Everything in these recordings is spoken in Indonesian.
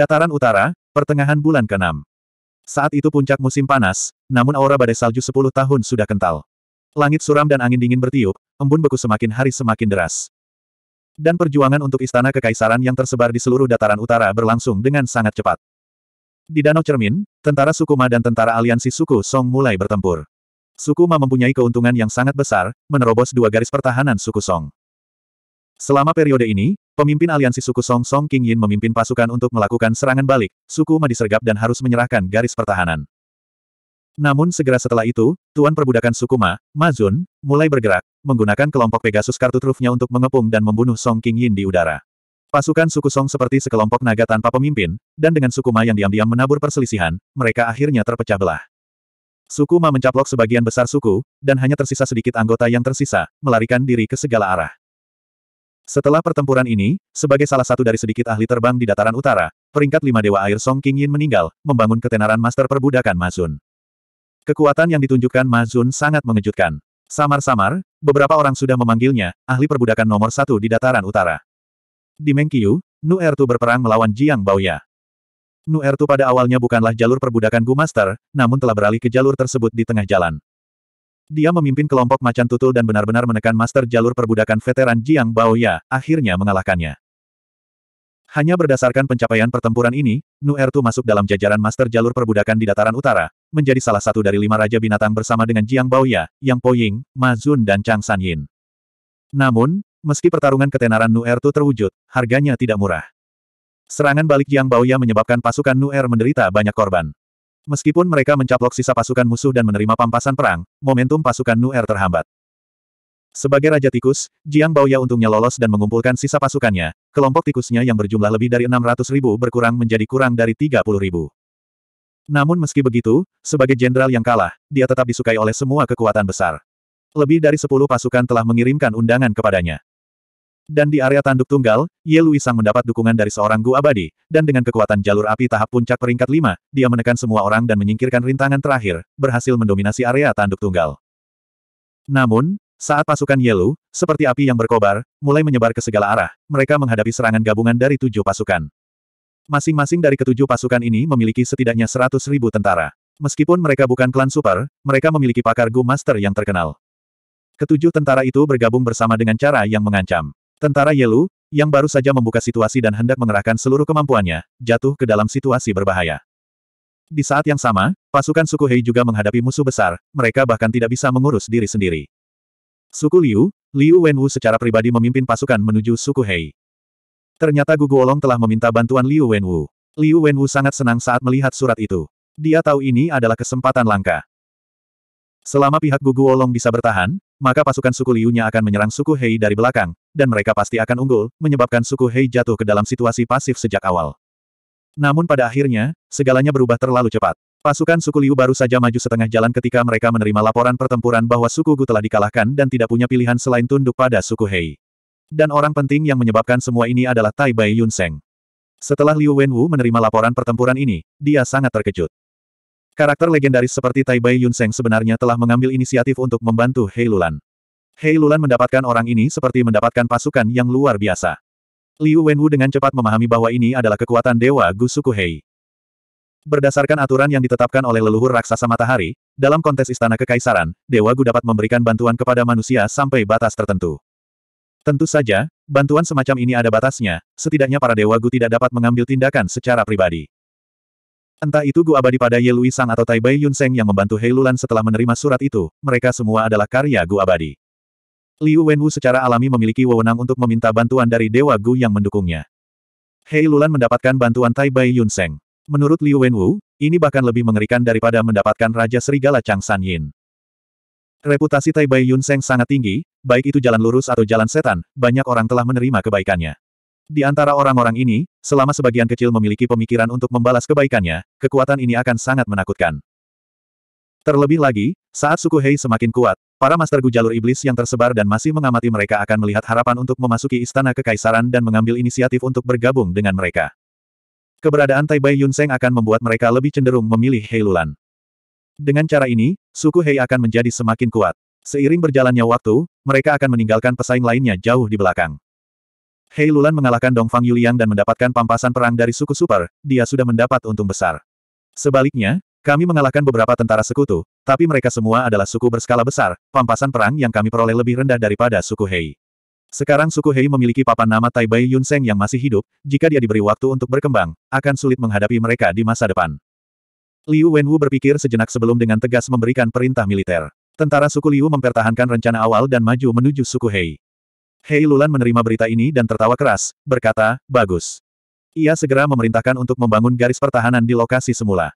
Dataran utara, pertengahan bulan ke-6. Saat itu puncak musim panas, namun aura badai salju 10 tahun sudah kental. Langit suram dan angin dingin bertiup, embun beku semakin hari semakin deras. Dan perjuangan untuk istana kekaisaran yang tersebar di seluruh dataran utara berlangsung dengan sangat cepat. Di Danau Cermin, tentara Sukuma dan tentara aliansi suku Song mulai bertempur. Suku Ma mempunyai keuntungan yang sangat besar, menerobos dua garis pertahanan suku Song. Selama periode ini, pemimpin aliansi suku Song Song King Yin memimpin pasukan untuk melakukan serangan balik, suku Ma disergap dan harus menyerahkan garis pertahanan. Namun segera setelah itu, Tuan Perbudakan suku Ma, Ma Zun, mulai bergerak, menggunakan kelompok Pegasus kartu trufnya untuk mengepung dan membunuh Song King Yin di udara. Pasukan suku Song seperti sekelompok naga tanpa pemimpin, dan dengan suku Ma yang diam-diam menabur perselisihan, mereka akhirnya terpecah belah. Suku Ma mencaplok sebagian besar suku, dan hanya tersisa sedikit anggota yang tersisa, melarikan diri ke segala arah. Setelah pertempuran ini, sebagai salah satu dari sedikit ahli terbang di dataran utara, peringkat lima Dewa Air Song King Yin meninggal, membangun ketenaran master perbudakan Mazun. Kekuatan yang ditunjukkan Mazun sangat mengejutkan. Samar-samar, beberapa orang sudah memanggilnya, ahli perbudakan nomor satu di dataran utara. Di Mengkiu, Nu Ertu berperang melawan Jiang Baoya. Nu Ertu pada awalnya bukanlah jalur perbudakan Gu Master, namun telah beralih ke jalur tersebut di tengah jalan. Dia memimpin kelompok macan tutul dan benar-benar menekan master jalur perbudakan veteran Jiang Baoya, akhirnya mengalahkannya. Hanya berdasarkan pencapaian pertempuran ini, Nu Ertu masuk dalam jajaran master jalur perbudakan di dataran utara, menjadi salah satu dari lima raja binatang bersama dengan Jiang Baoya, Yang Poying, Ma Zun dan Chang San Yin. Namun, meski pertarungan ketenaran Nu Ertu terwujud, harganya tidak murah. Serangan balik Jiang Baoya menyebabkan pasukan Nu Er menderita banyak korban. Meskipun mereka mencaplok sisa pasukan musuh dan menerima pampasan perang, momentum pasukan Nuer terhambat. Sebagai Raja Tikus, Jiang Baoya untungnya lolos dan mengumpulkan sisa pasukannya. Kelompok tikusnya yang berjumlah lebih dari 600 ribu berkurang menjadi kurang dari 30 ribu. Namun meski begitu, sebagai jenderal yang kalah, dia tetap disukai oleh semua kekuatan besar. Lebih dari 10 pasukan telah mengirimkan undangan kepadanya. Dan di area tanduk tunggal, Ye Luisang mendapat dukungan dari seorang Gu Abadi, dan dengan kekuatan jalur api tahap puncak peringkat 5, dia menekan semua orang dan menyingkirkan rintangan terakhir, berhasil mendominasi area tanduk tunggal. Namun, saat pasukan Yelu, seperti api yang berkobar, mulai menyebar ke segala arah, mereka menghadapi serangan gabungan dari tujuh pasukan. Masing-masing dari ketujuh pasukan ini memiliki setidaknya seratus ribu tentara. Meskipun mereka bukan klan super, mereka memiliki pakar Gu Master yang terkenal. Ketujuh tentara itu bergabung bersama dengan cara yang mengancam. Tentara Yelu, yang baru saja membuka situasi dan hendak mengerahkan seluruh kemampuannya, jatuh ke dalam situasi berbahaya. Di saat yang sama, pasukan suku Hei juga menghadapi musuh besar, mereka bahkan tidak bisa mengurus diri sendiri. Suku Liu, Liu Wenwu secara pribadi memimpin pasukan menuju suku Hei. Ternyata Gu Guolong telah meminta bantuan Liu Wenwu. Liu Wenwu sangat senang saat melihat surat itu. Dia tahu ini adalah kesempatan langka. Selama pihak Gu Guolong bisa bertahan, maka pasukan suku Liunya akan menyerang suku Hei dari belakang, dan mereka pasti akan unggul, menyebabkan suku Hei jatuh ke dalam situasi pasif sejak awal. Namun pada akhirnya, segalanya berubah terlalu cepat. Pasukan suku Liu baru saja maju setengah jalan ketika mereka menerima laporan pertempuran bahwa suku Gu telah dikalahkan dan tidak punya pilihan selain tunduk pada suku Hei. Dan orang penting yang menyebabkan semua ini adalah Tai Bai Yunseng. Setelah Liu Wenwu menerima laporan pertempuran ini, dia sangat terkejut. Karakter legendaris seperti Tai Bai Yunseng sebenarnya telah mengambil inisiatif untuk membantu Hei Lulan. Hei Lulan mendapatkan orang ini seperti mendapatkan pasukan yang luar biasa. Liu Wenwu dengan cepat memahami bahwa ini adalah kekuatan Dewa Gusuku Hei. Berdasarkan aturan yang ditetapkan oleh leluhur raksasa matahari, dalam kontes istana kekaisaran, Dewa Gu dapat memberikan bantuan kepada manusia sampai batas tertentu. Tentu saja, bantuan semacam ini ada batasnya, setidaknya para Dewa Gu tidak dapat mengambil tindakan secara pribadi. Entah itu Gu abadi pada Ye Lui Sang atau Tai Bai Yun Seng yang membantu Hei Lulan setelah menerima surat itu, mereka semua adalah karya Gu abadi. Liu Wenwu secara alami memiliki wewenang untuk meminta bantuan dari Dewa Gu yang mendukungnya. Hei Lulan mendapatkan bantuan Tai Bai Yun Seng. Menurut Liu Wenwu, ini bahkan lebih mengerikan daripada mendapatkan Raja Serigala Chang San Yin. Reputasi Tai Bai Yun Seng sangat tinggi, baik itu jalan lurus atau jalan setan, banyak orang telah menerima kebaikannya. Di antara orang-orang ini, selama sebagian kecil memiliki pemikiran untuk membalas kebaikannya, kekuatan ini akan sangat menakutkan. Terlebih lagi, saat suku Hei semakin kuat, para master Gu jalur iblis yang tersebar dan masih mengamati mereka akan melihat harapan untuk memasuki istana kekaisaran dan mengambil inisiatif untuk bergabung dengan mereka. Keberadaan Tai Bai Yun Yunseng akan membuat mereka lebih cenderung memilih Hei Lulan. Dengan cara ini, suku Hei akan menjadi semakin kuat. Seiring berjalannya waktu, mereka akan meninggalkan pesaing lainnya jauh di belakang. Hei Lulan mengalahkan Dongfang Yuliang dan mendapatkan pampasan perang dari suku super, dia sudah mendapat untung besar. Sebaliknya, kami mengalahkan beberapa tentara sekutu, tapi mereka semua adalah suku berskala besar, pampasan perang yang kami peroleh lebih rendah daripada suku Hei. Sekarang suku Hei memiliki papan nama Tai Yun Sheng yang masih hidup, jika dia diberi waktu untuk berkembang, akan sulit menghadapi mereka di masa depan. Liu Wenwu berpikir sejenak sebelum dengan tegas memberikan perintah militer. Tentara suku Liu mempertahankan rencana awal dan maju menuju suku Hei. Hei Lulan menerima berita ini dan tertawa keras, berkata, bagus. Ia segera memerintahkan untuk membangun garis pertahanan di lokasi semula.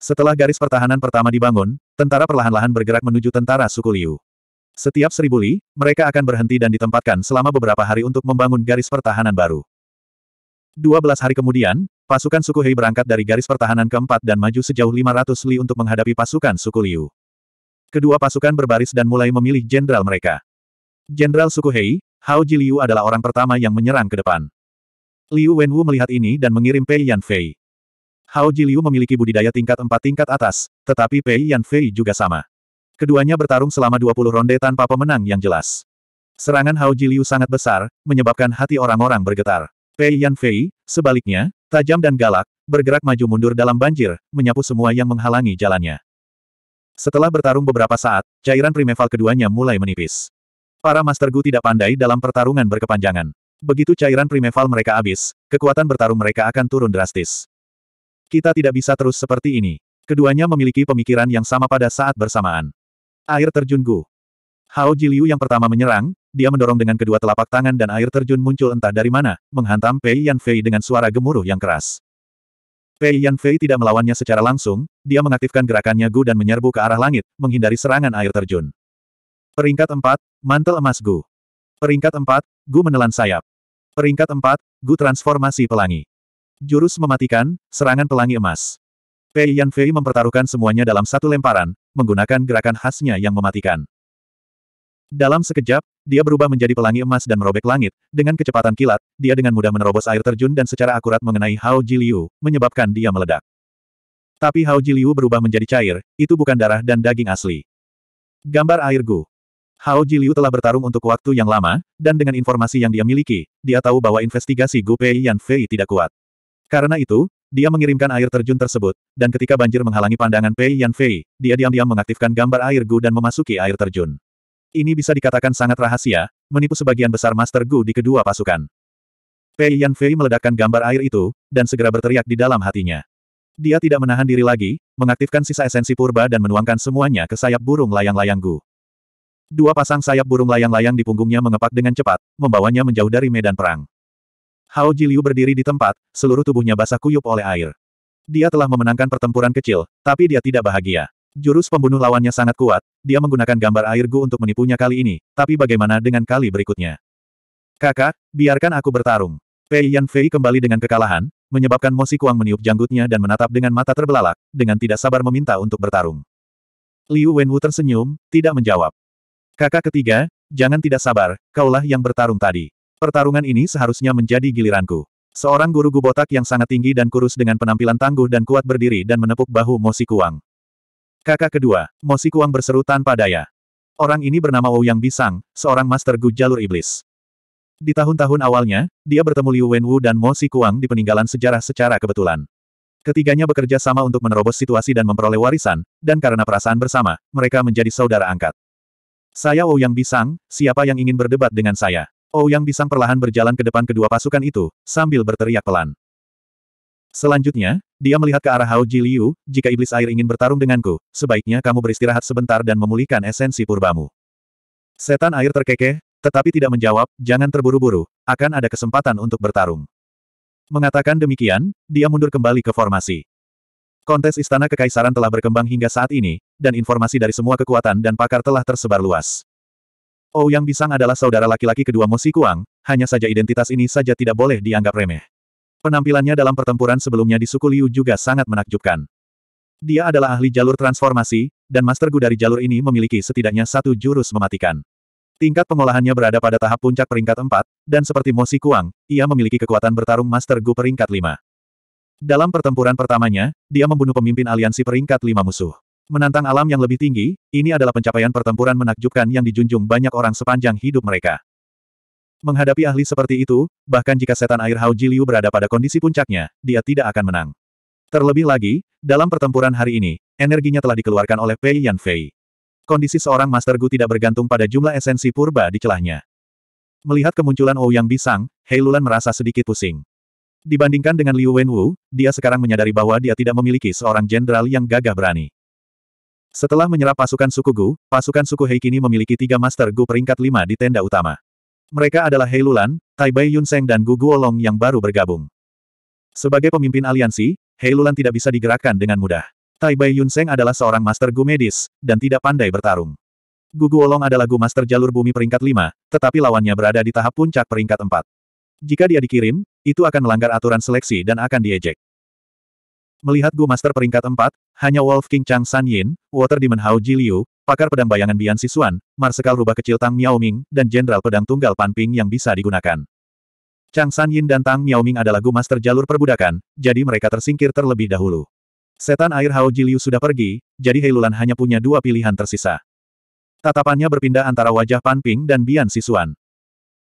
Setelah garis pertahanan pertama dibangun, tentara perlahan-lahan bergerak menuju tentara suku Liu. Setiap seribu li, mereka akan berhenti dan ditempatkan selama beberapa hari untuk membangun garis pertahanan baru. 12 hari kemudian, pasukan suku Hei berangkat dari garis pertahanan keempat dan maju sejauh 500 li untuk menghadapi pasukan suku Liu. Kedua pasukan berbaris dan mulai memilih jenderal mereka. Jenderal suku Hei, Hao Jiliu adalah orang pertama yang menyerang ke depan. Liu Wenwu melihat ini dan mengirim Pei Yan Fei. Hao Jiliu memiliki budidaya tingkat 4 tingkat atas, tetapi Pei Yan Fei juga sama. Keduanya bertarung selama 20 ronde tanpa pemenang yang jelas. Serangan Hao Jiliu sangat besar, menyebabkan hati orang-orang bergetar. Pei Yan Fei, sebaliknya, tajam dan galak, bergerak maju mundur dalam banjir, menyapu semua yang menghalangi jalannya. Setelah bertarung beberapa saat, cairan primeval keduanya mulai menipis. Para Master Gu tidak pandai dalam pertarungan berkepanjangan. Begitu cairan primeval mereka habis, kekuatan bertarung mereka akan turun drastis. Kita tidak bisa terus seperti ini. Keduanya memiliki pemikiran yang sama pada saat bersamaan. Air terjun Gu. Hao Jiliu yang pertama menyerang, dia mendorong dengan kedua telapak tangan dan air terjun muncul entah dari mana, menghantam Pei Yanfei dengan suara gemuruh yang keras. Pei Yanfei tidak melawannya secara langsung, dia mengaktifkan gerakannya Gu dan menyerbu ke arah langit, menghindari serangan air terjun. Peringkat 4, Mantel Emas Gu. Peringkat 4, Gu menelan sayap. Peringkat 4, Gu transformasi pelangi. Jurus mematikan, serangan pelangi emas. Pei Yan Fei mempertaruhkan semuanya dalam satu lemparan, menggunakan gerakan khasnya yang mematikan. Dalam sekejap, dia berubah menjadi pelangi emas dan merobek langit. Dengan kecepatan kilat, dia dengan mudah menerobos air terjun dan secara akurat mengenai Hao Jiliu, menyebabkan dia meledak. Tapi Hao Jiliu berubah menjadi cair, itu bukan darah dan daging asli. Gambar air Gu. Hao Jiliu telah bertarung untuk waktu yang lama, dan dengan informasi yang dia miliki, dia tahu bahwa investigasi Gu Pei Yan Fei tidak kuat. Karena itu, dia mengirimkan air terjun tersebut, dan ketika banjir menghalangi pandangan Pei Yan Fei, dia diam-diam mengaktifkan gambar air Gu dan memasuki air terjun. Ini bisa dikatakan sangat rahasia, menipu sebagian besar Master Gu di kedua pasukan. Pei Yan Fei meledakkan gambar air itu, dan segera berteriak di dalam hatinya. Dia tidak menahan diri lagi, mengaktifkan sisa esensi purba dan menuangkan semuanya ke sayap burung layang-layang Gu. Dua pasang sayap burung layang-layang di punggungnya mengepak dengan cepat, membawanya menjauh dari medan perang. Hao Jiliu berdiri di tempat, seluruh tubuhnya basah kuyup oleh air. Dia telah memenangkan pertempuran kecil, tapi dia tidak bahagia. Jurus pembunuh lawannya sangat kuat, dia menggunakan gambar air Gu untuk menipunya kali ini, tapi bagaimana dengan kali berikutnya? Kakak, biarkan aku bertarung. Pei Yan Fei kembali dengan kekalahan, menyebabkan Mo Kuang meniup janggutnya dan menatap dengan mata terbelalak, dengan tidak sabar meminta untuk bertarung. Liu Wenwu tersenyum, tidak menjawab. Kakak ketiga, jangan tidak sabar, kaulah yang bertarung tadi. Pertarungan ini seharusnya menjadi giliranku. Seorang guru gubotak yang sangat tinggi dan kurus dengan penampilan tangguh dan kuat berdiri dan menepuk bahu Mosi Kuang. Kakak kedua, Mosi Kuang berseru tanpa daya. Orang ini bernama Wu Yang Bisang, seorang master Gu jalur iblis. Di tahun-tahun awalnya, dia bertemu Liu Wenwu dan Mosi Kuang di peninggalan sejarah secara kebetulan. Ketiganya bekerja sama untuk menerobos situasi dan memperoleh warisan, dan karena perasaan bersama, mereka menjadi saudara angkat. Saya Wu Yang Bisang, siapa yang ingin berdebat dengan saya? Ouyang oh, Bisang perlahan berjalan ke depan kedua pasukan itu, sambil berteriak pelan. Selanjutnya, dia melihat ke arah Hao Ji Liu, jika iblis air ingin bertarung denganku, sebaiknya kamu beristirahat sebentar dan memulihkan esensi purbamu. Setan air terkekeh, tetapi tidak menjawab, jangan terburu-buru, akan ada kesempatan untuk bertarung. Mengatakan demikian, dia mundur kembali ke formasi. Kontes Istana Kekaisaran telah berkembang hingga saat ini, dan informasi dari semua kekuatan dan pakar telah tersebar luas. Oh Yang Bisang adalah saudara laki-laki kedua Mo Kuang, hanya saja identitas ini saja tidak boleh dianggap remeh. Penampilannya dalam pertempuran sebelumnya di suku Liu juga sangat menakjubkan. Dia adalah ahli jalur transformasi, dan Master Gu dari jalur ini memiliki setidaknya satu jurus mematikan. Tingkat pengolahannya berada pada tahap puncak peringkat 4, dan seperti Mo Kuang, ia memiliki kekuatan bertarung Master Gu peringkat 5. Dalam pertempuran pertamanya, dia membunuh pemimpin aliansi peringkat 5 musuh. Menantang alam yang lebih tinggi, ini adalah pencapaian pertempuran menakjubkan yang dijunjung banyak orang sepanjang hidup mereka. Menghadapi ahli seperti itu, bahkan jika setan air Hao Jiliu berada pada kondisi puncaknya, dia tidak akan menang. Terlebih lagi, dalam pertempuran hari ini, energinya telah dikeluarkan oleh Pei Yan Fei. Kondisi seorang Master Gu tidak bergantung pada jumlah esensi purba di celahnya. Melihat kemunculan Ouyang Bisang, Hei merasa sedikit pusing. Dibandingkan dengan Liu Wenwu, dia sekarang menyadari bahwa dia tidak memiliki seorang jenderal yang gagah berani. Setelah menyerap pasukan suku Gu, pasukan suku Hei kini memiliki tiga Master Gu peringkat lima di tenda utama. Mereka adalah Hei Lulan, Tai Bai Yunseng dan Gu Guolong yang baru bergabung. Sebagai pemimpin aliansi, Hei Lulan tidak bisa digerakkan dengan mudah. Tai Bai Yunseng adalah seorang Master Gu medis, dan tidak pandai bertarung. Gu Guolong adalah Gu Master Jalur Bumi peringkat lima, tetapi lawannya berada di tahap puncak peringkat empat. Jika dia dikirim, itu akan melanggar aturan seleksi dan akan diejek. Melihat Gu Master peringkat 4, hanya Wolf King Chang San Yin, Water Demon Hao Ji Liu, pakar pedang bayangan Bian Sisuan, Marsekal Rubah Kecil Tang Miao Ming, dan Jenderal Pedang Tunggal Pan Ping yang bisa digunakan. Chang San Yin dan Tang Miao Ming adalah Gu Master jalur perbudakan, jadi mereka tersingkir terlebih dahulu. Setan air Hao Ji Liu sudah pergi, jadi Heilulan hanya punya dua pilihan tersisa. Tatapannya berpindah antara wajah Pan Ping dan Bian Sisuan.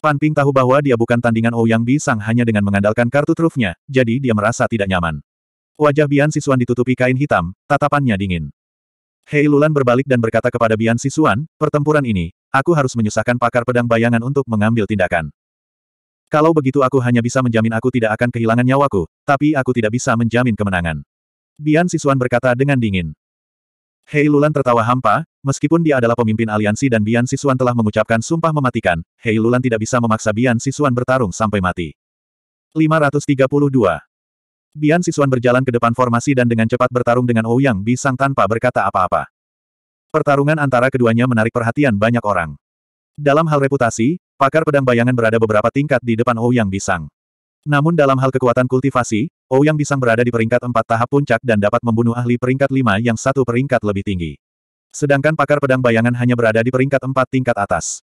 Pan Ping tahu bahwa dia bukan tandingan Ouyang oh Bi Sang hanya dengan mengandalkan kartu trufnya, jadi dia merasa tidak nyaman. Wajah Bian Sisuan ditutupi kain hitam, tatapannya dingin. Hei Lulan berbalik dan berkata kepada Bian Sisuan, pertempuran ini, aku harus menyusahkan pakar pedang bayangan untuk mengambil tindakan. Kalau begitu aku hanya bisa menjamin aku tidak akan kehilangan nyawaku, tapi aku tidak bisa menjamin kemenangan. Bian Sisuan berkata dengan dingin. Hei Lulan tertawa hampa, meskipun dia adalah pemimpin aliansi dan Bian Sisuan telah mengucapkan sumpah mematikan, Hei Lulan tidak bisa memaksa Bian Sisuan bertarung sampai mati. 532 Bian Sisuan berjalan ke depan formasi dan dengan cepat bertarung dengan Ou Bisang tanpa berkata apa-apa. Pertarungan antara keduanya menarik perhatian banyak orang. Dalam hal reputasi, pakar pedang bayangan berada beberapa tingkat di depan Ou Bisang. Namun dalam hal kekuatan kultivasi, Ou Bisang berada di peringkat empat tahap puncak dan dapat membunuh ahli peringkat lima yang satu peringkat lebih tinggi. Sedangkan pakar pedang bayangan hanya berada di peringkat empat tingkat atas.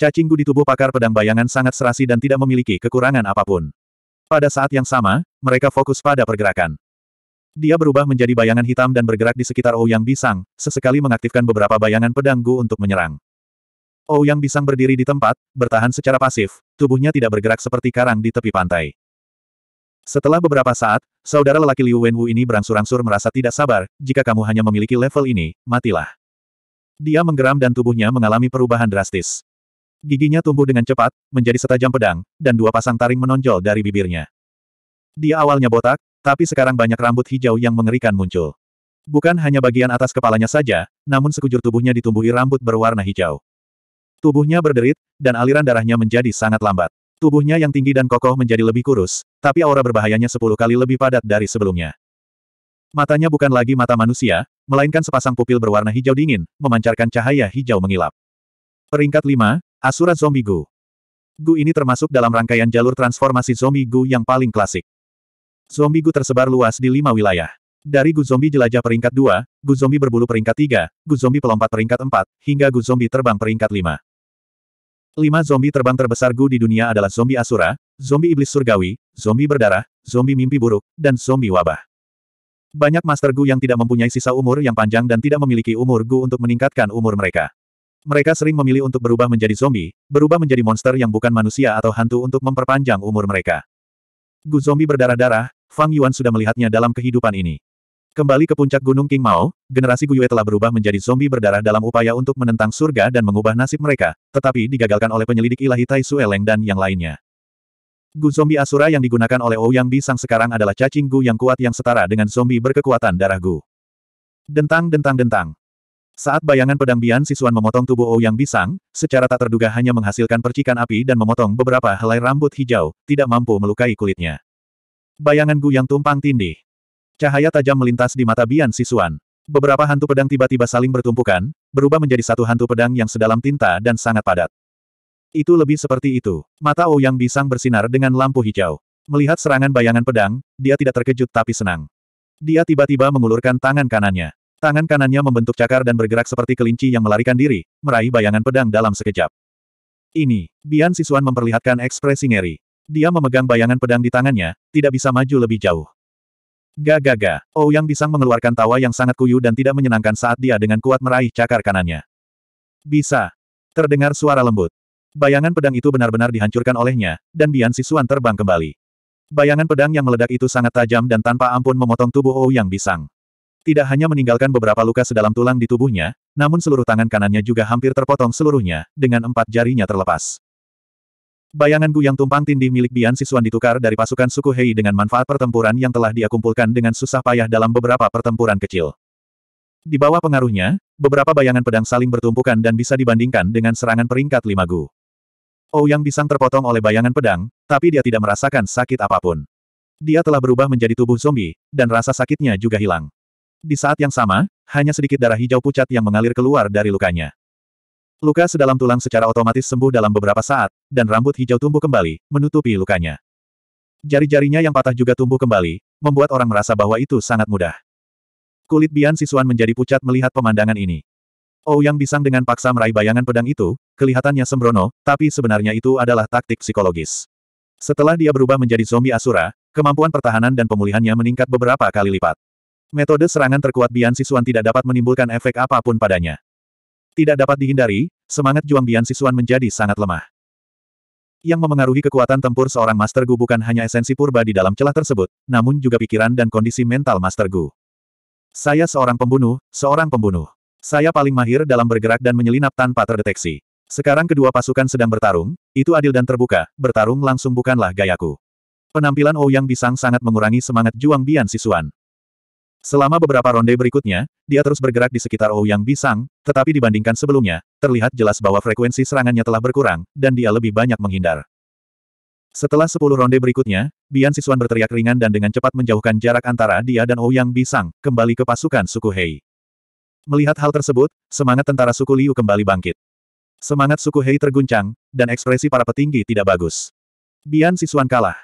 Cacinggu di tubuh pakar pedang bayangan sangat serasi dan tidak memiliki kekurangan apapun. Pada saat yang sama, mereka fokus pada pergerakan. Dia berubah menjadi bayangan hitam dan bergerak di sekitar Ouyang oh Bisang, sesekali mengaktifkan beberapa bayangan pedang Gu untuk menyerang. Ouyang oh Bisang berdiri di tempat, bertahan secara pasif, tubuhnya tidak bergerak seperti karang di tepi pantai. Setelah beberapa saat, saudara lelaki Liu Wenwu ini berangsur-angsur merasa tidak sabar, jika kamu hanya memiliki level ini, matilah. Dia menggeram dan tubuhnya mengalami perubahan drastis. Giginya tumbuh dengan cepat, menjadi setajam pedang, dan dua pasang taring menonjol dari bibirnya. Dia awalnya botak, tapi sekarang banyak rambut hijau yang mengerikan muncul. Bukan hanya bagian atas kepalanya saja, namun sekujur tubuhnya ditumbuhi rambut berwarna hijau. Tubuhnya berderit, dan aliran darahnya menjadi sangat lambat. Tubuhnya yang tinggi dan kokoh menjadi lebih kurus, tapi aura berbahayanya sepuluh kali lebih padat dari sebelumnya. Matanya bukan lagi mata manusia, melainkan sepasang pupil berwarna hijau dingin, memancarkan cahaya hijau mengilap. Peringkat 5, Asura Zombie Gu. Gu ini termasuk dalam rangkaian jalur transformasi zombie Gu yang paling klasik. Zombie Gu tersebar luas di lima wilayah. Dari Gu Zombie jelajah peringkat 2, Gu Zombie berbulu peringkat 3, Gu Zombie pelompat peringkat 4, hingga Gu Zombie terbang peringkat 5. Lima zombie terbang terbesar Gu di dunia adalah zombie Asura, zombie iblis surgawi, zombie berdarah, zombie mimpi buruk, dan zombie wabah. Banyak master Gu yang tidak mempunyai sisa umur yang panjang dan tidak memiliki umur Gu untuk meningkatkan umur mereka. Mereka sering memilih untuk berubah menjadi zombie, berubah menjadi monster yang bukan manusia atau hantu untuk memperpanjang umur mereka. Gu zombie berdarah-darah, Fang Yuan sudah melihatnya dalam kehidupan ini. Kembali ke puncak Gunung King Mao, generasi Yue telah berubah menjadi zombie berdarah dalam upaya untuk menentang surga dan mengubah nasib mereka, tetapi digagalkan oleh penyelidik ilahi Tai Sueleng dan yang lainnya. Gu zombie Asura yang digunakan oleh Ouyang Bisang sekarang adalah cacing Gu yang kuat yang setara dengan zombie berkekuatan darah Gu. Dentang-dentang-dentang. Saat bayangan pedang Bian Sisuan memotong tubuh Ouyang Bisang, secara tak terduga hanya menghasilkan percikan api dan memotong beberapa helai rambut hijau, tidak mampu melukai kulitnya. Bayangan Gu yang tumpang tindih. Cahaya tajam melintas di mata Bian Sisuan. Beberapa hantu pedang tiba-tiba saling bertumpukan, berubah menjadi satu hantu pedang yang sedalam tinta dan sangat padat. Itu lebih seperti itu. Mata Ouyang Bisang bersinar dengan lampu hijau. Melihat serangan bayangan pedang, dia tidak terkejut tapi senang. Dia tiba-tiba mengulurkan tangan kanannya. Tangan kanannya membentuk cakar dan bergerak seperti kelinci yang melarikan diri, meraih bayangan pedang dalam sekejap. Ini, Bian Sisuan memperlihatkan ekspresi ngeri. Dia memegang bayangan pedang di tangannya, tidak bisa maju lebih jauh. Gagaga, oh, yang Bisang mengeluarkan tawa yang sangat kuyu dan tidak menyenangkan saat dia dengan kuat meraih cakar kanannya. Bisa. Terdengar suara lembut. Bayangan pedang itu benar-benar dihancurkan olehnya, dan Bian Sisuan terbang kembali. Bayangan pedang yang meledak itu sangat tajam dan tanpa ampun memotong tubuh Oh yang Bisang. Tidak hanya meninggalkan beberapa luka sedalam tulang di tubuhnya, namun seluruh tangan kanannya juga hampir terpotong seluruhnya, dengan empat jarinya terlepas. Bayangan Gu yang tumpang tindih milik Bian Sisuan ditukar dari pasukan suku Hei dengan manfaat pertempuran yang telah dia kumpulkan dengan susah payah dalam beberapa pertempuran kecil. Di bawah pengaruhnya, beberapa bayangan pedang saling bertumpukan dan bisa dibandingkan dengan serangan peringkat lima Gu. Oh Yang pisang terpotong oleh bayangan pedang, tapi dia tidak merasakan sakit apapun. Dia telah berubah menjadi tubuh zombie, dan rasa sakitnya juga hilang. Di saat yang sama, hanya sedikit darah hijau pucat yang mengalir keluar dari lukanya. Luka sedalam tulang secara otomatis sembuh dalam beberapa saat, dan rambut hijau tumbuh kembali, menutupi lukanya. Jari-jarinya yang patah juga tumbuh kembali, membuat orang merasa bahwa itu sangat mudah. Kulit Bian Sisuan menjadi pucat melihat pemandangan ini. Ouyang oh, Bisang dengan paksa meraih bayangan pedang itu, kelihatannya sembrono, tapi sebenarnya itu adalah taktik psikologis. Setelah dia berubah menjadi zombie Asura, kemampuan pertahanan dan pemulihannya meningkat beberapa kali lipat. Metode serangan terkuat Bian Sisuan tidak dapat menimbulkan efek apapun padanya. Tidak dapat dihindari, semangat juang Bian Sisuan menjadi sangat lemah. Yang memengaruhi kekuatan tempur seorang Master Gu bukan hanya esensi purba di dalam celah tersebut, namun juga pikiran dan kondisi mental Master Gu. Saya seorang pembunuh, seorang pembunuh. Saya paling mahir dalam bergerak dan menyelinap tanpa terdeteksi. Sekarang kedua pasukan sedang bertarung, itu adil dan terbuka, bertarung langsung bukanlah gayaku. Penampilan Ouyang Bisang sangat mengurangi semangat juang Bian Sisuan. Selama beberapa ronde berikutnya, dia terus bergerak di sekitar Ouyang oh Bisang, tetapi dibandingkan sebelumnya, terlihat jelas bahwa frekuensi serangannya telah berkurang, dan dia lebih banyak menghindar. Setelah sepuluh ronde berikutnya, Bian Sisuan berteriak ringan dan dengan cepat menjauhkan jarak antara dia dan Ouyang oh Bisang, kembali ke pasukan suku Hei. Melihat hal tersebut, semangat tentara suku Liu kembali bangkit. Semangat suku Hei terguncang, dan ekspresi para petinggi tidak bagus. Bian Sisuan kalah.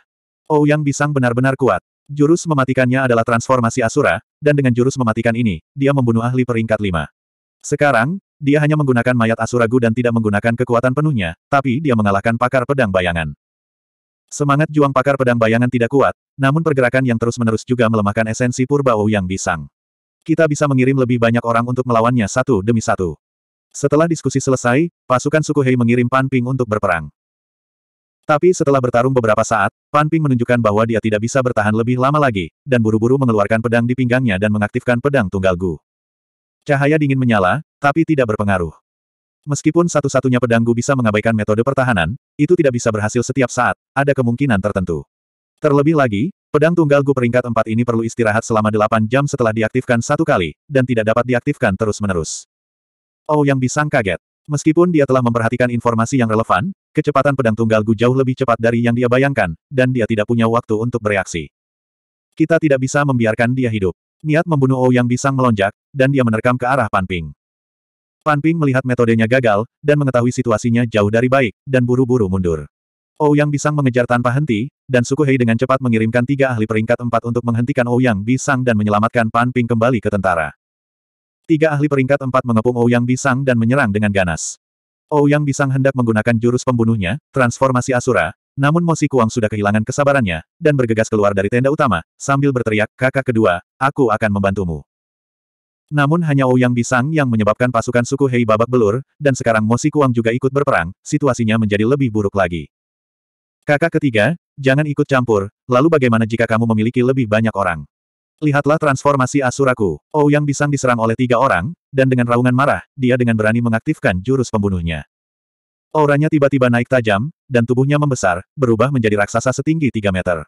Ouyang oh Bisang benar-benar kuat. Jurus mematikannya adalah transformasi Asura, dan dengan jurus mematikan ini, dia membunuh ahli peringkat lima. Sekarang, dia hanya menggunakan mayat Asura Gu dan tidak menggunakan kekuatan penuhnya, tapi dia mengalahkan pakar pedang bayangan. Semangat juang pakar pedang bayangan tidak kuat, namun pergerakan yang terus-menerus juga melemahkan esensi Purba yang Bisang. Kita bisa mengirim lebih banyak orang untuk melawannya satu demi satu. Setelah diskusi selesai, pasukan suku Hei mengirim Pan Ping untuk berperang. Tapi setelah bertarung beberapa saat, Pan Ping menunjukkan bahwa dia tidak bisa bertahan lebih lama lagi, dan buru-buru mengeluarkan pedang di pinggangnya dan mengaktifkan pedang tunggal Gu. Cahaya dingin menyala, tapi tidak berpengaruh. Meskipun satu-satunya pedang Gu bisa mengabaikan metode pertahanan, itu tidak bisa berhasil setiap saat, ada kemungkinan tertentu. Terlebih lagi, pedang tunggal Gu peringkat 4 ini perlu istirahat selama 8 jam setelah diaktifkan satu kali, dan tidak dapat diaktifkan terus-menerus. Oh yang bisa kaget. Meskipun dia telah memperhatikan informasi yang relevan, Kecepatan pedang tunggal Gu jauh lebih cepat dari yang dia bayangkan, dan dia tidak punya waktu untuk bereaksi. Kita tidak bisa membiarkan dia hidup. Niat membunuh Ouyang Bisang melonjak, dan dia menerkam ke arah Panping. Panping melihat metodenya gagal, dan mengetahui situasinya jauh dari baik, dan buru-buru mundur. Yang Bisang mengejar tanpa henti, dan Suku Hei dengan cepat mengirimkan tiga ahli peringkat empat untuk menghentikan Yang Bisang dan menyelamatkan Panping kembali ke tentara. Tiga ahli peringkat empat mengepung Yang Bisang dan menyerang dengan ganas. Ouyang oh Bisang hendak menggunakan jurus pembunuhnya, transformasi Asura, namun Mosi Kuang sudah kehilangan kesabarannya, dan bergegas keluar dari tenda utama, sambil berteriak, kakak kedua, aku akan membantumu. Namun hanya Ouyang oh Bisang yang menyebabkan pasukan suku Hei babak belur, dan sekarang Mosi Kuang juga ikut berperang, situasinya menjadi lebih buruk lagi. Kakak ketiga, jangan ikut campur, lalu bagaimana jika kamu memiliki lebih banyak orang? Lihatlah transformasi Asuraku. Oh yang bisa diserang oleh tiga orang, dan dengan raungan marah, dia dengan berani mengaktifkan jurus pembunuhnya. Auranya tiba-tiba naik tajam, dan tubuhnya membesar, berubah menjadi raksasa setinggi tiga meter.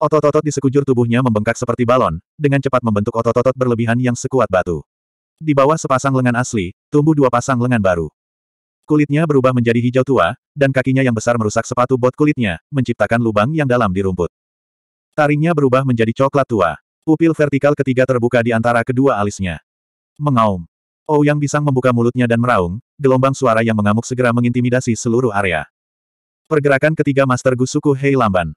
Otot-otot di sekujur tubuhnya membengkak seperti balon, dengan cepat membentuk otot-otot berlebihan yang sekuat batu. Di bawah sepasang lengan asli, tumbuh dua pasang lengan baru. Kulitnya berubah menjadi hijau tua, dan kakinya yang besar merusak sepatu bot kulitnya, menciptakan lubang yang dalam di rumput. Taringnya berubah menjadi coklat tua. Upil vertikal ketiga terbuka di antara kedua alisnya. Mengaum. Oh yang Bisang membuka mulutnya dan meraung, gelombang suara yang mengamuk segera mengintimidasi seluruh area. Pergerakan ketiga Master Gusuku Hei Lamban.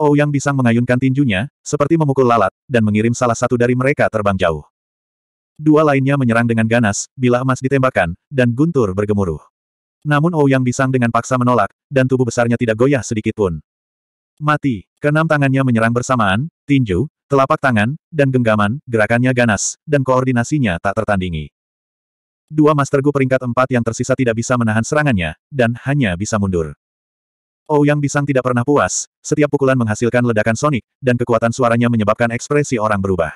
Oh yang Bisang mengayunkan tinjunya, seperti memukul lalat, dan mengirim salah satu dari mereka terbang jauh. Dua lainnya menyerang dengan ganas, bila emas ditembakkan, dan guntur bergemuruh. Namun Oh yang Bisang dengan paksa menolak, dan tubuh besarnya tidak goyah sedikitpun. Mati. Keenam tangannya menyerang bersamaan, tinju, Telapak tangan, dan genggaman, gerakannya ganas, dan koordinasinya tak tertandingi. Dua Master Gu peringkat empat yang tersisa tidak bisa menahan serangannya, dan hanya bisa mundur. Ouyang oh Bisang tidak pernah puas, setiap pukulan menghasilkan ledakan sonik, dan kekuatan suaranya menyebabkan ekspresi orang berubah.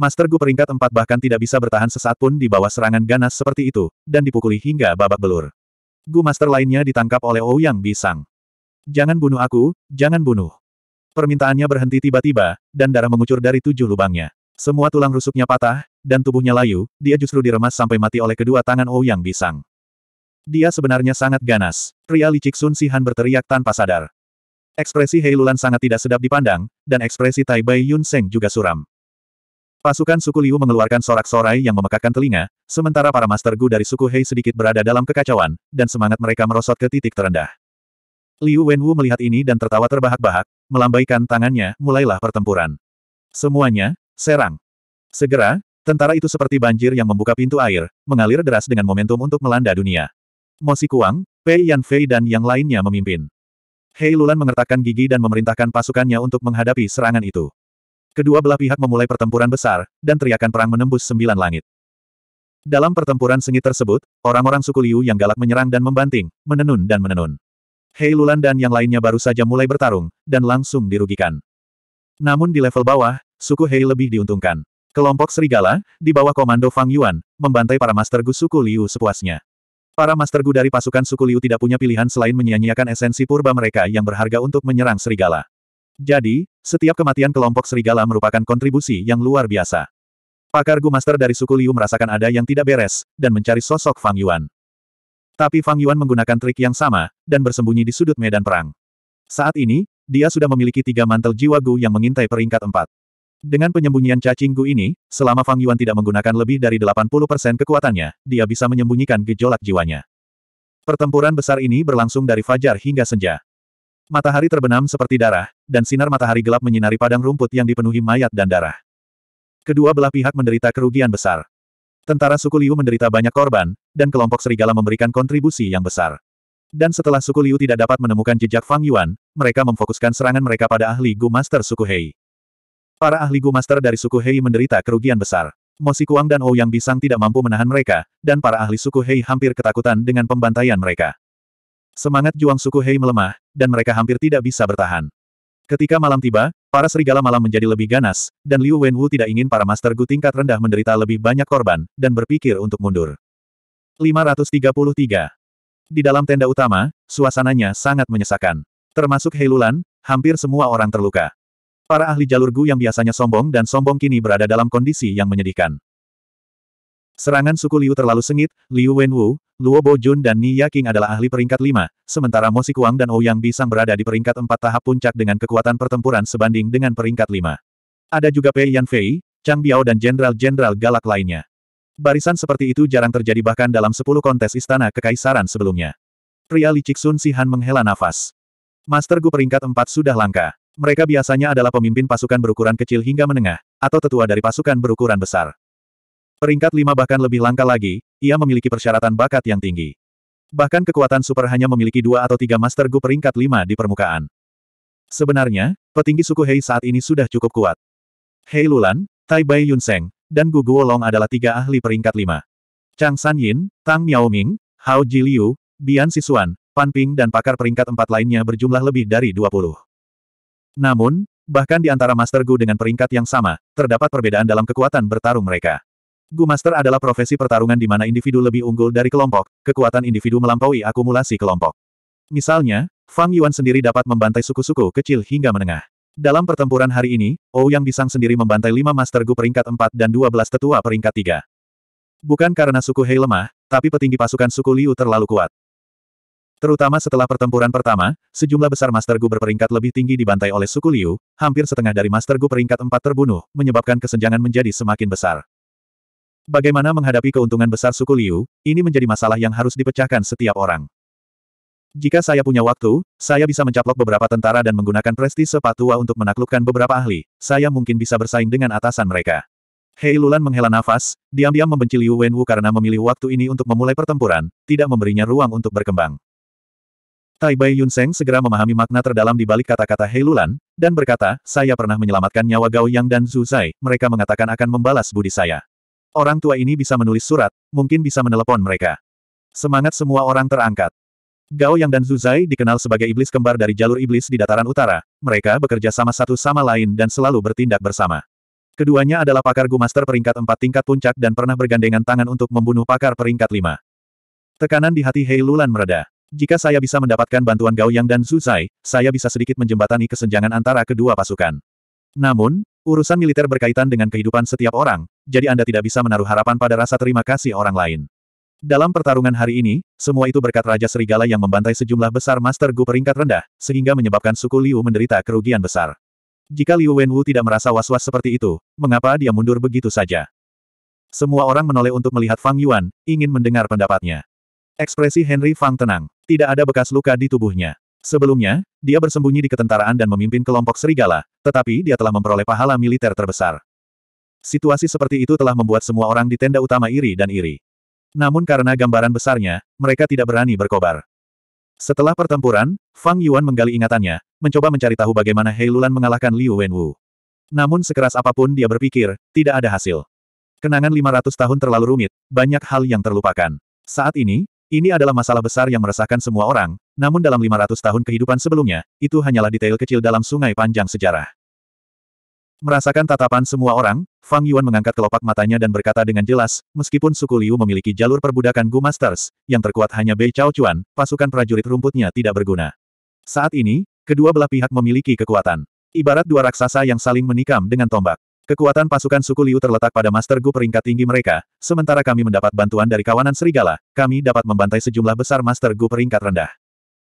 Master Gu peringkat empat bahkan tidak bisa bertahan sesaat pun di bawah serangan ganas seperti itu, dan dipukuli hingga babak belur. Gu Master lainnya ditangkap oleh Ouyang oh Bisang. Jangan bunuh aku, jangan bunuh. Permintaannya berhenti tiba-tiba, dan darah mengucur dari tujuh lubangnya. Semua tulang rusuknya patah, dan tubuhnya layu, dia justru diremas sampai mati oleh kedua tangan Ouyang Bisang. Dia sebenarnya sangat ganas. Pria licik Sun Sihan berteriak tanpa sadar. Ekspresi Hei Lulan sangat tidak sedap dipandang, dan ekspresi Tai Bai Yun Seng juga suram. Pasukan suku Liu mengeluarkan sorak-sorai yang memekakkan telinga, sementara para Master Gu dari suku Hei sedikit berada dalam kekacauan, dan semangat mereka merosot ke titik terendah. Liu Wenwu melihat ini dan tertawa terbahak-bahak, melambaikan tangannya, mulailah pertempuran. Semuanya, serang. Segera, tentara itu seperti banjir yang membuka pintu air, mengalir deras dengan momentum untuk melanda dunia. Mo Kuang, Pei Yan Fei dan yang lainnya memimpin. Hei Lulan mengertakkan gigi dan memerintahkan pasukannya untuk menghadapi serangan itu. Kedua belah pihak memulai pertempuran besar, dan teriakan perang menembus sembilan langit. Dalam pertempuran sengit tersebut, orang-orang suku Liu yang galak menyerang dan membanting, menenun dan menenun. Hei Lulan dan yang lainnya baru saja mulai bertarung, dan langsung dirugikan. Namun di level bawah, suku Hei lebih diuntungkan. Kelompok serigala, di bawah komando Fang Yuan, membantai para Master Gu suku Liu sepuasnya. Para Master Gu dari pasukan suku Liu tidak punya pilihan selain menyia-nyiakan esensi purba mereka yang berharga untuk menyerang serigala. Jadi, setiap kematian kelompok serigala merupakan kontribusi yang luar biasa. Pakar Gu Master dari suku Liu merasakan ada yang tidak beres, dan mencari sosok Fang Yuan. Tapi Fang Yuan menggunakan trik yang sama, dan bersembunyi di sudut medan perang. Saat ini, dia sudah memiliki tiga mantel jiwa Gu yang mengintai peringkat empat. Dengan penyembunyian cacing Gu ini, selama Fang Yuan tidak menggunakan lebih dari 80% kekuatannya, dia bisa menyembunyikan gejolak jiwanya. Pertempuran besar ini berlangsung dari fajar hingga senja. Matahari terbenam seperti darah, dan sinar matahari gelap menyinari padang rumput yang dipenuhi mayat dan darah. Kedua belah pihak menderita kerugian besar. Tentara suku Liu menderita banyak korban, dan kelompok serigala memberikan kontribusi yang besar. Dan setelah suku Liu tidak dapat menemukan jejak Fang Yuan, mereka memfokuskan serangan mereka pada ahli Gu Master suku Hei. Para ahli Gu Master dari suku Hei menderita kerugian besar. Mo Kuang dan Yang Bisang tidak mampu menahan mereka, dan para ahli suku Hei hampir ketakutan dengan pembantaian mereka. Semangat juang suku Hei melemah, dan mereka hampir tidak bisa bertahan. Ketika malam tiba, Para serigala malam menjadi lebih ganas, dan Liu Wenwu tidak ingin para Master Gu tingkat rendah menderita lebih banyak korban, dan berpikir untuk mundur. 533. Di dalam tenda utama, suasananya sangat menyesakan. Termasuk Heilulan, hampir semua orang terluka. Para ahli jalur Gu yang biasanya sombong dan sombong kini berada dalam kondisi yang menyedihkan. Serangan suku Liu terlalu sengit, Liu Wenwu, Luo Bojun dan Ni Yaking adalah ahli peringkat 5, sementara Mo Sikuang dan Ouyang oh Bisang berada di peringkat 4 tahap puncak dengan kekuatan pertempuran sebanding dengan peringkat 5. Ada juga Pei Yan Fei, Chang Biao dan jenderal-jenderal galak lainnya. Barisan seperti itu jarang terjadi bahkan dalam 10 kontes istana kekaisaran sebelumnya. Pria licik Sun Sihan menghela nafas. Master Gu peringkat 4 sudah langka. Mereka biasanya adalah pemimpin pasukan berukuran kecil hingga menengah, atau tetua dari pasukan berukuran besar. Peringkat lima bahkan lebih langka lagi, ia memiliki persyaratan bakat yang tinggi. Bahkan kekuatan super hanya memiliki dua atau tiga master gu peringkat lima di permukaan. Sebenarnya, petinggi suku Hei saat ini sudah cukup kuat. Hei Lulan, Tai Bai Yunseng, dan Gu Guolong adalah tiga ahli peringkat lima. Chang San Yin, Tang Miaoming, Hao Ji Liu, Bian Sisuan, Pan Ping dan pakar peringkat empat lainnya berjumlah lebih dari 20. Namun, bahkan di antara Master Gu dengan peringkat yang sama, terdapat perbedaan dalam kekuatan bertarung mereka. Gu Master adalah profesi pertarungan di mana individu lebih unggul dari kelompok, kekuatan individu melampaui akumulasi kelompok. Misalnya, Fang Yuan sendiri dapat membantai suku-suku kecil hingga menengah. Dalam pertempuran hari ini, Ou Yang Bisang sendiri membantai lima Master Gu peringkat 4 dan 12 tetua peringkat 3. Bukan karena suku Hei lemah, tapi petinggi pasukan suku Liu terlalu kuat. Terutama setelah pertempuran pertama, sejumlah besar Master Gu berperingkat lebih tinggi dibantai oleh suku Liu, hampir setengah dari Master Gu peringkat 4 terbunuh, menyebabkan kesenjangan menjadi semakin besar. Bagaimana menghadapi keuntungan besar suku Liu, ini menjadi masalah yang harus dipecahkan setiap orang. Jika saya punya waktu, saya bisa mencaplok beberapa tentara dan menggunakan prestise patua untuk menaklukkan beberapa ahli, saya mungkin bisa bersaing dengan atasan mereka. Hei Lulan menghela nafas, diam-diam membenci Liu Wenwu karena memilih waktu ini untuk memulai pertempuran, tidak memberinya ruang untuk berkembang. Tai Bai Yunseng segera memahami makna terdalam di balik kata-kata Hei Lulan, dan berkata, saya pernah menyelamatkan nyawa Gao Yang dan Zhu Zai, mereka mengatakan akan membalas budi saya. Orang tua ini bisa menulis surat, mungkin bisa menelepon mereka. Semangat semua orang terangkat. Gao Yang dan Zuzai dikenal sebagai iblis kembar dari jalur iblis di dataran utara, mereka bekerja sama satu sama lain dan selalu bertindak bersama. Keduanya adalah pakar Gumaster peringkat empat tingkat puncak dan pernah bergandengan tangan untuk membunuh pakar peringkat lima. Tekanan di hati Hei Lulan mereda. Jika saya bisa mendapatkan bantuan Gao Yang dan Zuzai, saya bisa sedikit menjembatani kesenjangan antara kedua pasukan. Namun, urusan militer berkaitan dengan kehidupan setiap orang, jadi Anda tidak bisa menaruh harapan pada rasa terima kasih orang lain. Dalam pertarungan hari ini, semua itu berkat Raja Serigala yang membantai sejumlah besar Master Gu peringkat rendah, sehingga menyebabkan suku Liu menderita kerugian besar. Jika Liu Wenwu tidak merasa was-was seperti itu, mengapa dia mundur begitu saja? Semua orang menoleh untuk melihat Fang Yuan, ingin mendengar pendapatnya. Ekspresi Henry Fang tenang. Tidak ada bekas luka di tubuhnya. Sebelumnya, dia bersembunyi di ketentaraan dan memimpin kelompok serigala, tetapi dia telah memperoleh pahala militer terbesar. Situasi seperti itu telah membuat semua orang di tenda utama iri dan iri. Namun karena gambaran besarnya, mereka tidak berani berkobar. Setelah pertempuran, Fang Yuan menggali ingatannya, mencoba mencari tahu bagaimana Hei mengalahkan Liu Wenwu. Namun sekeras apapun dia berpikir, tidak ada hasil. Kenangan 500 tahun terlalu rumit, banyak hal yang terlupakan. Saat ini, ini adalah masalah besar yang meresahkan semua orang, namun dalam 500 tahun kehidupan sebelumnya, itu hanyalah detail kecil dalam sungai panjang sejarah. Merasakan tatapan semua orang, Fang Yuan mengangkat kelopak matanya dan berkata dengan jelas, meskipun suku Liu memiliki jalur perbudakan Gu Masters, yang terkuat hanya Bei Chao Chuan, pasukan prajurit rumputnya tidak berguna. Saat ini, kedua belah pihak memiliki kekuatan. Ibarat dua raksasa yang saling menikam dengan tombak. Kekuatan pasukan suku Liu terletak pada Master Gu peringkat tinggi mereka, sementara kami mendapat bantuan dari kawanan serigala, kami dapat membantai sejumlah besar Master Gu peringkat rendah.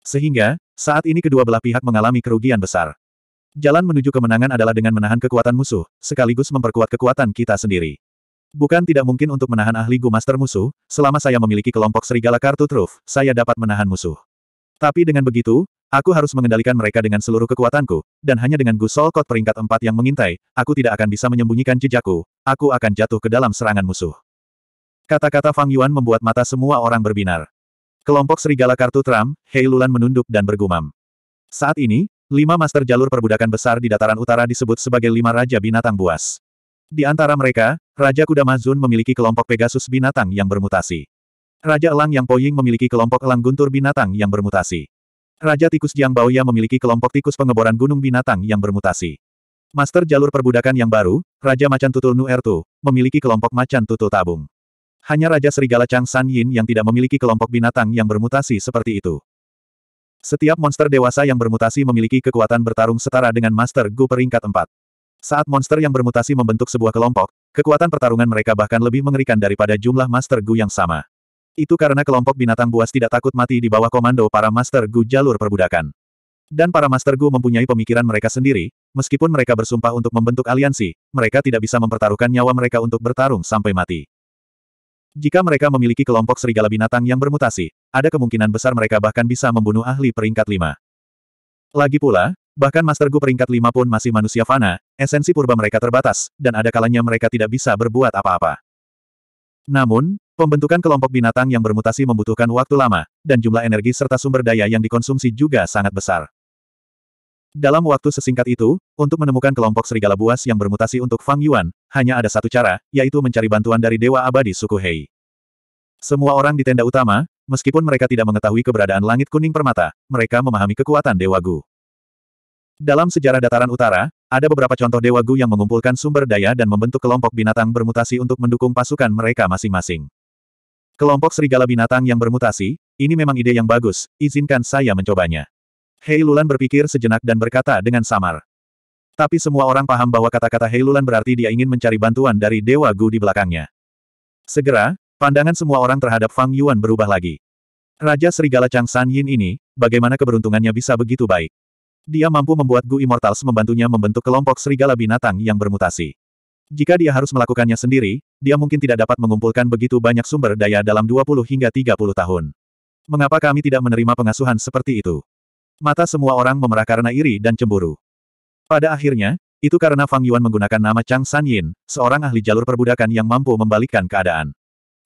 Sehingga, saat ini kedua belah pihak mengalami kerugian besar. Jalan menuju kemenangan adalah dengan menahan kekuatan musuh, sekaligus memperkuat kekuatan kita sendiri. Bukan tidak mungkin untuk menahan ahli Gu Master musuh, selama saya memiliki kelompok serigala kartu truf, saya dapat menahan musuh. Tapi dengan begitu, aku harus mengendalikan mereka dengan seluruh kekuatanku, dan hanya dengan Gu Solkot peringkat empat yang mengintai, aku tidak akan bisa menyembunyikan jejakku, aku akan jatuh ke dalam serangan musuh. Kata-kata Fang Yuan membuat mata semua orang berbinar. Kelompok serigala kartu Trump, Hei Lulan menunduk dan bergumam. Saat ini, Lima master jalur perbudakan besar di dataran utara disebut sebagai lima raja binatang buas. Di antara mereka, Raja Kuda Mazun memiliki kelompok Pegasus binatang yang bermutasi. Raja Elang Yang Poying memiliki kelompok Elang Guntur binatang yang bermutasi. Raja Tikus Jiang Baoya memiliki kelompok tikus pengeboran gunung binatang yang bermutasi. Master jalur perbudakan yang baru, Raja Macan Tutul Nuertu, memiliki kelompok macan tutul tabung. Hanya Raja Serigala Chang San Yin yang tidak memiliki kelompok binatang yang bermutasi seperti itu. Setiap monster dewasa yang bermutasi memiliki kekuatan bertarung setara dengan Master Gu peringkat 4. Saat monster yang bermutasi membentuk sebuah kelompok, kekuatan pertarungan mereka bahkan lebih mengerikan daripada jumlah Master Gu yang sama. Itu karena kelompok binatang buas tidak takut mati di bawah komando para Master Gu jalur perbudakan. Dan para Master Gu mempunyai pemikiran mereka sendiri, meskipun mereka bersumpah untuk membentuk aliansi, mereka tidak bisa mempertaruhkan nyawa mereka untuk bertarung sampai mati. Jika mereka memiliki kelompok serigala binatang yang bermutasi, ada kemungkinan besar mereka bahkan bisa membunuh ahli peringkat lima. Lagi pula, bahkan Master Gu peringkat lima pun masih manusia fana, esensi purba mereka terbatas, dan ada kalanya mereka tidak bisa berbuat apa-apa. Namun, pembentukan kelompok binatang yang bermutasi membutuhkan waktu lama, dan jumlah energi serta sumber daya yang dikonsumsi juga sangat besar. Dalam waktu sesingkat itu, untuk menemukan kelompok serigala buas yang bermutasi untuk Fang Yuan, hanya ada satu cara, yaitu mencari bantuan dari Dewa Abadi suku Hei. Semua orang di tenda utama, Meskipun mereka tidak mengetahui keberadaan langit kuning permata, mereka memahami kekuatan Dewa Gu. Dalam sejarah dataran utara, ada beberapa contoh Dewa Gu yang mengumpulkan sumber daya dan membentuk kelompok binatang bermutasi untuk mendukung pasukan mereka masing-masing. Kelompok serigala binatang yang bermutasi, ini memang ide yang bagus, izinkan saya mencobanya. Hei Lulan berpikir sejenak dan berkata dengan samar. Tapi semua orang paham bahwa kata-kata Hei Lulan berarti dia ingin mencari bantuan dari Dewa Gu di belakangnya. Segera, Pandangan semua orang terhadap Fang Yuan berubah lagi. Raja Serigala Chang San Yin ini, bagaimana keberuntungannya bisa begitu baik? Dia mampu membuat Gu Immortals membantunya membentuk kelompok serigala binatang yang bermutasi. Jika dia harus melakukannya sendiri, dia mungkin tidak dapat mengumpulkan begitu banyak sumber daya dalam 20 hingga 30 tahun. Mengapa kami tidak menerima pengasuhan seperti itu? Mata semua orang memerah karena iri dan cemburu. Pada akhirnya, itu karena Fang Yuan menggunakan nama Chang San Yin, seorang ahli jalur perbudakan yang mampu membalikkan keadaan.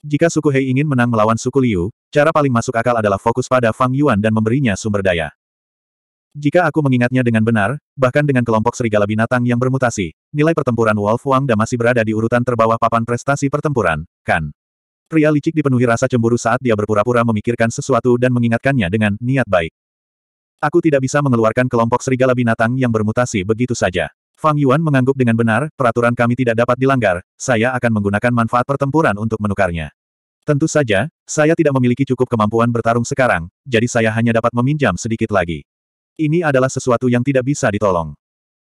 Jika suku Hei ingin menang melawan suku Liu, cara paling masuk akal adalah fokus pada Fang Yuan dan memberinya sumber daya. Jika aku mengingatnya dengan benar, bahkan dengan kelompok serigala binatang yang bermutasi, nilai pertempuran Wolf Wang Da masih berada di urutan terbawah papan prestasi pertempuran, kan? Pria licik dipenuhi rasa cemburu saat dia berpura-pura memikirkan sesuatu dan mengingatkannya dengan niat baik. Aku tidak bisa mengeluarkan kelompok serigala binatang yang bermutasi begitu saja. Fang Yuan mengangguk dengan benar, peraturan kami tidak dapat dilanggar, saya akan menggunakan manfaat pertempuran untuk menukarnya. Tentu saja, saya tidak memiliki cukup kemampuan bertarung sekarang, jadi saya hanya dapat meminjam sedikit lagi. Ini adalah sesuatu yang tidak bisa ditolong.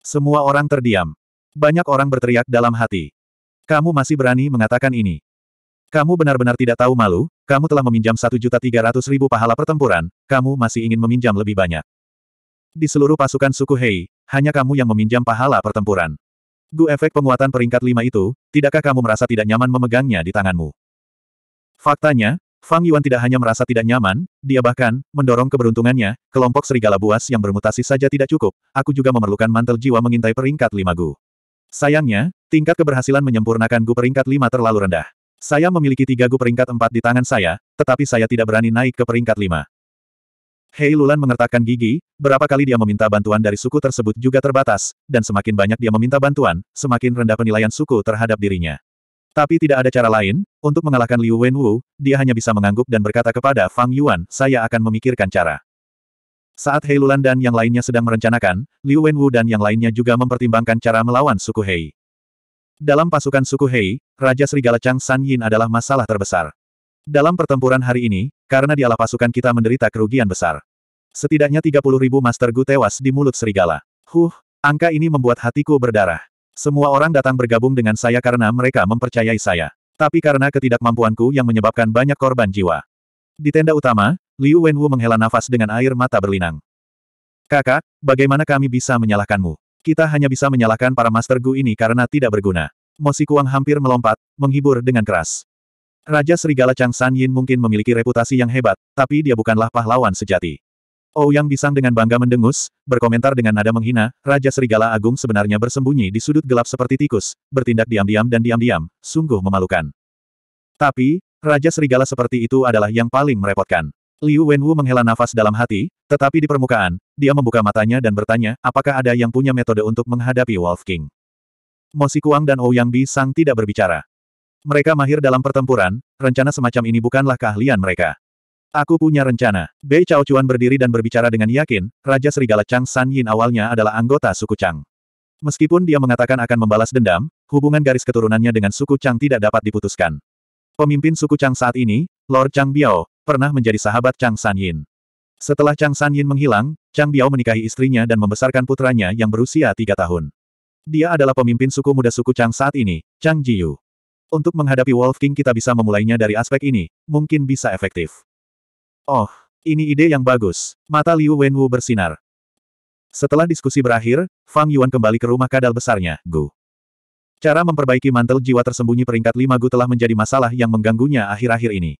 Semua orang terdiam. Banyak orang berteriak dalam hati. Kamu masih berani mengatakan ini. Kamu benar-benar tidak tahu malu, kamu telah meminjam 1.300.000 pahala pertempuran, kamu masih ingin meminjam lebih banyak. Di seluruh pasukan suku Hei, hanya kamu yang meminjam pahala pertempuran. Gu efek penguatan peringkat lima itu, tidakkah kamu merasa tidak nyaman memegangnya di tanganmu? Faktanya, Fang Yuan tidak hanya merasa tidak nyaman, dia bahkan, mendorong keberuntungannya, kelompok serigala buas yang bermutasi saja tidak cukup, aku juga memerlukan mantel jiwa mengintai peringkat lima Gu. Sayangnya, tingkat keberhasilan menyempurnakan Gu peringkat lima terlalu rendah. Saya memiliki tiga Gu peringkat empat di tangan saya, tetapi saya tidak berani naik ke peringkat lima. Hei Lulan mengertakkan gigi, berapa kali dia meminta bantuan dari suku tersebut juga terbatas, dan semakin banyak dia meminta bantuan, semakin rendah penilaian suku terhadap dirinya. Tapi tidak ada cara lain, untuk mengalahkan Liu Wenwu, dia hanya bisa mengangguk dan berkata kepada Fang Yuan, saya akan memikirkan cara. Saat Hei Lulan dan yang lainnya sedang merencanakan, Liu Wenwu dan yang lainnya juga mempertimbangkan cara melawan suku Hei. Dalam pasukan suku Hei, Raja Serigala Chang San Yin adalah masalah terbesar. Dalam pertempuran hari ini, karena dialah pasukan kita menderita kerugian besar. Setidaknya 30 ribu Master Gu tewas di mulut serigala. Huh, angka ini membuat hatiku berdarah. Semua orang datang bergabung dengan saya karena mereka mempercayai saya. Tapi karena ketidakmampuanku yang menyebabkan banyak korban jiwa. Di tenda utama, Liu Wenwu menghela nafas dengan air mata berlinang. Kakak, bagaimana kami bisa menyalahkanmu? Kita hanya bisa menyalahkan para Master Gu ini karena tidak berguna. Mosi Kuang hampir melompat, menghibur dengan keras. Raja Serigala Chang San Yin mungkin memiliki reputasi yang hebat, tapi dia bukanlah pahlawan sejati. Oh Yang Bisang dengan bangga mendengus, berkomentar dengan nada menghina, Raja Serigala Agung sebenarnya bersembunyi di sudut gelap seperti tikus, bertindak diam-diam dan diam-diam, sungguh memalukan. Tapi, Raja Serigala seperti itu adalah yang paling merepotkan. Liu Wenwu menghela nafas dalam hati, tetapi di permukaan, dia membuka matanya dan bertanya, apakah ada yang punya metode untuk menghadapi Wolf King. Mo Kuang dan Ouyang Bi Sang tidak berbicara. Mereka mahir dalam pertempuran, rencana semacam ini bukanlah keahlian mereka. Aku punya rencana. Bei Chao Chuan berdiri dan berbicara dengan yakin, Raja Serigala Chang San Yin awalnya adalah anggota suku Chang. Meskipun dia mengatakan akan membalas dendam, hubungan garis keturunannya dengan suku Chang tidak dapat diputuskan. Pemimpin suku Chang saat ini, Lord Chang Biao, pernah menjadi sahabat Chang San Yin. Setelah Chang San Yin menghilang, Chang Biao menikahi istrinya dan membesarkan putranya yang berusia tiga tahun. Dia adalah pemimpin suku muda suku Chang saat ini, Chang Jiyu. Untuk menghadapi Wolf King kita bisa memulainya dari aspek ini, mungkin bisa efektif. Oh, ini ide yang bagus. Mata Liu Wenwu bersinar. Setelah diskusi berakhir, Fang Yuan kembali ke rumah kadal besarnya, Gu. Cara memperbaiki mantel jiwa tersembunyi peringkat 5 Gu telah menjadi masalah yang mengganggunya akhir-akhir ini.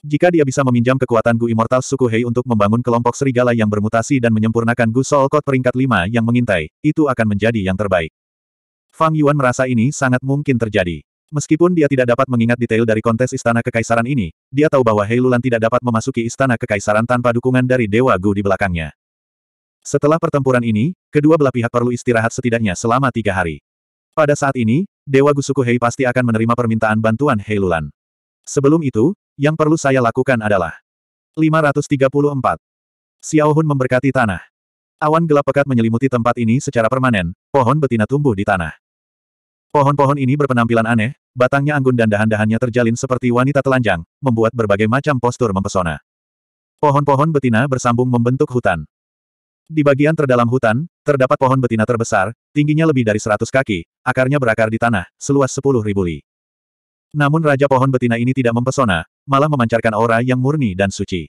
Jika dia bisa meminjam kekuatan Gu Immortal suku Hei untuk membangun kelompok serigala yang bermutasi dan menyempurnakan Gu Soul Code peringkat 5 yang mengintai, itu akan menjadi yang terbaik. Fang Yuan merasa ini sangat mungkin terjadi. Meskipun dia tidak dapat mengingat detail dari kontes istana kekaisaran ini, dia tahu bahwa Heilulan tidak dapat memasuki istana kekaisaran tanpa dukungan dari Dewa Gu di belakangnya. Setelah pertempuran ini, kedua belah pihak perlu istirahat setidaknya selama tiga hari. Pada saat ini, Dewa Gu Suku Hei pasti akan menerima permintaan bantuan Heilulan. Sebelum itu, yang perlu saya lakukan adalah 534. Xiao Hun memberkati tanah. Awan gelap pekat menyelimuti tempat ini secara permanen, pohon betina tumbuh di tanah. Pohon-pohon ini berpenampilan aneh, batangnya anggun dan dahan-dahannya terjalin seperti wanita telanjang, membuat berbagai macam postur mempesona. Pohon-pohon betina bersambung membentuk hutan. Di bagian terdalam hutan, terdapat pohon betina terbesar, tingginya lebih dari 100 kaki, akarnya berakar di tanah, seluas 10.000 li. Namun raja pohon betina ini tidak mempesona, malah memancarkan aura yang murni dan suci.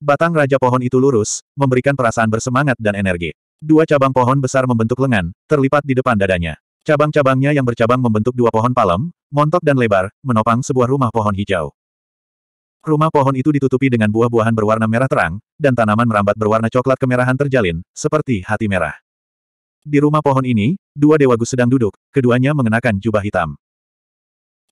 Batang raja pohon itu lurus, memberikan perasaan bersemangat dan energi. Dua cabang pohon besar membentuk lengan, terlipat di depan dadanya. Cabang-cabangnya yang bercabang membentuk dua pohon palem, montok dan lebar, menopang sebuah rumah pohon hijau. Rumah pohon itu ditutupi dengan buah-buahan berwarna merah terang, dan tanaman merambat berwarna coklat kemerahan terjalin, seperti hati merah. Di rumah pohon ini, dua dewa gus sedang duduk, keduanya mengenakan jubah hitam.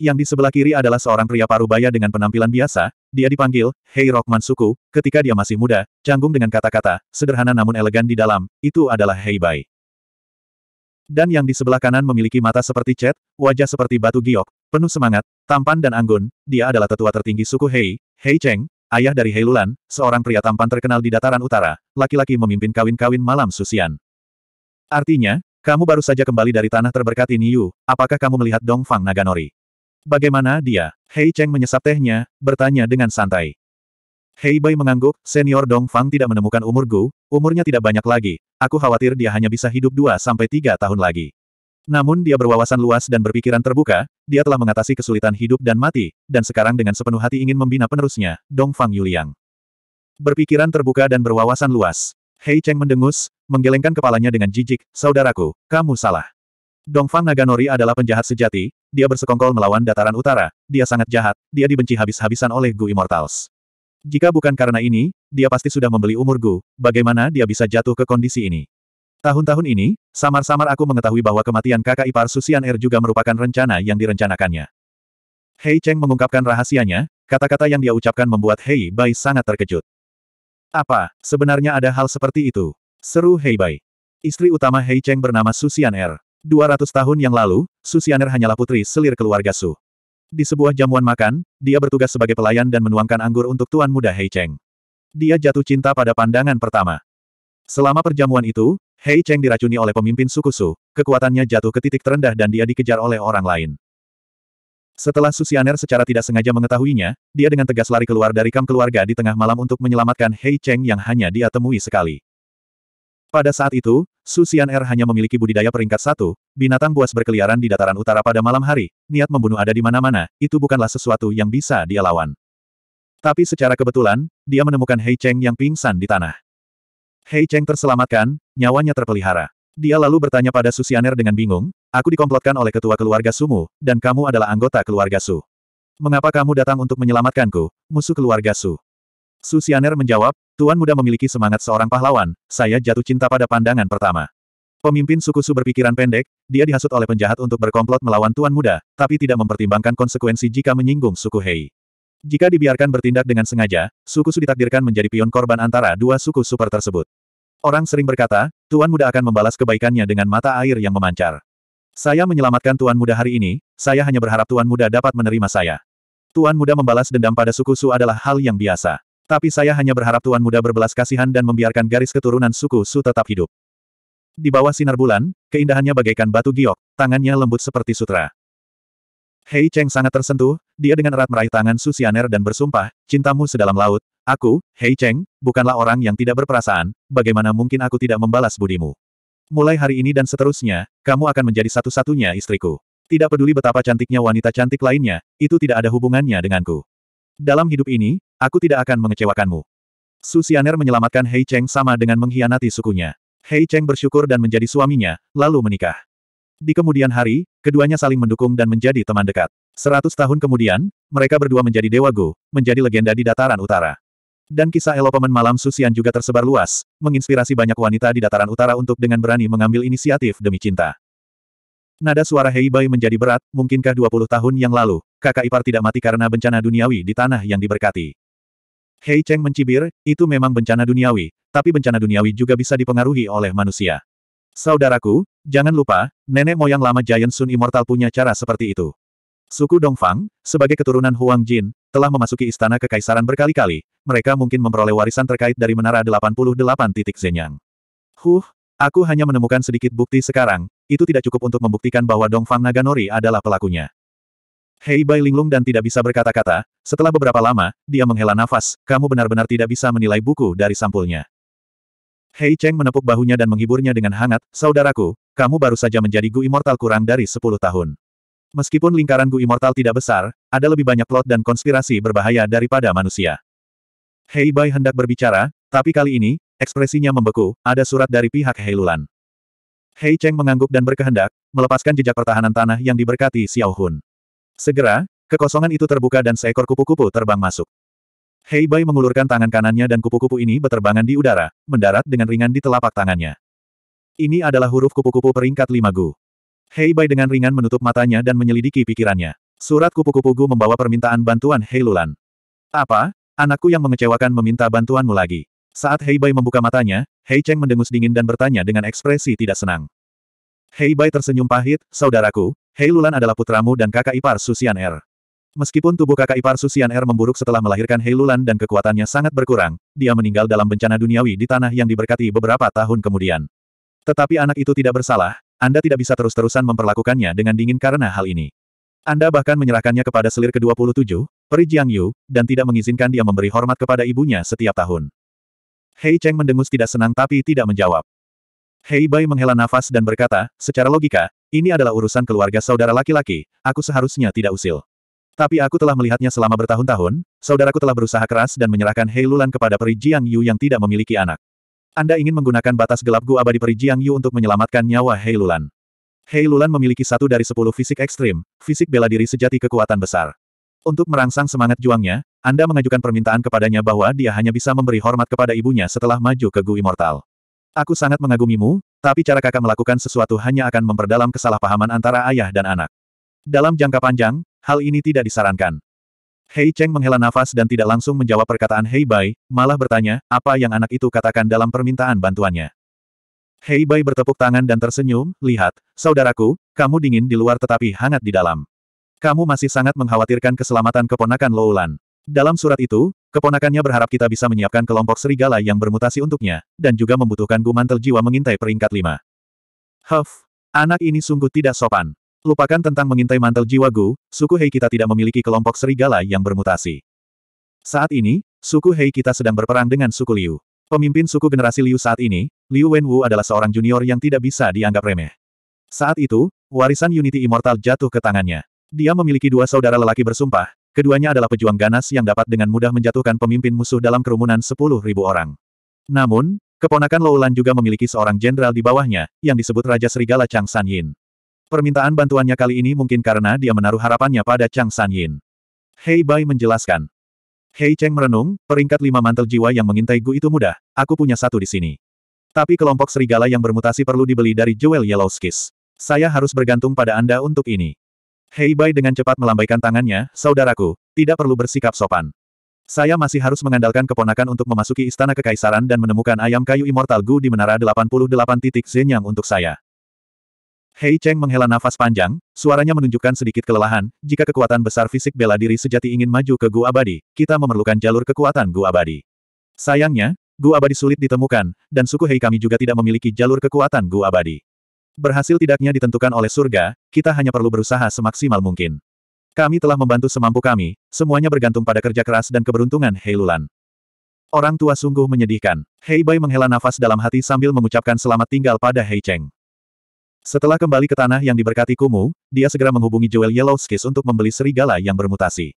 Yang di sebelah kiri adalah seorang pria parubaya dengan penampilan biasa, dia dipanggil, Hei Rokman Suku, ketika dia masih muda, canggung dengan kata-kata, sederhana namun elegan di dalam, itu adalah Hei Bai. Dan yang di sebelah kanan memiliki mata seperti cat, wajah seperti batu giok, penuh semangat, tampan dan anggun, dia adalah tetua tertinggi suku Hei, Hei Cheng, ayah dari Hei Lulan, seorang pria tampan terkenal di dataran utara, laki-laki memimpin kawin-kawin malam Susian. Artinya, kamu baru saja kembali dari tanah terberkati Niu, apakah kamu melihat Dongfang Naganori? Bagaimana dia? Hei Cheng menyesap tehnya, bertanya dengan santai. Hei Bai mengangguk, senior Dong Fang tidak menemukan umur Gu, umurnya tidak banyak lagi, aku khawatir dia hanya bisa hidup 2-3 tahun lagi. Namun dia berwawasan luas dan berpikiran terbuka, dia telah mengatasi kesulitan hidup dan mati, dan sekarang dengan sepenuh hati ingin membina penerusnya, Dong Fang Yuliang. Berpikiran terbuka dan berwawasan luas. Hei Cheng mendengus, menggelengkan kepalanya dengan jijik, saudaraku, kamu salah. Dong Fang Naganori adalah penjahat sejati, dia bersekongkol melawan dataran utara, dia sangat jahat, dia dibenci habis-habisan oleh Gu Immortals. Jika bukan karena ini, dia pasti sudah membeli umur Gu, bagaimana dia bisa jatuh ke kondisi ini? Tahun-tahun ini, samar-samar aku mengetahui bahwa kematian kakak ipar Susian Er juga merupakan rencana yang direncanakannya. Hei Cheng mengungkapkan rahasianya, kata-kata yang dia ucapkan membuat Hei Bai sangat terkejut. Apa, sebenarnya ada hal seperti itu? Seru Hei Bai. Istri utama Hei Cheng bernama Susian Er. 200 tahun yang lalu, Susian Er hanyalah putri selir keluarga Su. Di sebuah jamuan makan, dia bertugas sebagai pelayan dan menuangkan anggur untuk tuan muda Hei Cheng. Dia jatuh cinta pada pandangan pertama. Selama perjamuan itu, Hei Cheng diracuni oleh pemimpin suku Su, kekuatannya jatuh ke titik terendah dan dia dikejar oleh orang lain. Setelah Susianer secara tidak sengaja mengetahuinya, dia dengan tegas lari keluar dari kam keluarga di tengah malam untuk menyelamatkan Hei Cheng yang hanya dia temui sekali. Pada saat itu, Susian R hanya memiliki budidaya peringkat satu, binatang buas berkeliaran di dataran utara pada malam hari, niat membunuh ada di mana-mana, itu bukanlah sesuatu yang bisa dia lawan. Tapi secara kebetulan, dia menemukan Hei Cheng yang pingsan di tanah. Hei Cheng terselamatkan, nyawanya terpelihara. Dia lalu bertanya pada Susianer dengan bingung, aku dikomplotkan oleh ketua keluarga Sumu, dan kamu adalah anggota keluarga Su. Mengapa kamu datang untuk menyelamatkanku, musuh keluarga Su? Susianer menjawab, Tuan muda memiliki semangat seorang pahlawan, saya jatuh cinta pada pandangan pertama. Pemimpin suku-su berpikiran pendek, dia dihasut oleh penjahat untuk berkomplot melawan tuan muda, tapi tidak mempertimbangkan konsekuensi jika menyinggung suku Hei. Jika dibiarkan bertindak dengan sengaja, suku-su ditakdirkan menjadi pion korban antara dua suku super tersebut. Orang sering berkata, tuan muda akan membalas kebaikannya dengan mata air yang memancar. Saya menyelamatkan tuan muda hari ini, saya hanya berharap tuan muda dapat menerima saya. Tuan muda membalas dendam pada suku-su adalah hal yang biasa. Tapi saya hanya berharap Tuan Muda berbelas kasihan dan membiarkan garis keturunan suku Su tetap hidup. Di bawah sinar bulan, keindahannya bagaikan batu giok, tangannya lembut seperti sutra. Hei Cheng sangat tersentuh, dia dengan erat meraih tangan Su Xianer dan bersumpah, cintamu sedalam laut, aku, Hei Cheng, bukanlah orang yang tidak berperasaan, bagaimana mungkin aku tidak membalas budimu. Mulai hari ini dan seterusnya, kamu akan menjadi satu-satunya istriku. Tidak peduli betapa cantiknya wanita cantik lainnya, itu tidak ada hubungannya denganku. Dalam hidup ini, Aku tidak akan mengecewakanmu. Su Xianer menyelamatkan Hei Cheng sama dengan mengkhianati sukunya. Hei Cheng bersyukur dan menjadi suaminya, lalu menikah. Di kemudian hari, keduanya saling mendukung dan menjadi teman dekat. Seratus tahun kemudian, mereka berdua menjadi Dewa Gu, menjadi legenda di dataran utara. Dan kisah Elopemen Malam Susian juga tersebar luas, menginspirasi banyak wanita di dataran utara untuk dengan berani mengambil inisiatif demi cinta. Nada suara Hei Bai menjadi berat, mungkinkah 20 tahun yang lalu, kakak ipar tidak mati karena bencana duniawi di tanah yang diberkati. Hei Cheng mencibir, itu memang bencana duniawi, tapi bencana duniawi juga bisa dipengaruhi oleh manusia. Saudaraku, jangan lupa, nenek moyang lama Giant Sun Immortal punya cara seperti itu. Suku Dongfang, sebagai keturunan Huang Jin, telah memasuki istana kekaisaran berkali-kali, mereka mungkin memperoleh warisan terkait dari Menara 88 titik Zenyang. Huh, aku hanya menemukan sedikit bukti sekarang, itu tidak cukup untuk membuktikan bahwa Dongfang Naganori adalah pelakunya. Hei Bai linglung dan tidak bisa berkata-kata, setelah beberapa lama, dia menghela nafas, kamu benar-benar tidak bisa menilai buku dari sampulnya. Hei Cheng menepuk bahunya dan menghiburnya dengan hangat, saudaraku, kamu baru saja menjadi Gu Immortal kurang dari 10 tahun. Meskipun lingkaran Gu Immortal tidak besar, ada lebih banyak plot dan konspirasi berbahaya daripada manusia. Hei Bai hendak berbicara, tapi kali ini, ekspresinya membeku, ada surat dari pihak Hei Lulan. Hei Cheng mengangguk dan berkehendak, melepaskan jejak pertahanan tanah yang diberkati Xiao Hun. Segera, kekosongan itu terbuka dan seekor kupu-kupu terbang masuk. Hei Bai mengulurkan tangan kanannya dan kupu-kupu ini berterbangan di udara, mendarat dengan ringan di telapak tangannya. Ini adalah huruf kupu-kupu peringkat lima Gu. Hei Bai dengan ringan menutup matanya dan menyelidiki pikirannya. Surat kupu-kupu Gu membawa permintaan bantuan Hei Lulan. Apa? Anakku yang mengecewakan meminta bantuanmu lagi. Saat Hei Bai membuka matanya, Hei Cheng mendengus dingin dan bertanya dengan ekspresi tidak senang. Hei Bai tersenyum pahit, saudaraku, Hei Lulan adalah putramu dan kakak ipar Susian Er. Meskipun tubuh kakak ipar Susian Er memburuk setelah melahirkan Hei Lulan dan kekuatannya sangat berkurang, dia meninggal dalam bencana duniawi di tanah yang diberkati beberapa tahun kemudian. Tetapi anak itu tidak bersalah, Anda tidak bisa terus-terusan memperlakukannya dengan dingin karena hal ini. Anda bahkan menyerahkannya kepada selir ke-27, Peri Jiang Yu, dan tidak mengizinkan dia memberi hormat kepada ibunya setiap tahun. Hei Cheng mendengus tidak senang tapi tidak menjawab. Hei Bai menghela nafas dan berkata, secara logika, ini adalah urusan keluarga saudara laki-laki, aku seharusnya tidak usil. Tapi aku telah melihatnya selama bertahun-tahun, saudaraku telah berusaha keras dan menyerahkan Hei Lulan kepada peri Jiang Yu yang tidak memiliki anak. Anda ingin menggunakan batas gelap gua abadi peri Jiang Yu untuk menyelamatkan nyawa Hei Lulan. Hei Lulan memiliki satu dari sepuluh fisik ekstrim, fisik bela diri sejati kekuatan besar. Untuk merangsang semangat juangnya, Anda mengajukan permintaan kepadanya bahwa dia hanya bisa memberi hormat kepada ibunya setelah maju ke Gu Immortal. Aku sangat mengagumimu, tapi cara kakak melakukan sesuatu hanya akan memperdalam kesalahpahaman antara ayah dan anak. Dalam jangka panjang, hal ini tidak disarankan. Hei Cheng menghela nafas dan tidak langsung menjawab perkataan Hei Bai, malah bertanya, apa yang anak itu katakan dalam permintaan bantuannya. Hei Bai bertepuk tangan dan tersenyum, lihat, saudaraku, kamu dingin di luar tetapi hangat di dalam. Kamu masih sangat mengkhawatirkan keselamatan keponakan Loulan. Dalam surat itu, Keponakannya berharap kita bisa menyiapkan kelompok serigala yang bermutasi untuknya, dan juga membutuhkan gumantel jiwa mengintai peringkat lima. Huff, anak ini sungguh tidak sopan. Lupakan tentang mengintai mantel jiwa Gu, suku Hei kita tidak memiliki kelompok serigala yang bermutasi. Saat ini, suku Hei kita sedang berperang dengan suku Liu. Pemimpin suku generasi Liu saat ini, Liu Wenwu adalah seorang junior yang tidak bisa dianggap remeh. Saat itu, warisan Unity Immortal jatuh ke tangannya. Dia memiliki dua saudara lelaki bersumpah, Keduanya adalah pejuang ganas yang dapat dengan mudah menjatuhkan pemimpin musuh dalam kerumunan 10.000 orang. Namun, keponakan Loulan juga memiliki seorang jenderal di bawahnya, yang disebut Raja Serigala Chang San Yin. Permintaan bantuannya kali ini mungkin karena dia menaruh harapannya pada Chang San Yin. Hei Bai menjelaskan. Hei Cheng merenung, peringkat lima mantel jiwa yang mengintai Gu itu mudah, aku punya satu di sini. Tapi kelompok serigala yang bermutasi perlu dibeli dari Jewel Yellow Skis. Saya harus bergantung pada Anda untuk ini. Hei Bai dengan cepat melambaikan tangannya, saudaraku, tidak perlu bersikap sopan. Saya masih harus mengandalkan keponakan untuk memasuki istana kekaisaran dan menemukan ayam kayu immortal Gu di menara 88 titik Zenyang untuk saya. Hei Cheng menghela nafas panjang, suaranya menunjukkan sedikit kelelahan, jika kekuatan besar fisik bela diri sejati ingin maju ke Gu Abadi, kita memerlukan jalur kekuatan Gu Abadi. Sayangnya, Gu Abadi sulit ditemukan, dan suku Hei kami juga tidak memiliki jalur kekuatan Gu Abadi. Berhasil tidaknya ditentukan oleh surga, kita hanya perlu berusaha semaksimal mungkin. Kami telah membantu semampu kami, semuanya bergantung pada kerja keras dan keberuntungan Hei Lulan. Orang tua sungguh menyedihkan. Hei Bai menghela nafas dalam hati sambil mengucapkan selamat tinggal pada Hei Cheng. Setelah kembali ke tanah yang diberkati Kumu, dia segera menghubungi Joel Yellowskis untuk membeli serigala yang bermutasi.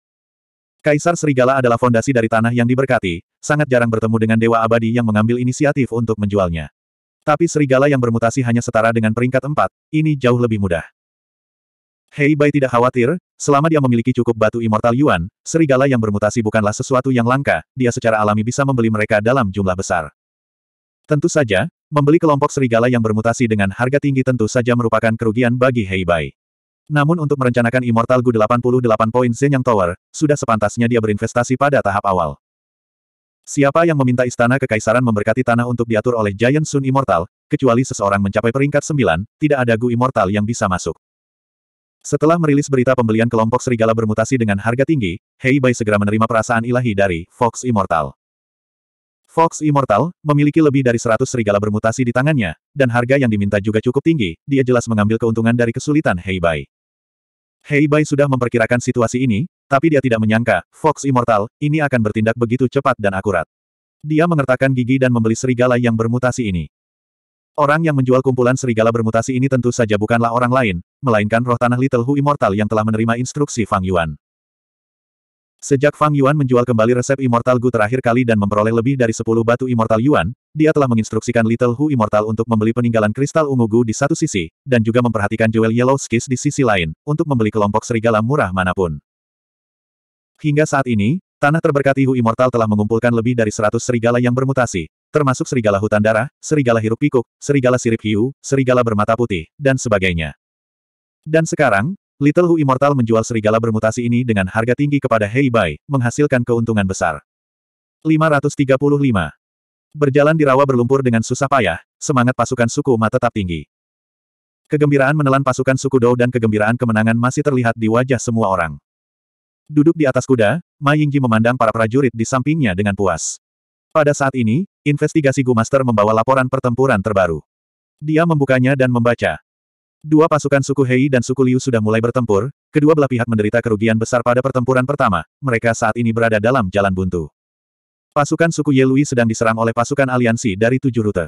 Kaisar Serigala adalah fondasi dari tanah yang diberkati, sangat jarang bertemu dengan Dewa Abadi yang mengambil inisiatif untuk menjualnya. Tapi serigala yang bermutasi hanya setara dengan peringkat empat, ini jauh lebih mudah. Hei Bai tidak khawatir, selama dia memiliki cukup batu immortal Yuan, serigala yang bermutasi bukanlah sesuatu yang langka, dia secara alami bisa membeli mereka dalam jumlah besar. Tentu saja, membeli kelompok serigala yang bermutasi dengan harga tinggi tentu saja merupakan kerugian bagi Hei Bai. Namun untuk merencanakan Immortal Gu 88 Poin Zenyang Tower, sudah sepantasnya dia berinvestasi pada tahap awal. Siapa yang meminta istana kekaisaran memberkati tanah untuk diatur oleh Giant Sun Immortal, kecuali seseorang mencapai peringkat sembilan, tidak ada Gu Immortal yang bisa masuk. Setelah merilis berita pembelian kelompok serigala bermutasi dengan harga tinggi, Hei Bai segera menerima perasaan ilahi dari Fox Immortal. Fox Immortal memiliki lebih dari 100 serigala bermutasi di tangannya, dan harga yang diminta juga cukup tinggi, dia jelas mengambil keuntungan dari kesulitan Hei Bai. Hei Bai sudah memperkirakan situasi ini, tapi dia tidak menyangka, Fox Immortal, ini akan bertindak begitu cepat dan akurat. Dia mengertakkan gigi dan membeli serigala yang bermutasi ini. Orang yang menjual kumpulan serigala bermutasi ini tentu saja bukanlah orang lain, melainkan roh tanah Little Hu Immortal yang telah menerima instruksi Fang Yuan. Sejak Fang Yuan menjual kembali resep Immortal Gu terakhir kali dan memperoleh lebih dari 10 batu Immortal Yuan, dia telah menginstruksikan Little Hu Immortal untuk membeli peninggalan kristal ungu Gu di satu sisi, dan juga memperhatikan Jewel Yellow Skis di sisi lain, untuk membeli kelompok serigala murah manapun. Hingga saat ini, Tanah terberkati Hu Immortal telah mengumpulkan lebih dari 100 serigala yang bermutasi, termasuk serigala hutan darah, serigala hiruk pikuk, serigala sirip hiu, serigala bermata putih, dan sebagainya. Dan sekarang, Little Hu Immortal menjual serigala bermutasi ini dengan harga tinggi kepada Hei Bai, menghasilkan keuntungan besar. 535. Berjalan di rawa berlumpur dengan susah payah, semangat pasukan suku Ma tetap tinggi. Kegembiraan menelan pasukan suku Dou dan kegembiraan kemenangan masih terlihat di wajah semua orang. Duduk di atas kuda, Ma Yingji memandang para prajurit di sampingnya dengan puas. Pada saat ini, investigasi Gu Master membawa laporan pertempuran terbaru. Dia membukanya dan membaca. Dua pasukan suku Hei dan suku Liu sudah mulai bertempur, kedua belah pihak menderita kerugian besar pada pertempuran pertama, mereka saat ini berada dalam jalan buntu. Pasukan suku Yelui sedang diserang oleh pasukan aliansi dari tujuh rute.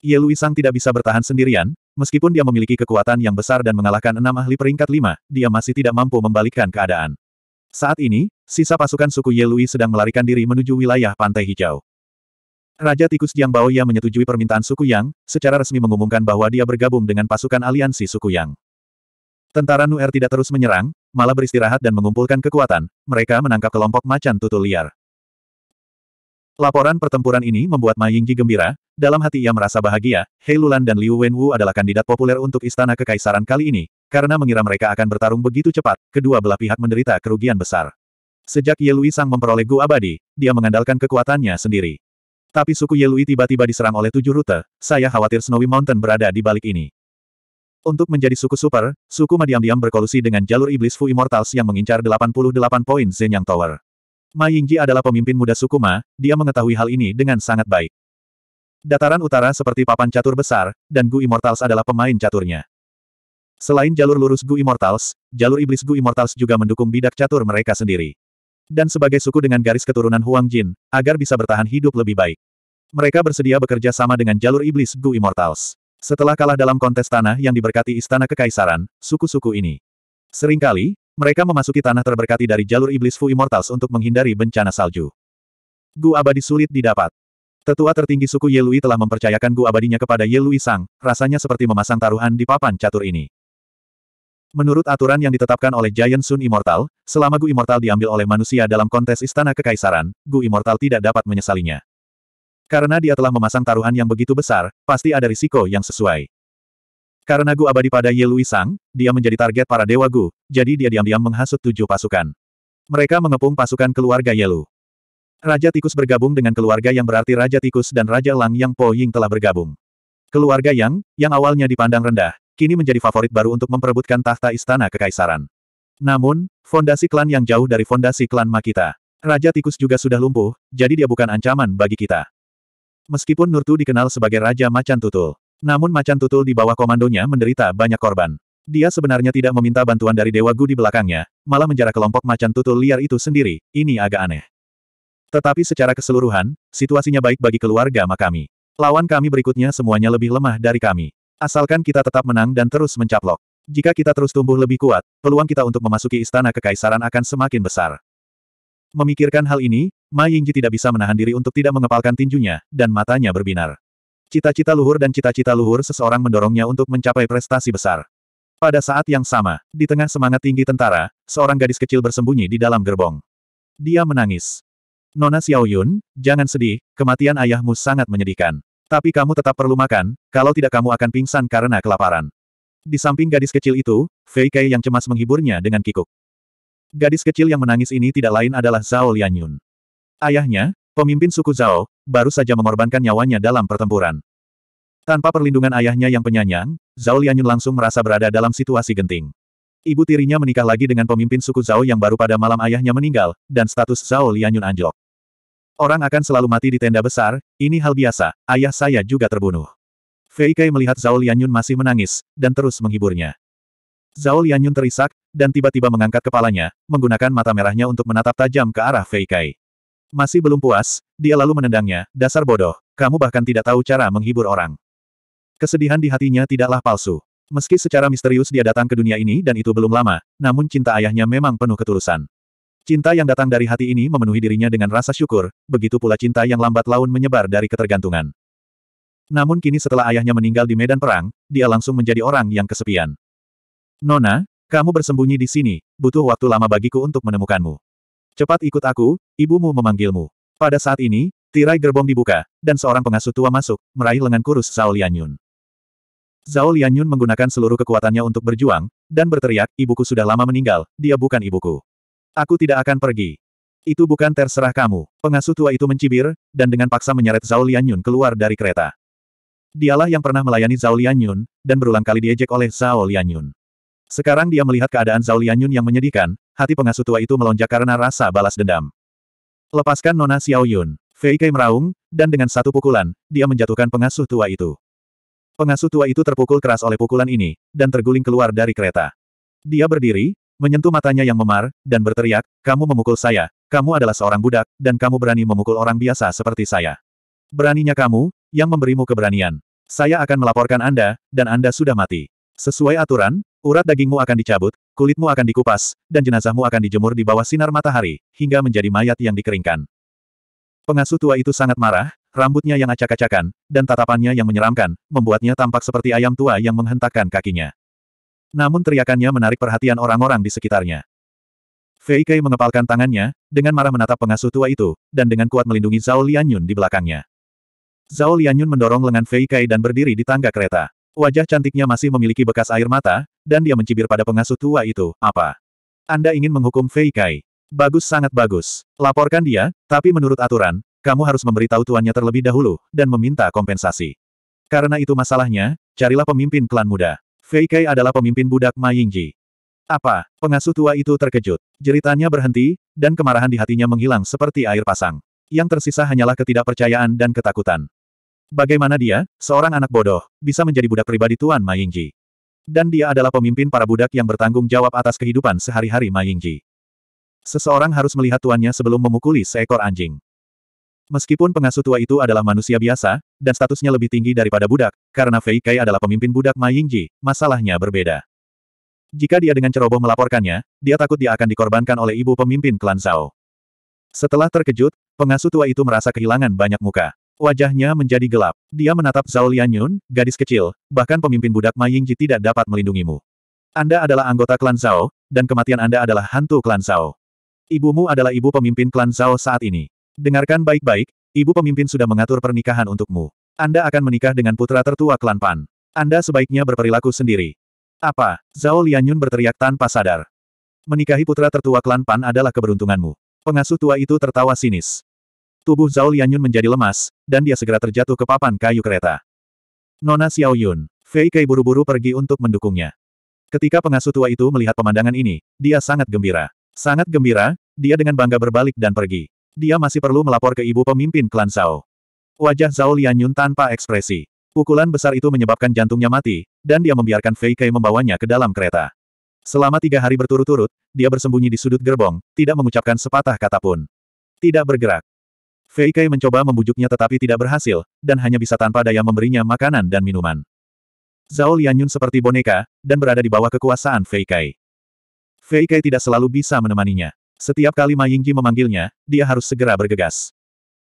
Yelui Sang tidak bisa bertahan sendirian, meskipun dia memiliki kekuatan yang besar dan mengalahkan enam ahli peringkat lima, dia masih tidak mampu membalikkan keadaan. Saat ini, sisa pasukan suku Yelui sedang melarikan diri menuju wilayah Pantai Hijau. Raja Tikus Jiang Bao Ya menyetujui permintaan suku Yang, secara resmi mengumumkan bahwa dia bergabung dengan pasukan aliansi suku Yang. Tentara Nuer tidak terus menyerang, malah beristirahat dan mengumpulkan kekuatan, mereka menangkap kelompok macan tutul liar. Laporan pertempuran ini membuat Ma Yingji gembira, dalam hati ia merasa bahagia, Hei Lulan dan Liu Wenwu adalah kandidat populer untuk istana kekaisaran kali ini, karena mengira mereka akan bertarung begitu cepat, kedua belah pihak menderita kerugian besar. Sejak Ye Lui Sang memperoleh Gu Abadi, dia mengandalkan kekuatannya sendiri. Tapi suku Yelui tiba-tiba diserang oleh tujuh rute, saya khawatir Snowy Mountain berada di balik ini. Untuk menjadi suku super, suku Ma diam-diam berkolusi dengan jalur iblis Fu Immortals yang mengincar 88 poin Zenyang Tower. Ma Yingji adalah pemimpin muda suku Ma, dia mengetahui hal ini dengan sangat baik. Dataran utara seperti papan catur besar, dan Gu Immortals adalah pemain caturnya. Selain jalur lurus Gu Immortals, jalur iblis Gu Immortals juga mendukung bidak catur mereka sendiri. Dan sebagai suku dengan garis keturunan Huang Jin, agar bisa bertahan hidup lebih baik. Mereka bersedia bekerja sama dengan jalur iblis Gu Immortals. Setelah kalah dalam kontes tanah yang diberkati Istana Kekaisaran, suku-suku ini. Seringkali, mereka memasuki tanah terberkati dari jalur iblis Fu Immortals untuk menghindari bencana salju. Gu abadi sulit didapat. Tetua tertinggi suku Yelui telah mempercayakan Gu abadinya kepada Yelui Sang, rasanya seperti memasang taruhan di papan catur ini. Menurut aturan yang ditetapkan oleh Giant Sun Immortal, selama Gu Immortal diambil oleh manusia dalam kontes Istana Kekaisaran, Gu Immortal tidak dapat menyesalinya. Karena dia telah memasang taruhan yang begitu besar, pasti ada risiko yang sesuai. Karena Gu abadi pada Ye Lui Sang, dia menjadi target para Dewa Gu, jadi dia diam-diam menghasut tujuh pasukan. Mereka mengepung pasukan keluarga Yelu. Raja Tikus bergabung dengan keluarga yang berarti Raja Tikus dan Raja Lang Yang Po Ying telah bergabung. Keluarga Yang, yang awalnya dipandang rendah, kini menjadi favorit baru untuk memperebutkan tahta istana kekaisaran. Namun, fondasi klan yang jauh dari fondasi klan Makita. Raja Tikus juga sudah lumpuh, jadi dia bukan ancaman bagi kita. Meskipun Nurtu dikenal sebagai Raja Macan Tutul. Namun Macan Tutul di bawah komandonya menderita banyak korban. Dia sebenarnya tidak meminta bantuan dari Dewa Gu di belakangnya, malah menjara kelompok Macan Tutul liar itu sendiri, ini agak aneh. Tetapi secara keseluruhan, situasinya baik bagi keluarga Makami. Lawan kami berikutnya semuanya lebih lemah dari kami. Asalkan kita tetap menang dan terus mencaplok. Jika kita terus tumbuh lebih kuat, peluang kita untuk memasuki istana kekaisaran akan semakin besar. Memikirkan hal ini, Ma Yingji tidak bisa menahan diri untuk tidak mengepalkan tinjunya, dan matanya berbinar. Cita-cita luhur dan cita-cita luhur seseorang mendorongnya untuk mencapai prestasi besar. Pada saat yang sama, di tengah semangat tinggi tentara, seorang gadis kecil bersembunyi di dalam gerbong. Dia menangis. Nona Xiaoyun, jangan sedih, kematian ayahmu sangat menyedihkan. Tapi kamu tetap perlu makan, kalau tidak kamu akan pingsan karena kelaparan. Di samping gadis kecil itu, Fei Kai yang cemas menghiburnya dengan kikuk. Gadis kecil yang menangis ini tidak lain adalah Zhao Lianyun. Ayahnya, pemimpin suku Zhao, baru saja mengorbankan nyawanya dalam pertempuran. Tanpa perlindungan ayahnya yang penyanyang, Zhao Lianyun langsung merasa berada dalam situasi genting. Ibu tirinya menikah lagi dengan pemimpin suku Zhao yang baru pada malam ayahnya meninggal, dan status Zhao Lianyun anjlok. Orang akan selalu mati di tenda besar, ini hal biasa, ayah saya juga terbunuh. Fei Kai melihat Zhao Lianyun masih menangis, dan terus menghiburnya. Zhao Lianyun terisak, dan tiba-tiba mengangkat kepalanya, menggunakan mata merahnya untuk menatap tajam ke arah Fei Kai. Masih belum puas, dia lalu menendangnya, dasar bodoh, kamu bahkan tidak tahu cara menghibur orang. Kesedihan di hatinya tidaklah palsu. Meski secara misterius dia datang ke dunia ini dan itu belum lama, namun cinta ayahnya memang penuh ketulusan. Cinta yang datang dari hati ini memenuhi dirinya dengan rasa syukur, begitu pula cinta yang lambat laun menyebar dari ketergantungan. Namun kini setelah ayahnya meninggal di medan perang, dia langsung menjadi orang yang kesepian. Nona, kamu bersembunyi di sini, butuh waktu lama bagiku untuk menemukanmu. Cepat ikut aku, ibumu memanggilmu. Pada saat ini, tirai gerbong dibuka, dan seorang pengasuh tua masuk, meraih lengan kurus Zhao Lianyun. Zhao Lianyun menggunakan seluruh kekuatannya untuk berjuang, dan berteriak, ibuku sudah lama meninggal, dia bukan ibuku. Aku tidak akan pergi. Itu bukan terserah kamu. Pengasuh tua itu mencibir, dan dengan paksa menyeret Zhao Lianyun keluar dari kereta. Dialah yang pernah melayani Zhao Lianyun, dan berulang kali diejek oleh Zhao Lianyun. Sekarang dia melihat keadaan Zhao Lianyun yang menyedihkan, hati pengasuh tua itu melonjak karena rasa balas dendam. Lepaskan Nona Xiao Yun, Fei Kei meraung, dan dengan satu pukulan, dia menjatuhkan pengasuh tua itu. Pengasuh tua itu terpukul keras oleh pukulan ini, dan terguling keluar dari kereta. Dia berdiri, menyentuh matanya yang memar, dan berteriak, kamu memukul saya, kamu adalah seorang budak, dan kamu berani memukul orang biasa seperti saya. Beraninya kamu, yang memberimu keberanian. Saya akan melaporkan Anda, dan Anda sudah mati. Sesuai aturan, urat dagingmu akan dicabut, kulitmu akan dikupas, dan jenazahmu akan dijemur di bawah sinar matahari, hingga menjadi mayat yang dikeringkan. Pengasuh tua itu sangat marah, rambutnya yang acak-acakan, dan tatapannya yang menyeramkan, membuatnya tampak seperti ayam tua yang menghentakkan kakinya. Namun teriakannya menarik perhatian orang-orang di sekitarnya. Fei Kei mengepalkan tangannya, dengan marah menatap pengasuh tua itu, dan dengan kuat melindungi Zhao Lianyun di belakangnya. Zhao Lianyun mendorong lengan Fei Kai dan berdiri di tangga kereta. Wajah cantiknya masih memiliki bekas air mata, dan dia mencibir pada pengasuh tua itu, apa? Anda ingin menghukum Fei Kai? Bagus sangat bagus. Laporkan dia, tapi menurut aturan, kamu harus memberitahu tuannya terlebih dahulu, dan meminta kompensasi. Karena itu masalahnya, carilah pemimpin klan muda. Fei Kai adalah pemimpin budak Ma Yingji. Apa? Pengasuh tua itu terkejut. Jeritannya berhenti, dan kemarahan di hatinya menghilang seperti air pasang. Yang tersisa hanyalah ketidakpercayaan dan ketakutan. Bagaimana dia, seorang anak bodoh, bisa menjadi budak pribadi Tuan Ma Yingji? Dan dia adalah pemimpin para budak yang bertanggung jawab atas kehidupan sehari-hari Ma Yingji. Seseorang harus melihat tuannya sebelum memukuli seekor anjing. Meskipun pengasuh tua itu adalah manusia biasa, dan statusnya lebih tinggi daripada budak, karena Fei Kai adalah pemimpin budak Ma Yingji, masalahnya berbeda. Jika dia dengan ceroboh melaporkannya, dia takut dia akan dikorbankan oleh ibu pemimpin klan Zhao. Setelah terkejut, pengasuh tua itu merasa kehilangan banyak muka. Wajahnya menjadi gelap. Dia menatap Zhao Lianyun, gadis kecil, bahkan pemimpin budak Ma Yingji tidak dapat melindungimu. Anda adalah anggota klan Zhao, dan kematian Anda adalah hantu klan Zhao. Ibumu adalah ibu pemimpin klan Zhao saat ini. Dengarkan baik-baik, ibu pemimpin sudah mengatur pernikahan untukmu. Anda akan menikah dengan putra tertua klan Pan. Anda sebaiknya berperilaku sendiri. Apa? Zhao Lianyun berteriak tanpa sadar. Menikahi putra tertua klan Pan adalah keberuntunganmu. Pengasuh tua itu tertawa sinis. Tubuh Zhao Lianyun menjadi lemas, dan dia segera terjatuh ke papan kayu kereta. Nona Xiaoyun, Fei Kei buru-buru pergi untuk mendukungnya. Ketika pengasuh tua itu melihat pemandangan ini, dia sangat gembira. Sangat gembira, dia dengan bangga berbalik dan pergi. Dia masih perlu melapor ke ibu pemimpin klan Zhao. Wajah Zhao Lianyun tanpa ekspresi. Pukulan besar itu menyebabkan jantungnya mati, dan dia membiarkan Fei Kei membawanya ke dalam kereta. Selama tiga hari berturut-turut, dia bersembunyi di sudut gerbong, tidak mengucapkan sepatah kata pun. Tidak bergerak, Feikai mencoba membujuknya tetapi tidak berhasil, dan hanya bisa tanpa daya memberinya makanan dan minuman. Zhao Lianyun seperti boneka, dan berada di bawah kekuasaan Feikai. Feikai tidak selalu bisa menemaninya. Setiap kali Ma Yingji memanggilnya, dia harus segera bergegas.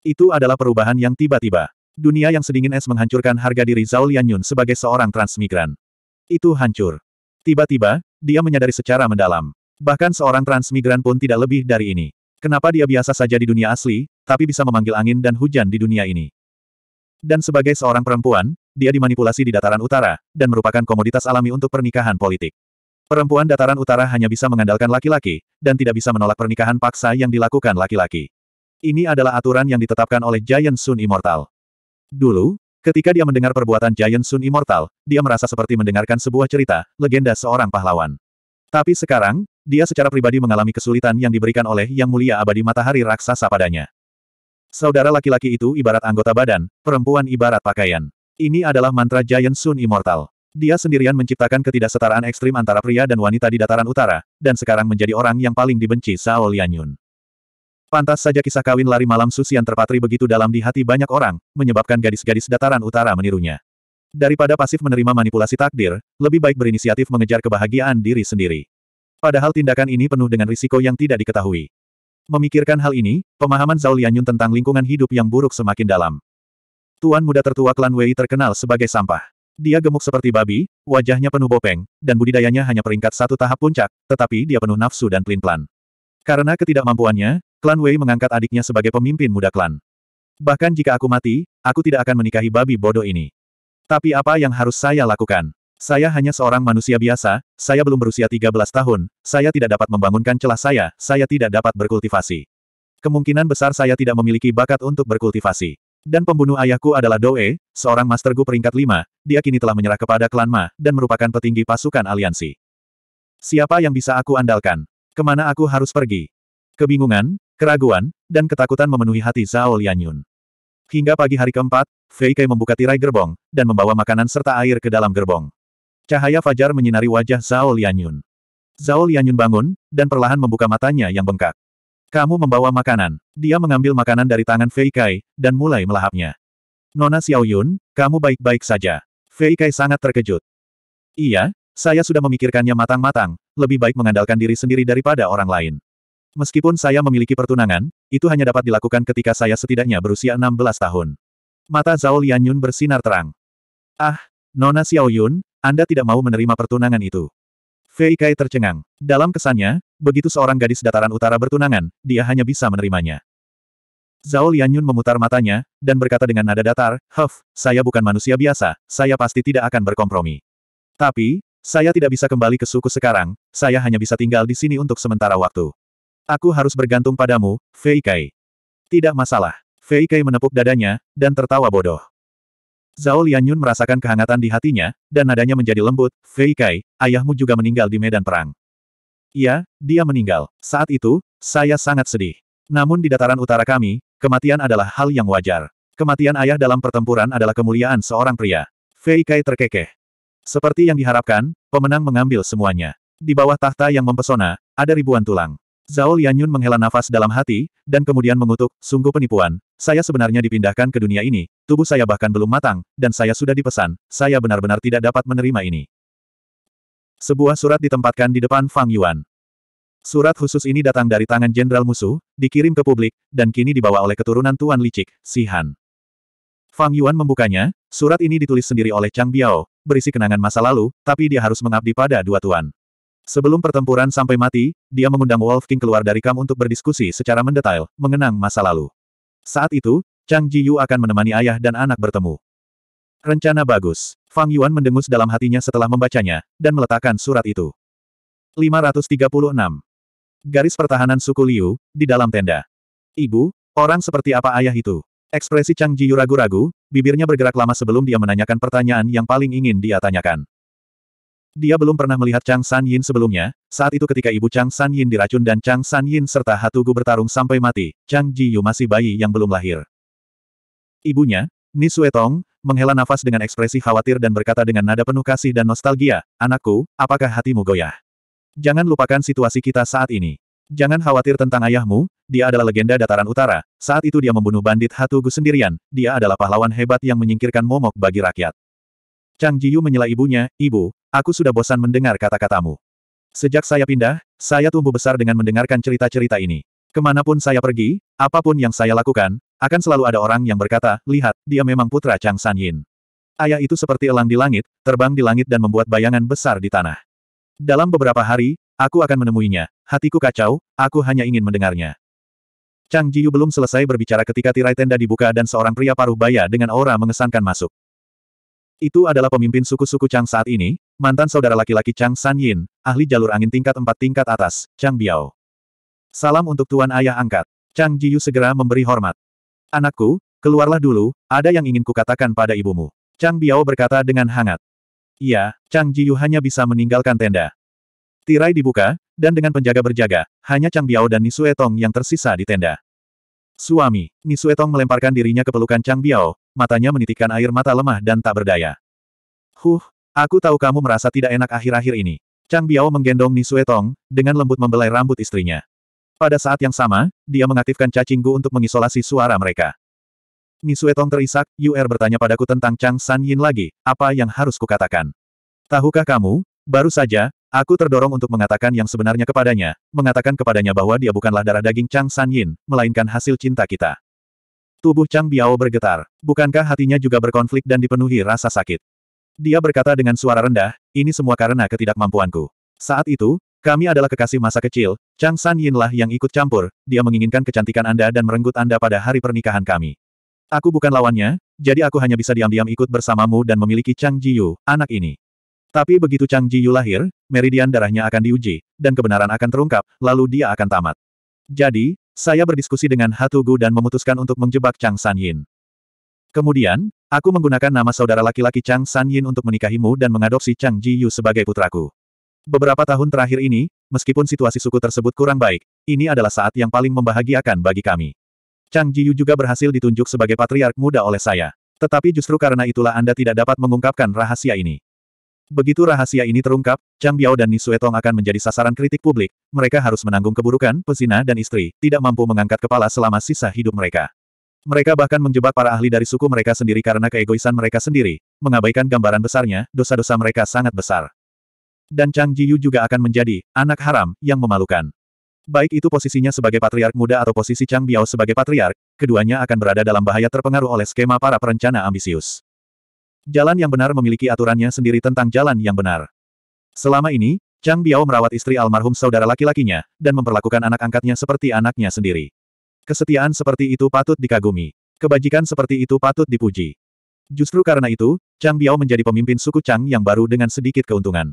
Itu adalah perubahan yang tiba-tiba. Dunia yang sedingin es menghancurkan harga diri Zhao Lianyun sebagai seorang transmigran. Itu hancur. Tiba-tiba, dia menyadari secara mendalam. Bahkan seorang transmigran pun tidak lebih dari ini. Kenapa dia biasa saja di dunia asli, tapi bisa memanggil angin dan hujan di dunia ini. Dan sebagai seorang perempuan, dia dimanipulasi di dataran utara, dan merupakan komoditas alami untuk pernikahan politik. Perempuan dataran utara hanya bisa mengandalkan laki-laki, dan tidak bisa menolak pernikahan paksa yang dilakukan laki-laki. Ini adalah aturan yang ditetapkan oleh Giant Sun Immortal. Dulu, Ketika dia mendengar perbuatan Giant Sun Immortal, dia merasa seperti mendengarkan sebuah cerita, legenda seorang pahlawan. Tapi sekarang, dia secara pribadi mengalami kesulitan yang diberikan oleh Yang Mulia Abadi Matahari Raksasa padanya. Saudara laki-laki itu ibarat anggota badan, perempuan ibarat pakaian. Ini adalah mantra Giant Sun Immortal. Dia sendirian menciptakan ketidaksetaraan ekstrim antara pria dan wanita di dataran utara, dan sekarang menjadi orang yang paling dibenci Zhao Lianyun. Pantas saja kisah kawin lari malam Susian terpatri begitu dalam di hati banyak orang, menyebabkan gadis-gadis dataran utara menirunya. Daripada pasif menerima manipulasi takdir, lebih baik berinisiatif mengejar kebahagiaan diri sendiri. Padahal tindakan ini penuh dengan risiko yang tidak diketahui. Memikirkan hal ini, pemahaman Zhao Lianyun tentang lingkungan hidup yang buruk semakin dalam. Tuan muda tertua klan Wei terkenal sebagai sampah. Dia gemuk seperti babi, wajahnya penuh bopeng, dan budidayanya hanya peringkat satu tahap puncak, tetapi dia penuh nafsu dan pelin-pelan. Karena ketidakmampuannya, klan Wei mengangkat adiknya sebagai pemimpin muda klan. Bahkan jika aku mati, aku tidak akan menikahi babi bodoh ini. Tapi apa yang harus saya lakukan? Saya hanya seorang manusia biasa, saya belum berusia 13 tahun, saya tidak dapat membangunkan celah saya, saya tidak dapat berkultivasi. Kemungkinan besar saya tidak memiliki bakat untuk berkultivasi. Dan pembunuh ayahku adalah Doe, seorang master gu peringkat 5, dia kini telah menyerah kepada klan Ma, dan merupakan petinggi pasukan aliansi. Siapa yang bisa aku andalkan? Kemana aku harus pergi? Kebingungan, keraguan, dan ketakutan memenuhi hati Zhao Lianyun. Hingga pagi hari keempat, Fei Kai membuka tirai gerbong, dan membawa makanan serta air ke dalam gerbong. Cahaya fajar menyinari wajah Zhao Lianyun. Zhao Lianyun bangun, dan perlahan membuka matanya yang bengkak. Kamu membawa makanan. Dia mengambil makanan dari tangan Fei Kai, dan mulai melahapnya. Nona Xiaoyun, kamu baik-baik saja. Fei Kai sangat terkejut. Iya, saya sudah memikirkannya matang-matang, lebih baik mengandalkan diri sendiri daripada orang lain. Meskipun saya memiliki pertunangan, itu hanya dapat dilakukan ketika saya setidaknya berusia 16 tahun. Mata Zhao Lianyun bersinar terang. Ah, Nona Xiaoyun, anda tidak mau menerima pertunangan itu. Fei Kai tercengang. Dalam kesannya, begitu seorang gadis dataran utara bertunangan, dia hanya bisa menerimanya. Zhao Lianyun memutar matanya, dan berkata dengan nada datar, Huff, saya bukan manusia biasa, saya pasti tidak akan berkompromi. Tapi, saya tidak bisa kembali ke suku sekarang, saya hanya bisa tinggal di sini untuk sementara waktu. Aku harus bergantung padamu, Fei Kai. Tidak masalah. Fei Kai menepuk dadanya, dan tertawa bodoh. Zhao Lianyun merasakan kehangatan di hatinya, dan nadanya menjadi lembut, Fei Kai, ayahmu juga meninggal di medan perang. Iya, dia meninggal. Saat itu, saya sangat sedih. Namun di dataran utara kami, kematian adalah hal yang wajar. Kematian ayah dalam pertempuran adalah kemuliaan seorang pria. Fei Kai terkekeh. Seperti yang diharapkan, pemenang mengambil semuanya. Di bawah tahta yang mempesona, ada ribuan tulang. Zhao Lianyun menghela nafas dalam hati, dan kemudian mengutuk, sungguh penipuan, saya sebenarnya dipindahkan ke dunia ini, tubuh saya bahkan belum matang, dan saya sudah dipesan, saya benar-benar tidak dapat menerima ini. Sebuah surat ditempatkan di depan Fang Yuan. Surat khusus ini datang dari tangan jenderal musuh, dikirim ke publik, dan kini dibawa oleh keturunan Tuan Licik, Si Han. Fang Yuan membukanya, surat ini ditulis sendiri oleh Chang Biao, berisi kenangan masa lalu, tapi dia harus mengabdi pada dua tuan. Sebelum pertempuran sampai mati, dia mengundang Wolf King keluar dari kam untuk berdiskusi secara mendetail, mengenang masa lalu. Saat itu, Chang Ji Yu akan menemani ayah dan anak bertemu. Rencana bagus. Fang Yuan mendengus dalam hatinya setelah membacanya, dan meletakkan surat itu. 536. Garis pertahanan suku Liu, di dalam tenda. Ibu, orang seperti apa ayah itu? Ekspresi Chang Ji Yu ragu-ragu, bibirnya bergerak lama sebelum dia menanyakan pertanyaan yang paling ingin dia tanyakan. Dia belum pernah melihat Chang San Yin sebelumnya, saat itu ketika ibu Chang San Yin diracun dan Chang San Yin serta Hatugu bertarung sampai mati, Chang Ji Yu masih bayi yang belum lahir. Ibunya, Sue Tong, menghela nafas dengan ekspresi khawatir dan berkata dengan nada penuh kasih dan nostalgia, Anakku, apakah hatimu goyah? Jangan lupakan situasi kita saat ini. Jangan khawatir tentang ayahmu, dia adalah legenda dataran utara, saat itu dia membunuh bandit Hatugu sendirian, dia adalah pahlawan hebat yang menyingkirkan momok bagi rakyat. Chang Jiyu menyela ibunya, ibu, Aku sudah bosan mendengar kata-katamu. Sejak saya pindah, saya tumbuh besar dengan mendengarkan cerita-cerita ini. Kemanapun saya pergi, apapun yang saya lakukan, akan selalu ada orang yang berkata, lihat, dia memang putra Chang San Yin. Ayah itu seperti elang di langit, terbang di langit dan membuat bayangan besar di tanah. Dalam beberapa hari, aku akan menemuinya. Hatiku kacau, aku hanya ingin mendengarnya. Chang Yu belum selesai berbicara ketika tirai tenda dibuka dan seorang pria paruh baya dengan aura mengesankan masuk. Itu adalah pemimpin suku-suku Chang saat ini, mantan saudara laki-laki Chang San Yin, ahli jalur angin tingkat empat tingkat atas, Chang Biao. Salam untuk tuan ayah angkat. Chang Jiyu segera memberi hormat. Anakku, keluarlah dulu, ada yang ingin kukatakan pada ibumu. Chang Biao berkata dengan hangat. Iya, Chang Jiyu hanya bisa meninggalkan tenda. Tirai dibuka, dan dengan penjaga berjaga, hanya Chang Biao dan Nisue Tong yang tersisa di tenda. Suami, Nisue Tong melemparkan dirinya ke pelukan Chang Biao, matanya menitikkan air mata lemah dan tak berdaya. Huh, Aku tahu kamu merasa tidak enak akhir-akhir ini. Chang Biao menggendong Ni Suetong, dengan lembut membelai rambut istrinya. Pada saat yang sama, dia mengaktifkan cacinggu untuk mengisolasi suara mereka. Ni Suetong terisak, Yuer bertanya padaku tentang Chang San Yin lagi, apa yang harus kukatakan? Tahukah kamu, baru saja, Aku terdorong untuk mengatakan yang sebenarnya kepadanya, mengatakan kepadanya bahwa dia bukanlah darah daging Chang San Yin, melainkan hasil cinta kita. Tubuh Chang Biao bergetar. Bukankah hatinya juga berkonflik dan dipenuhi rasa sakit? Dia berkata dengan suara rendah, ini semua karena ketidakmampuanku. Saat itu, kami adalah kekasih masa kecil, Chang San Yin lah yang ikut campur, dia menginginkan kecantikan Anda dan merenggut Anda pada hari pernikahan kami. Aku bukan lawannya, jadi aku hanya bisa diam-diam ikut bersamamu dan memiliki Chang Ji Yu, anak ini. Tapi begitu Chang Ji Yu lahir, meridian darahnya akan diuji, dan kebenaran akan terungkap, lalu dia akan tamat. Jadi, saya berdiskusi dengan Hatugu dan memutuskan untuk menjebak Chang San Yin. Kemudian, aku menggunakan nama saudara laki-laki Chang San Yin untuk menikahimu dan mengadopsi Chang Ji Yu sebagai putraku. Beberapa tahun terakhir ini, meskipun situasi suku tersebut kurang baik, ini adalah saat yang paling membahagiakan bagi kami. Chang Ji Yu juga berhasil ditunjuk sebagai patriark muda oleh saya. Tetapi justru karena itulah Anda tidak dapat mengungkapkan rahasia ini. Begitu rahasia ini terungkap, Chang Biao dan Tong akan menjadi sasaran kritik publik. Mereka harus menanggung keburukan, pesina dan istri, tidak mampu mengangkat kepala selama sisa hidup mereka. Mereka bahkan menjebak para ahli dari suku mereka sendiri karena keegoisan mereka sendiri, mengabaikan gambaran besarnya, dosa-dosa mereka sangat besar. Dan Chang Jiyu juga akan menjadi anak haram yang memalukan. Baik itu posisinya sebagai patriark muda atau posisi Chang Biao sebagai patriark, keduanya akan berada dalam bahaya terpengaruh oleh skema para perencana ambisius. Jalan yang benar memiliki aturannya sendiri tentang jalan yang benar. Selama ini, Chang Biao merawat istri almarhum saudara laki-lakinya, dan memperlakukan anak angkatnya seperti anaknya sendiri. Kesetiaan seperti itu patut dikagumi. Kebajikan seperti itu patut dipuji. Justru karena itu, Chang Biao menjadi pemimpin suku Chang yang baru dengan sedikit keuntungan.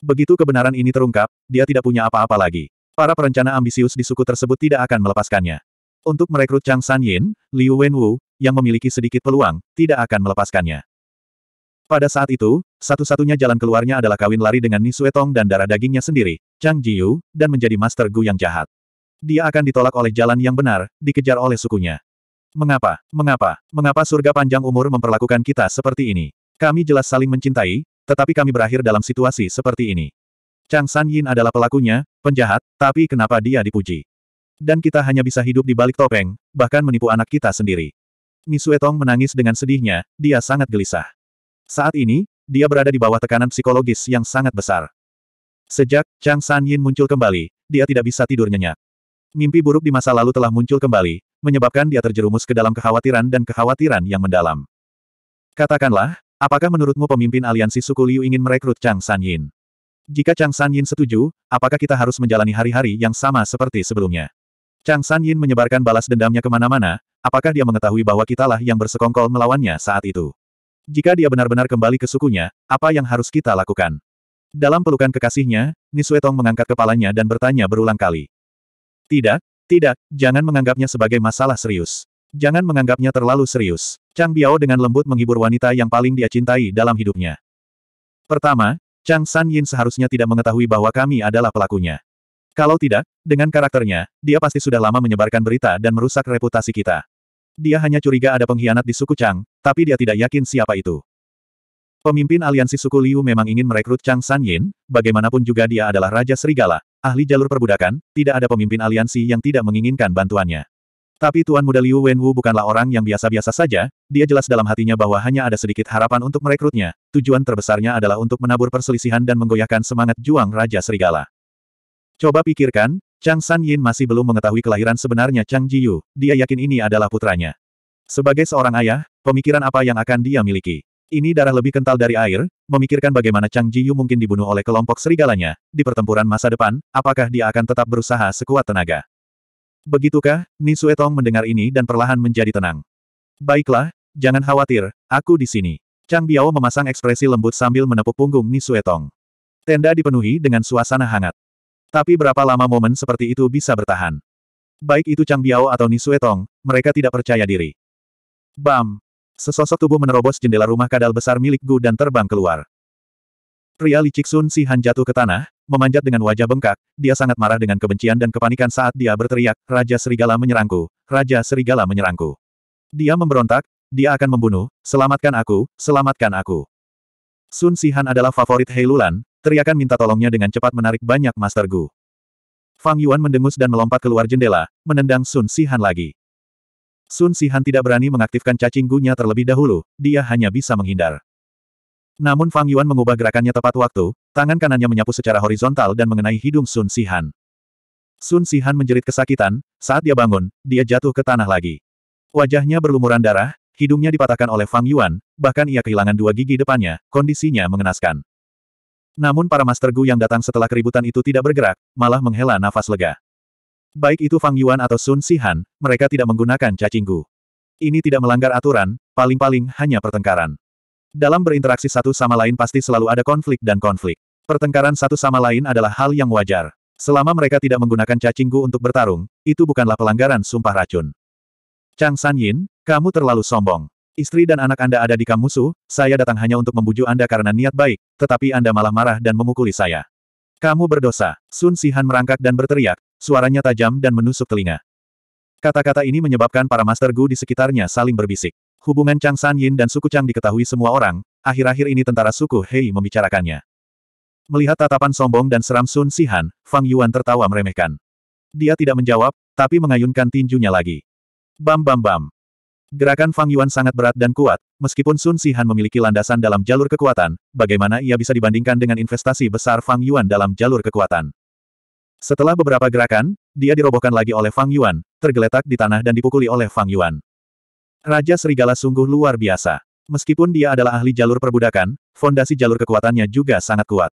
Begitu kebenaran ini terungkap, dia tidak punya apa-apa lagi. Para perencana ambisius di suku tersebut tidak akan melepaskannya. Untuk merekrut Chang San Yin, Liu Wenwu, yang memiliki sedikit peluang, tidak akan melepaskannya. Pada saat itu, satu-satunya jalan keluarnya adalah kawin lari dengan Ni Tong dan darah dagingnya sendiri, Chang Yu, dan menjadi Master Gu yang jahat dia akan ditolak oleh jalan yang benar, dikejar oleh sukunya. Mengapa, mengapa, mengapa surga panjang umur memperlakukan kita seperti ini? Kami jelas saling mencintai, tetapi kami berakhir dalam situasi seperti ini. Chang San Yin adalah pelakunya, penjahat, tapi kenapa dia dipuji? Dan kita hanya bisa hidup di balik topeng, bahkan menipu anak kita sendiri. Ni Suetong menangis dengan sedihnya, dia sangat gelisah. Saat ini, dia berada di bawah tekanan psikologis yang sangat besar. Sejak Chang San Yin muncul kembali, dia tidak bisa tidur nyenyak. Mimpi buruk di masa lalu telah muncul kembali, menyebabkan dia terjerumus ke dalam kekhawatiran dan kekhawatiran yang mendalam. Katakanlah, apakah menurutmu pemimpin aliansi suku Liu ingin merekrut Chang San Yin? Jika Chang San Yin setuju, apakah kita harus menjalani hari-hari yang sama seperti sebelumnya? Chang San Yin menyebarkan balas dendamnya kemana-mana, apakah dia mengetahui bahwa kitalah yang bersekongkol melawannya saat itu? Jika dia benar-benar kembali ke sukunya, apa yang harus kita lakukan? Dalam pelukan kekasihnya, Nisuetong mengangkat kepalanya dan bertanya berulang kali. Tidak, tidak, jangan menganggapnya sebagai masalah serius. Jangan menganggapnya terlalu serius. Chang Biao dengan lembut menghibur wanita yang paling dia cintai dalam hidupnya. Pertama, Chang San Yin seharusnya tidak mengetahui bahwa kami adalah pelakunya. Kalau tidak, dengan karakternya, dia pasti sudah lama menyebarkan berita dan merusak reputasi kita. Dia hanya curiga ada pengkhianat di suku Chang, tapi dia tidak yakin siapa itu. Pemimpin aliansi suku Liu memang ingin merekrut Chang San Yin, bagaimanapun juga dia adalah Raja Serigala, ahli jalur perbudakan, tidak ada pemimpin aliansi yang tidak menginginkan bantuannya. Tapi Tuan Muda Liu Wenwu bukanlah orang yang biasa-biasa saja, dia jelas dalam hatinya bahwa hanya ada sedikit harapan untuk merekrutnya, tujuan terbesarnya adalah untuk menabur perselisihan dan menggoyahkan semangat juang Raja Serigala. Coba pikirkan, Chang San Yin masih belum mengetahui kelahiran sebenarnya Chang Ji Yu. dia yakin ini adalah putranya. Sebagai seorang ayah, pemikiran apa yang akan dia miliki? Ini darah lebih kental dari air, memikirkan bagaimana Chang Jiyu mungkin dibunuh oleh kelompok serigalanya, di pertempuran masa depan, apakah dia akan tetap berusaha sekuat tenaga. Begitukah, Nisue Tong mendengar ini dan perlahan menjadi tenang. Baiklah, jangan khawatir, aku di sini. Chang Biao memasang ekspresi lembut sambil menepuk punggung Nisue Tong. Tenda dipenuhi dengan suasana hangat. Tapi berapa lama momen seperti itu bisa bertahan? Baik itu Chang Biao atau Nisue Tong, mereka tidak percaya diri. Bam! Sesosok tubuh menerobos jendela rumah kadal besar milik Gu dan terbang keluar. Pria licik Sun Sihan jatuh ke tanah, memanjat dengan wajah bengkak, dia sangat marah dengan kebencian dan kepanikan saat dia berteriak, Raja Serigala menyerangku, Raja Serigala menyerangku. Dia memberontak, dia akan membunuh, selamatkan aku, selamatkan aku. Sun Sihan adalah favorit Heilulan, teriakan minta tolongnya dengan cepat menarik banyak Master Gu. Fang Yuan mendengus dan melompat keluar jendela, menendang Sun Sihan lagi. Sun Sihan tidak berani mengaktifkan cacing gunya terlebih dahulu, dia hanya bisa menghindar. Namun Fang Yuan mengubah gerakannya tepat waktu, tangan kanannya menyapu secara horizontal dan mengenai hidung Sun Sihan. Sun Sihan menjerit kesakitan, saat dia bangun, dia jatuh ke tanah lagi. Wajahnya berlumuran darah, hidungnya dipatahkan oleh Fang Yuan, bahkan ia kehilangan dua gigi depannya, kondisinya mengenaskan. Namun para Master Gu yang datang setelah keributan itu tidak bergerak, malah menghela nafas lega. Baik itu Fang Yuan atau Sun Sihan, mereka tidak menggunakan cacinggu. Ini tidak melanggar aturan, paling-paling hanya pertengkaran. Dalam berinteraksi satu sama lain pasti selalu ada konflik dan konflik. Pertengkaran satu sama lain adalah hal yang wajar. Selama mereka tidak menggunakan cacinggu untuk bertarung, itu bukanlah pelanggaran sumpah racun. Chang San Yin, kamu terlalu sombong. Istri dan anak Anda ada di Kamusu, saya datang hanya untuk membujuk Anda karena niat baik, tetapi Anda malah marah dan memukuli saya. Kamu berdosa. Sun Sihan merangkak dan berteriak, suaranya tajam dan menusuk telinga. Kata-kata ini menyebabkan para Master Gu di sekitarnya saling berbisik. Hubungan Chang San Yin dan suku Chang diketahui semua orang, akhir-akhir ini tentara suku Hei membicarakannya. Melihat tatapan sombong dan seram Sun Sihan, Fang Yuan tertawa meremehkan. Dia tidak menjawab, tapi mengayunkan tinjunya lagi. Bam bam bam. Gerakan Fang Yuan sangat berat dan kuat, meskipun Sun Sihan memiliki landasan dalam jalur kekuatan, bagaimana ia bisa dibandingkan dengan investasi besar Fang Yuan dalam jalur kekuatan. Setelah beberapa gerakan, dia dirobohkan lagi oleh Fang Yuan, tergeletak di tanah dan dipukuli oleh Fang Yuan. Raja Serigala sungguh luar biasa. Meskipun dia adalah ahli jalur perbudakan, fondasi jalur kekuatannya juga sangat kuat.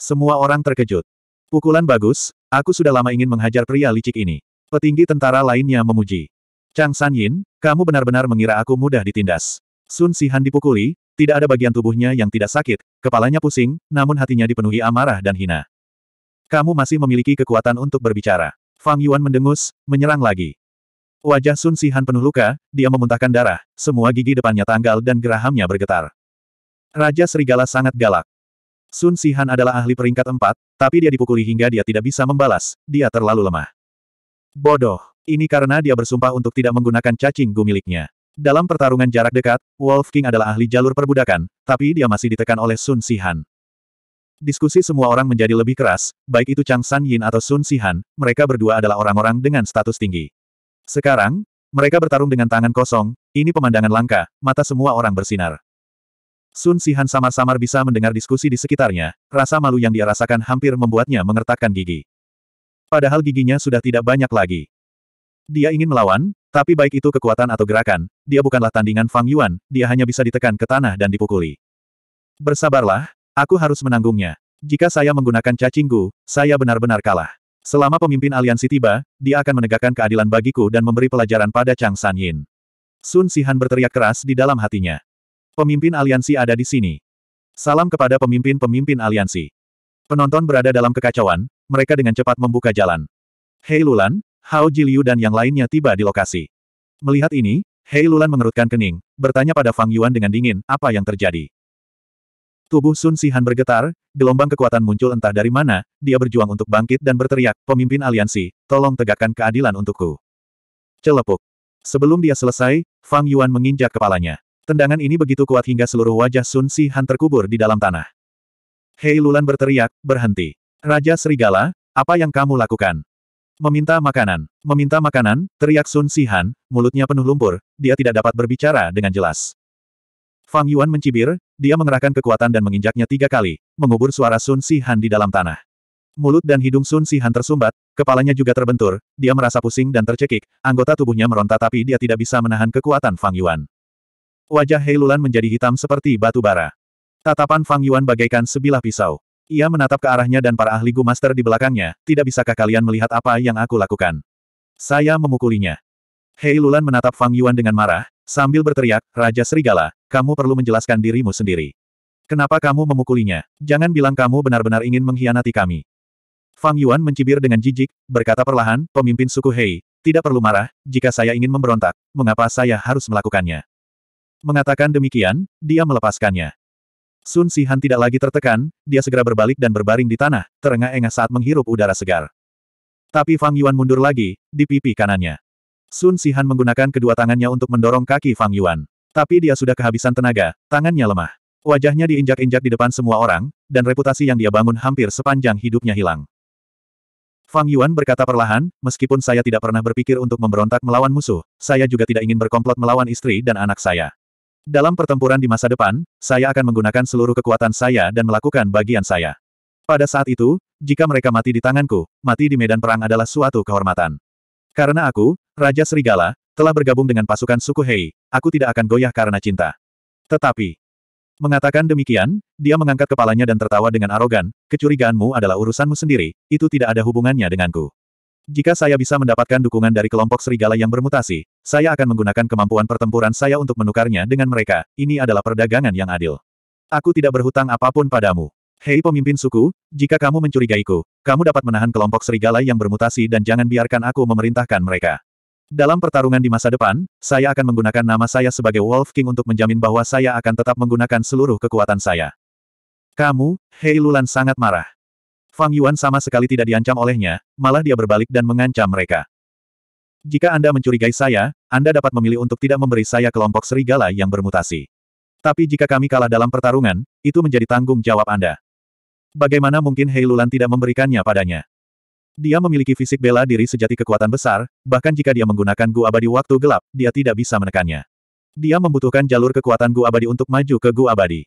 Semua orang terkejut. Pukulan bagus, aku sudah lama ingin menghajar pria licik ini. Petinggi tentara lainnya memuji. Chang San Yin, kamu benar-benar mengira aku mudah ditindas. Sun Sihan dipukuli, tidak ada bagian tubuhnya yang tidak sakit, kepalanya pusing, namun hatinya dipenuhi amarah dan hina. Kamu masih memiliki kekuatan untuk berbicara. Fang Yuan mendengus, menyerang lagi. Wajah Sun Sihan penuh luka, dia memuntahkan darah, semua gigi depannya tanggal dan gerahamnya bergetar. Raja Serigala sangat galak. Sun Sihan adalah ahli peringkat empat, tapi dia dipukuli hingga dia tidak bisa membalas, dia terlalu lemah. Bodoh, ini karena dia bersumpah untuk tidak menggunakan cacing gu miliknya. Dalam pertarungan jarak dekat, Wolf King adalah ahli jalur perbudakan, tapi dia masih ditekan oleh Sun Sihan. Diskusi semua orang menjadi lebih keras, baik itu Chang San Yin atau Sun Sihan, mereka berdua adalah orang-orang dengan status tinggi. Sekarang, mereka bertarung dengan tangan kosong, ini pemandangan langka, mata semua orang bersinar. Sun Sihan samar-samar bisa mendengar diskusi di sekitarnya, rasa malu yang dia rasakan hampir membuatnya mengertakkan gigi. Padahal giginya sudah tidak banyak lagi. Dia ingin melawan, tapi baik itu kekuatan atau gerakan, dia bukanlah tandingan Fang Yuan, dia hanya bisa ditekan ke tanah dan dipukuli. Bersabarlah, Aku harus menanggungnya. Jika saya menggunakan cacingku, saya benar-benar kalah. Selama pemimpin aliansi tiba, dia akan menegakkan keadilan bagiku dan memberi pelajaran pada Chang San Yin. Sun Sihan berteriak keras di dalam hatinya. Pemimpin aliansi ada di sini. Salam kepada pemimpin-pemimpin aliansi. Penonton berada dalam kekacauan, mereka dengan cepat membuka jalan. Hei Lulan, Hao Jiliu dan yang lainnya tiba di lokasi. Melihat ini, Hei Lulan mengerutkan kening, bertanya pada Fang Yuan dengan dingin, apa yang terjadi. Tubuh Sun Sihan bergetar, gelombang kekuatan muncul entah dari mana, dia berjuang untuk bangkit dan berteriak, pemimpin aliansi, tolong tegakkan keadilan untukku. Celepuk. Sebelum dia selesai, Fang Yuan menginjak kepalanya. Tendangan ini begitu kuat hingga seluruh wajah Sun Sihan terkubur di dalam tanah. Hei Lulan berteriak, berhenti. Raja Serigala, apa yang kamu lakukan? Meminta makanan. Meminta makanan, teriak Sun Sihan, mulutnya penuh lumpur, dia tidak dapat berbicara dengan jelas. Fang Yuan mencibir, dia mengerahkan kekuatan dan menginjaknya tiga kali, mengubur suara Sun Sihan di dalam tanah. Mulut dan hidung Sun Sihan tersumbat, kepalanya juga terbentur, dia merasa pusing dan tercekik, anggota tubuhnya meronta tapi dia tidak bisa menahan kekuatan Fang Yuan. Wajah Hei Lulan menjadi hitam seperti batu bara. Tatapan Fang Yuan bagaikan sebilah pisau. Ia menatap ke arahnya dan para ahli Gu Master di belakangnya, tidak bisakah kalian melihat apa yang aku lakukan? Saya memukulinya. Hei Lulan menatap Fang Yuan dengan marah, Sambil berteriak, Raja Serigala, kamu perlu menjelaskan dirimu sendiri. Kenapa kamu memukulinya? Jangan bilang kamu benar-benar ingin mengkhianati kami. Fang Yuan mencibir dengan jijik, berkata perlahan, pemimpin suku Hei, tidak perlu marah, jika saya ingin memberontak, mengapa saya harus melakukannya? Mengatakan demikian, dia melepaskannya. Sun Sihan tidak lagi tertekan, dia segera berbalik dan berbaring di tanah, terengah-engah saat menghirup udara segar. Tapi Fang Yuan mundur lagi, di pipi kanannya. Sun Sihan menggunakan kedua tangannya untuk mendorong kaki Fang Yuan. Tapi dia sudah kehabisan tenaga, tangannya lemah. Wajahnya diinjak-injak di depan semua orang, dan reputasi yang dia bangun hampir sepanjang hidupnya hilang. Fang Yuan berkata perlahan, meskipun saya tidak pernah berpikir untuk memberontak melawan musuh, saya juga tidak ingin berkomplot melawan istri dan anak saya. Dalam pertempuran di masa depan, saya akan menggunakan seluruh kekuatan saya dan melakukan bagian saya. Pada saat itu, jika mereka mati di tanganku, mati di medan perang adalah suatu kehormatan. Karena aku, Raja Serigala, telah bergabung dengan pasukan suku Hei, aku tidak akan goyah karena cinta. Tetapi, mengatakan demikian, dia mengangkat kepalanya dan tertawa dengan arogan, kecurigaanmu adalah urusanmu sendiri, itu tidak ada hubungannya denganku. Jika saya bisa mendapatkan dukungan dari kelompok serigala yang bermutasi, saya akan menggunakan kemampuan pertempuran saya untuk menukarnya dengan mereka, ini adalah perdagangan yang adil. Aku tidak berhutang apapun padamu. Hei pemimpin suku, jika kamu mencurigaiku, kamu dapat menahan kelompok serigala yang bermutasi dan jangan biarkan aku memerintahkan mereka. Dalam pertarungan di masa depan, saya akan menggunakan nama saya sebagai Wolf King untuk menjamin bahwa saya akan tetap menggunakan seluruh kekuatan saya. Kamu, Hei Lulan sangat marah. Fang Yuan sama sekali tidak diancam olehnya, malah dia berbalik dan mengancam mereka. Jika Anda mencurigai saya, Anda dapat memilih untuk tidak memberi saya kelompok serigala yang bermutasi. Tapi jika kami kalah dalam pertarungan, itu menjadi tanggung jawab Anda. Bagaimana mungkin Hei Lulan tidak memberikannya padanya? Dia memiliki fisik bela diri sejati kekuatan besar, bahkan jika dia menggunakan Gu Abadi waktu gelap, dia tidak bisa menekannya. Dia membutuhkan jalur kekuatan Gu Abadi untuk maju ke Gu Abadi.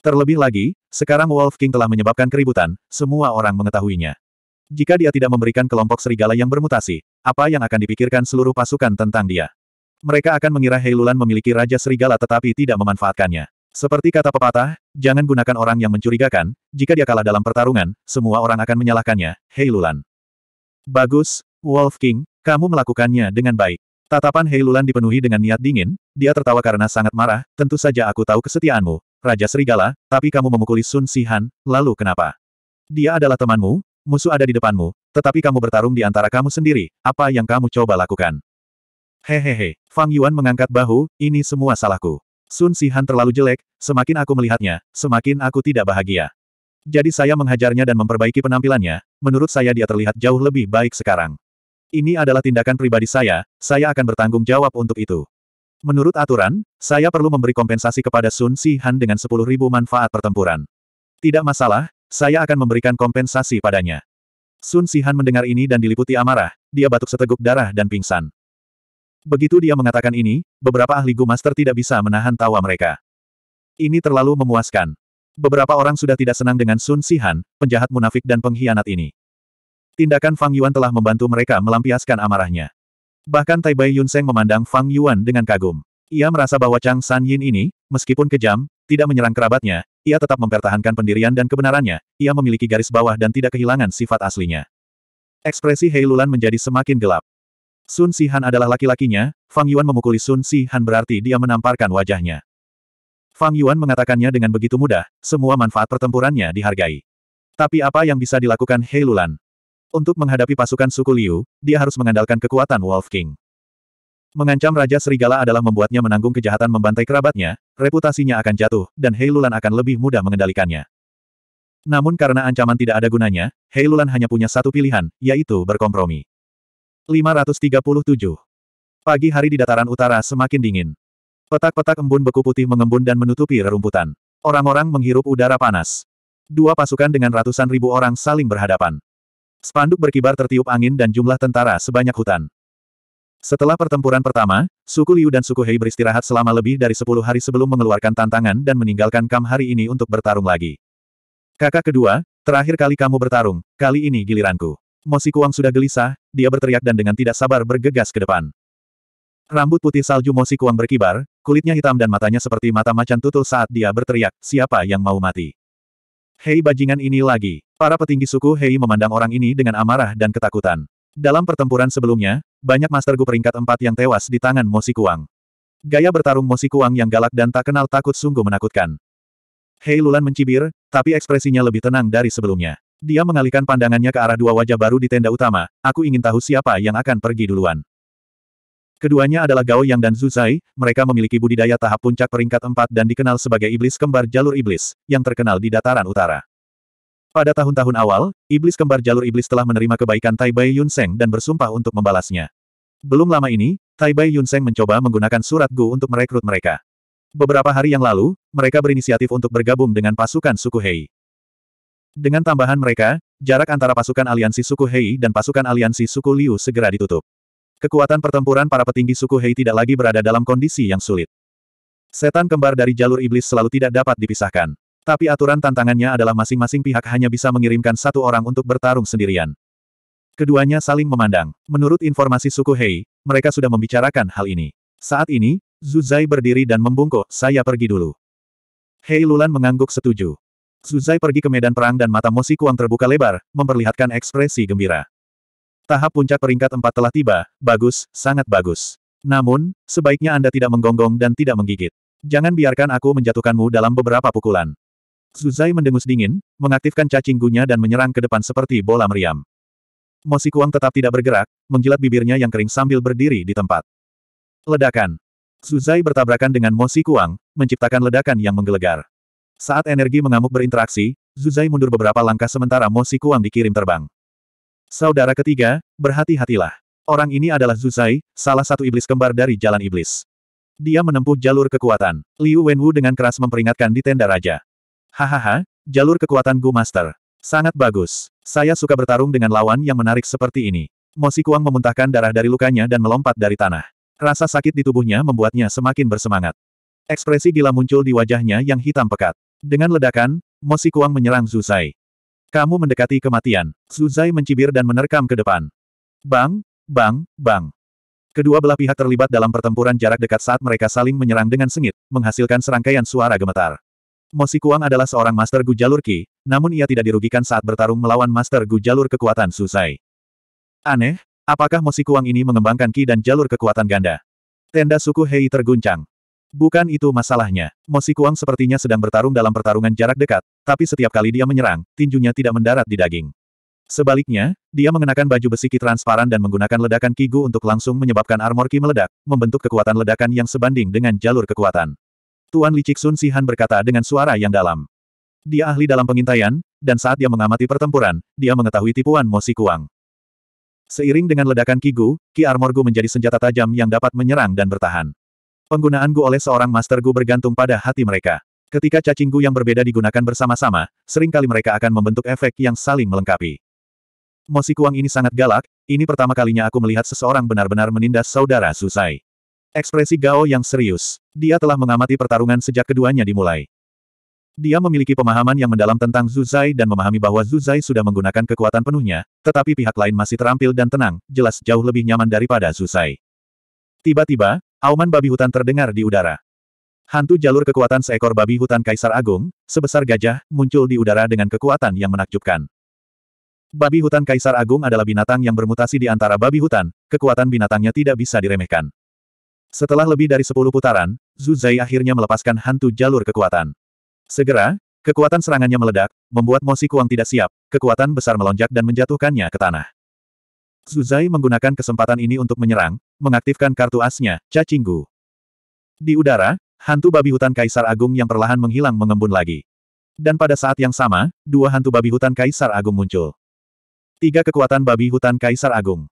Terlebih lagi, sekarang Wolf King telah menyebabkan keributan, semua orang mengetahuinya. Jika dia tidak memberikan kelompok serigala yang bermutasi, apa yang akan dipikirkan seluruh pasukan tentang dia? Mereka akan mengira Heilulan memiliki Raja Serigala tetapi tidak memanfaatkannya. Seperti kata pepatah, jangan gunakan orang yang mencurigakan, jika dia kalah dalam pertarungan, semua orang akan menyalahkannya, Hei Lulan. Bagus, Wolf King, kamu melakukannya dengan baik. Tatapan Hei Lulan dipenuhi dengan niat dingin, dia tertawa karena sangat marah, tentu saja aku tahu kesetiaanmu, Raja Serigala, tapi kamu memukuli Sun Sihan, lalu kenapa? Dia adalah temanmu, musuh ada di depanmu, tetapi kamu bertarung di antara kamu sendiri, apa yang kamu coba lakukan? Hehehe, Fang Yuan mengangkat bahu, ini semua salahku. Sun Sihan terlalu jelek, semakin aku melihatnya, semakin aku tidak bahagia. Jadi saya menghajarnya dan memperbaiki penampilannya, menurut saya dia terlihat jauh lebih baik sekarang. Ini adalah tindakan pribadi saya, saya akan bertanggung jawab untuk itu. Menurut aturan, saya perlu memberi kompensasi kepada Sun Sihan dengan 10.000 manfaat pertempuran. Tidak masalah, saya akan memberikan kompensasi padanya. Sun Sihan mendengar ini dan diliputi amarah, dia batuk seteguk darah dan pingsan. Begitu dia mengatakan ini, beberapa ahli Gu Master tidak bisa menahan tawa mereka. Ini terlalu memuaskan. Beberapa orang sudah tidak senang dengan Sun Sihan, penjahat munafik dan pengkhianat ini. Tindakan Fang Yuan telah membantu mereka melampiaskan amarahnya. Bahkan Tai Bai Yun Seng memandang Fang Yuan dengan kagum. Ia merasa bahwa Chang San Yin ini, meskipun kejam, tidak menyerang kerabatnya, ia tetap mempertahankan pendirian dan kebenarannya, ia memiliki garis bawah dan tidak kehilangan sifat aslinya. Ekspresi Heilulan menjadi semakin gelap. Sun Sihan adalah laki-lakinya, Fang Yuan memukuli Sun Sihan berarti dia menamparkan wajahnya. Fang Yuan mengatakannya dengan begitu mudah, semua manfaat pertempurannya dihargai. Tapi apa yang bisa dilakukan Hei Lulan? Untuk menghadapi pasukan suku Liu, dia harus mengandalkan kekuatan Wolf King. Mengancam Raja Serigala adalah membuatnya menanggung kejahatan membantai kerabatnya, reputasinya akan jatuh, dan Hei Lulan akan lebih mudah mengendalikannya. Namun karena ancaman tidak ada gunanya, Hei Lulan hanya punya satu pilihan, yaitu berkompromi. 537. Pagi hari di dataran utara semakin dingin. Petak-petak embun beku putih mengembun dan menutupi rerumputan. Orang-orang menghirup udara panas. Dua pasukan dengan ratusan ribu orang saling berhadapan. Spanduk berkibar tertiup angin dan jumlah tentara sebanyak hutan. Setelah pertempuran pertama, suku Liu dan suku Hei beristirahat selama lebih dari sepuluh hari sebelum mengeluarkan tantangan dan meninggalkan Kam hari ini untuk bertarung lagi. Kakak kedua, terakhir kali kamu bertarung, kali ini giliranku. Mosi Kuang sudah gelisah, dia berteriak dan dengan tidak sabar bergegas ke depan. Rambut putih salju Mosi Kuang berkibar, kulitnya hitam dan matanya seperti mata macan tutul saat dia berteriak, siapa yang mau mati? Hei bajingan ini lagi. Para petinggi suku Hei memandang orang ini dengan amarah dan ketakutan. Dalam pertempuran sebelumnya, banyak Master Gu peringkat empat yang tewas di tangan Mosi Kuang. Gaya bertarung Mosi Kuang yang galak dan tak kenal takut sungguh menakutkan. Hei Lulan mencibir, tapi ekspresinya lebih tenang dari sebelumnya. Dia mengalihkan pandangannya ke arah dua wajah baru di tenda utama, aku ingin tahu siapa yang akan pergi duluan. Keduanya adalah Gao Yang dan Zuzai, mereka memiliki budidaya tahap puncak peringkat 4 dan dikenal sebagai iblis kembar jalur iblis, yang terkenal di dataran utara. Pada tahun-tahun awal, iblis kembar jalur iblis telah menerima kebaikan Tai Bai Yun Yunseng dan bersumpah untuk membalasnya. Belum lama ini, Tai Bai Yun Yunseng mencoba menggunakan surat Gu untuk merekrut mereka. Beberapa hari yang lalu, mereka berinisiatif untuk bergabung dengan pasukan suku Hei. Dengan tambahan mereka, jarak antara pasukan aliansi suku Hei dan pasukan aliansi suku Liu segera ditutup. Kekuatan pertempuran para petinggi suku Hei tidak lagi berada dalam kondisi yang sulit. Setan kembar dari jalur iblis selalu tidak dapat dipisahkan. Tapi aturan tantangannya adalah masing-masing pihak hanya bisa mengirimkan satu orang untuk bertarung sendirian. Keduanya saling memandang. Menurut informasi suku Hei, mereka sudah membicarakan hal ini. Saat ini, Zuzai berdiri dan membungkuk, saya pergi dulu. Hei Lulan mengangguk setuju. Zuzai pergi ke medan perang dan mata Mosi Kuang terbuka lebar, memperlihatkan ekspresi gembira. Tahap puncak peringkat empat telah tiba, bagus, sangat bagus. Namun, sebaiknya Anda tidak menggonggong dan tidak menggigit. Jangan biarkan aku menjatuhkanmu dalam beberapa pukulan. Zuzai mendengus dingin, mengaktifkan cacing gunya dan menyerang ke depan seperti bola meriam. Mosi Kuang tetap tidak bergerak, menjilat bibirnya yang kering sambil berdiri di tempat. Ledakan. Zuzai bertabrakan dengan Mosi Kuang, menciptakan ledakan yang menggelegar. Saat energi mengamuk berinteraksi, Zuzai mundur beberapa langkah sementara Mo Sikuang dikirim terbang. Saudara ketiga, berhati-hatilah. Orang ini adalah Zuzai, salah satu iblis kembar dari Jalan Iblis. Dia menempuh jalur kekuatan. Liu Wenwu dengan keras memperingatkan di tenda raja. Hahaha, jalur kekuatan Gu Master. Sangat bagus. Saya suka bertarung dengan lawan yang menarik seperti ini. Mo Sikuang memuntahkan darah dari lukanya dan melompat dari tanah. Rasa sakit di tubuhnya membuatnya semakin bersemangat. Ekspresi gila muncul di wajahnya yang hitam pekat. Dengan ledakan, Mosikuang menyerang Zuzai. Kamu mendekati kematian. Zuzai mencibir dan menerkam ke depan. Bang, bang, bang. Kedua belah pihak terlibat dalam pertempuran jarak dekat saat mereka saling menyerang dengan sengit, menghasilkan serangkaian suara gemetar. Mosikuang adalah seorang Master Gu Jalur Ki, namun ia tidak dirugikan saat bertarung melawan Master Gu Jalur kekuatan Suzai. Aneh, apakah Mosikuang ini mengembangkan Ki dan jalur kekuatan ganda? Tenda suku Hei terguncang. Bukan itu masalahnya. Kuang sepertinya sedang bertarung dalam pertarungan jarak dekat, tapi setiap kali dia menyerang, tinjunya tidak mendarat di daging. Sebaliknya, dia mengenakan baju besi ki transparan dan menggunakan ledakan kigu untuk langsung menyebabkan armor ki meledak, membentuk kekuatan ledakan yang sebanding dengan jalur kekuatan. Tuan Licik Sun Sihan berkata dengan suara yang dalam. Dia ahli dalam pengintaian, dan saat dia mengamati pertempuran, dia mengetahui tipuan Kuang. Seiring dengan ledakan kigu, ki armor Gu menjadi senjata tajam yang dapat menyerang dan bertahan. Penggunaan Gu oleh seorang Master Gu bergantung pada hati mereka. Ketika cacing Gu yang berbeda digunakan bersama-sama, seringkali mereka akan membentuk efek yang saling melengkapi. Mosi Kuang ini sangat galak, ini pertama kalinya aku melihat seseorang benar-benar menindas saudara Susai. Ekspresi Gao yang serius. Dia telah mengamati pertarungan sejak keduanya dimulai. Dia memiliki pemahaman yang mendalam tentang Zuzai dan memahami bahwa Zuzai sudah menggunakan kekuatan penuhnya, tetapi pihak lain masih terampil dan tenang, jelas jauh lebih nyaman daripada Zuzai. Tiba-tiba, Auman babi hutan terdengar di udara. Hantu jalur kekuatan seekor babi hutan Kaisar Agung, sebesar gajah, muncul di udara dengan kekuatan yang menakjubkan. Babi hutan Kaisar Agung adalah binatang yang bermutasi di antara babi hutan, kekuatan binatangnya tidak bisa diremehkan. Setelah lebih dari sepuluh putaran, Zhu akhirnya melepaskan hantu jalur kekuatan. Segera, kekuatan serangannya meledak, membuat Mosi Kuang tidak siap, kekuatan besar melonjak dan menjatuhkannya ke tanah. Zhu menggunakan kesempatan ini untuk menyerang, mengaktifkan kartu asnya, cacinggu. Di udara, hantu babi hutan Kaisar Agung yang perlahan menghilang mengembun lagi. Dan pada saat yang sama, dua hantu babi hutan Kaisar Agung muncul. Tiga kekuatan babi hutan Kaisar Agung.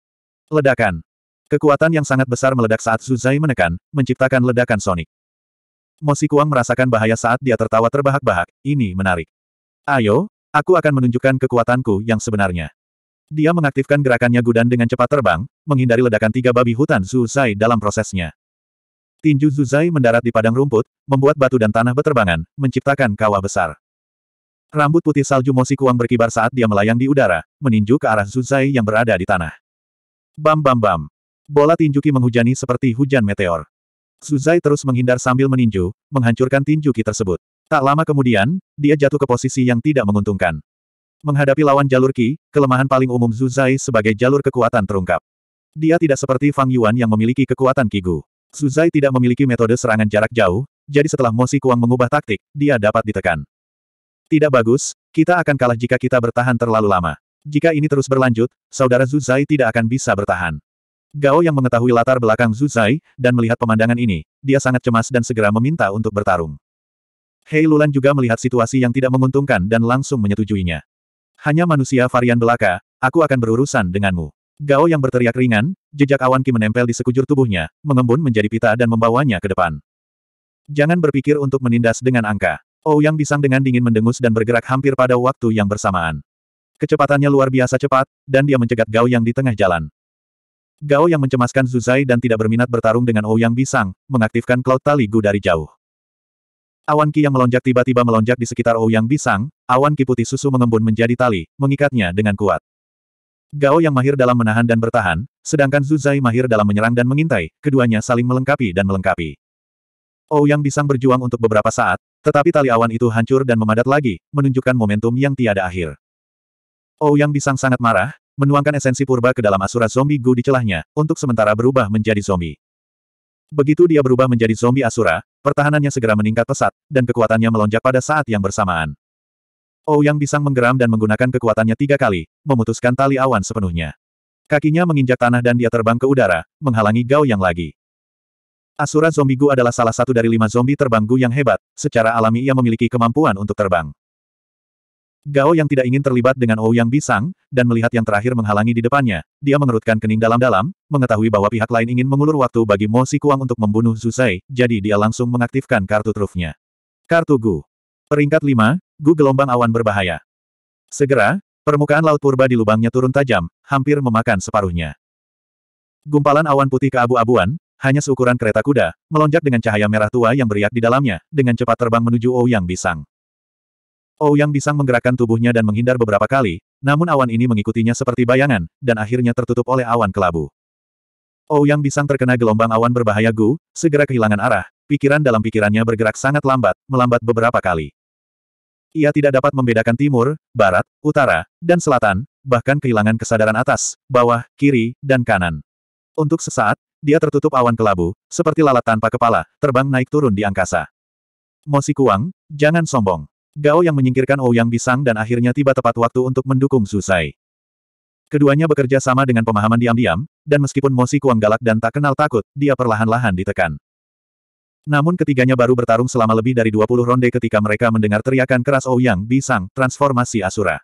Ledakan. Kekuatan yang sangat besar meledak saat Suzai menekan, menciptakan ledakan sonik. Mosikuang merasakan bahaya saat dia tertawa terbahak-bahak, ini menarik. Ayo, aku akan menunjukkan kekuatanku yang sebenarnya. Dia mengaktifkan gerakannya gudan dengan cepat terbang, menghindari ledakan tiga babi hutan Zuzai dalam prosesnya. Tinju Zuzai mendarat di padang rumput, membuat batu dan tanah beterbangan, menciptakan kawah besar. Rambut putih salju Mosi Kuang berkibar saat dia melayang di udara, meninju ke arah Zuzai yang berada di tanah. Bam bam bam. Bola tinjuki menghujani seperti hujan meteor. Zuzai terus menghindar sambil meninju, menghancurkan tinjuki tersebut. Tak lama kemudian, dia jatuh ke posisi yang tidak menguntungkan. Menghadapi lawan jalur Qi, kelemahan paling umum Zhu Zai sebagai jalur kekuatan terungkap. Dia tidak seperti Fang Yuan yang memiliki kekuatan Kigu. Zhu Zai tidak memiliki metode serangan jarak jauh, jadi setelah Mo Si Kuang mengubah taktik, dia dapat ditekan. Tidak bagus, kita akan kalah jika kita bertahan terlalu lama. Jika ini terus berlanjut, saudara Zhu Zai tidak akan bisa bertahan. Gao yang mengetahui latar belakang Zhu Zai, dan melihat pemandangan ini, dia sangat cemas dan segera meminta untuk bertarung. Hei Lulan juga melihat situasi yang tidak menguntungkan dan langsung menyetujuinya. Hanya manusia varian belaka, aku akan berurusan denganmu. Gao yang berteriak ringan, jejak awan Ki menempel di sekujur tubuhnya, mengembun menjadi pita dan membawanya ke depan. Jangan berpikir untuk menindas dengan angka. Ou oh, Yang Bisang dengan dingin mendengus dan bergerak hampir pada waktu yang bersamaan. Kecepatannya luar biasa cepat, dan dia mencegat Gao yang di tengah jalan. Gao yang mencemaskan Zuzai dan tidak berminat bertarung dengan Ouyang oh Bisang, mengaktifkan Cloud Taligu dari jauh. Awan ki yang melonjak tiba-tiba melonjak di sekitar Ouyang Bisang, awan ki putih susu mengembun menjadi tali, mengikatnya dengan kuat. Gao yang mahir dalam menahan dan bertahan, sedangkan Zuzai mahir dalam menyerang dan mengintai, keduanya saling melengkapi dan melengkapi. Ouyang Bisang berjuang untuk beberapa saat, tetapi tali awan itu hancur dan memadat lagi, menunjukkan momentum yang tiada akhir. Ouyang Bisang sangat marah, menuangkan esensi purba ke dalam asura zombie Gu di celahnya, untuk sementara berubah menjadi zombie. Begitu dia berubah menjadi zombie asura, Pertahanannya segera meningkat pesat, dan kekuatannya melonjak pada saat yang bersamaan. Ou oh Yang menggeram dan menggunakan kekuatannya tiga kali, memutuskan tali awan sepenuhnya. Kakinya menginjak tanah dan dia terbang ke udara, menghalangi Gao Yang lagi. Asura Zombie Gu adalah salah satu dari lima zombie terbang yang hebat, secara alami ia memiliki kemampuan untuk terbang. Gao yang tidak ingin terlibat dengan Ou Yang Bisang, dan melihat yang terakhir menghalangi di depannya, dia mengerutkan kening dalam-dalam, mengetahui bahwa pihak lain ingin mengulur waktu bagi Mo Kuang untuk membunuh Zusei, jadi dia langsung mengaktifkan kartu trufnya. Kartu Gu. Peringkat 5, Gu gelombang awan berbahaya. Segera, permukaan laut purba di lubangnya turun tajam, hampir memakan separuhnya. Gumpalan awan putih ke abu abuan hanya seukuran kereta kuda, melonjak dengan cahaya merah tua yang beriak di dalamnya, dengan cepat terbang menuju Ouyang Bisang. Ouyang Bisang menggerakkan tubuhnya dan menghindar beberapa kali, namun awan ini mengikutinya seperti bayangan, dan akhirnya tertutup oleh awan kelabu. Ouyang Bisang terkena gelombang awan berbahaya Gu, segera kehilangan arah, pikiran dalam pikirannya bergerak sangat lambat, melambat beberapa kali. Ia tidak dapat membedakan timur, barat, utara, dan selatan, bahkan kehilangan kesadaran atas, bawah, kiri, dan kanan. Untuk sesaat, dia tertutup awan kelabu, seperti lalat tanpa kepala, terbang naik turun di angkasa. Mosi Kuang, jangan sombong. Gao yang menyingkirkan Ouyang Bisang dan akhirnya tiba tepat waktu untuk mendukung Susai. Keduanya bekerja sama dengan pemahaman diam-diam, dan meskipun Mosi Kuang galak dan tak kenal takut, dia perlahan-lahan ditekan. Namun ketiganya baru bertarung selama lebih dari 20 ronde ketika mereka mendengar teriakan keras Ouyang Bisang, transformasi Asura.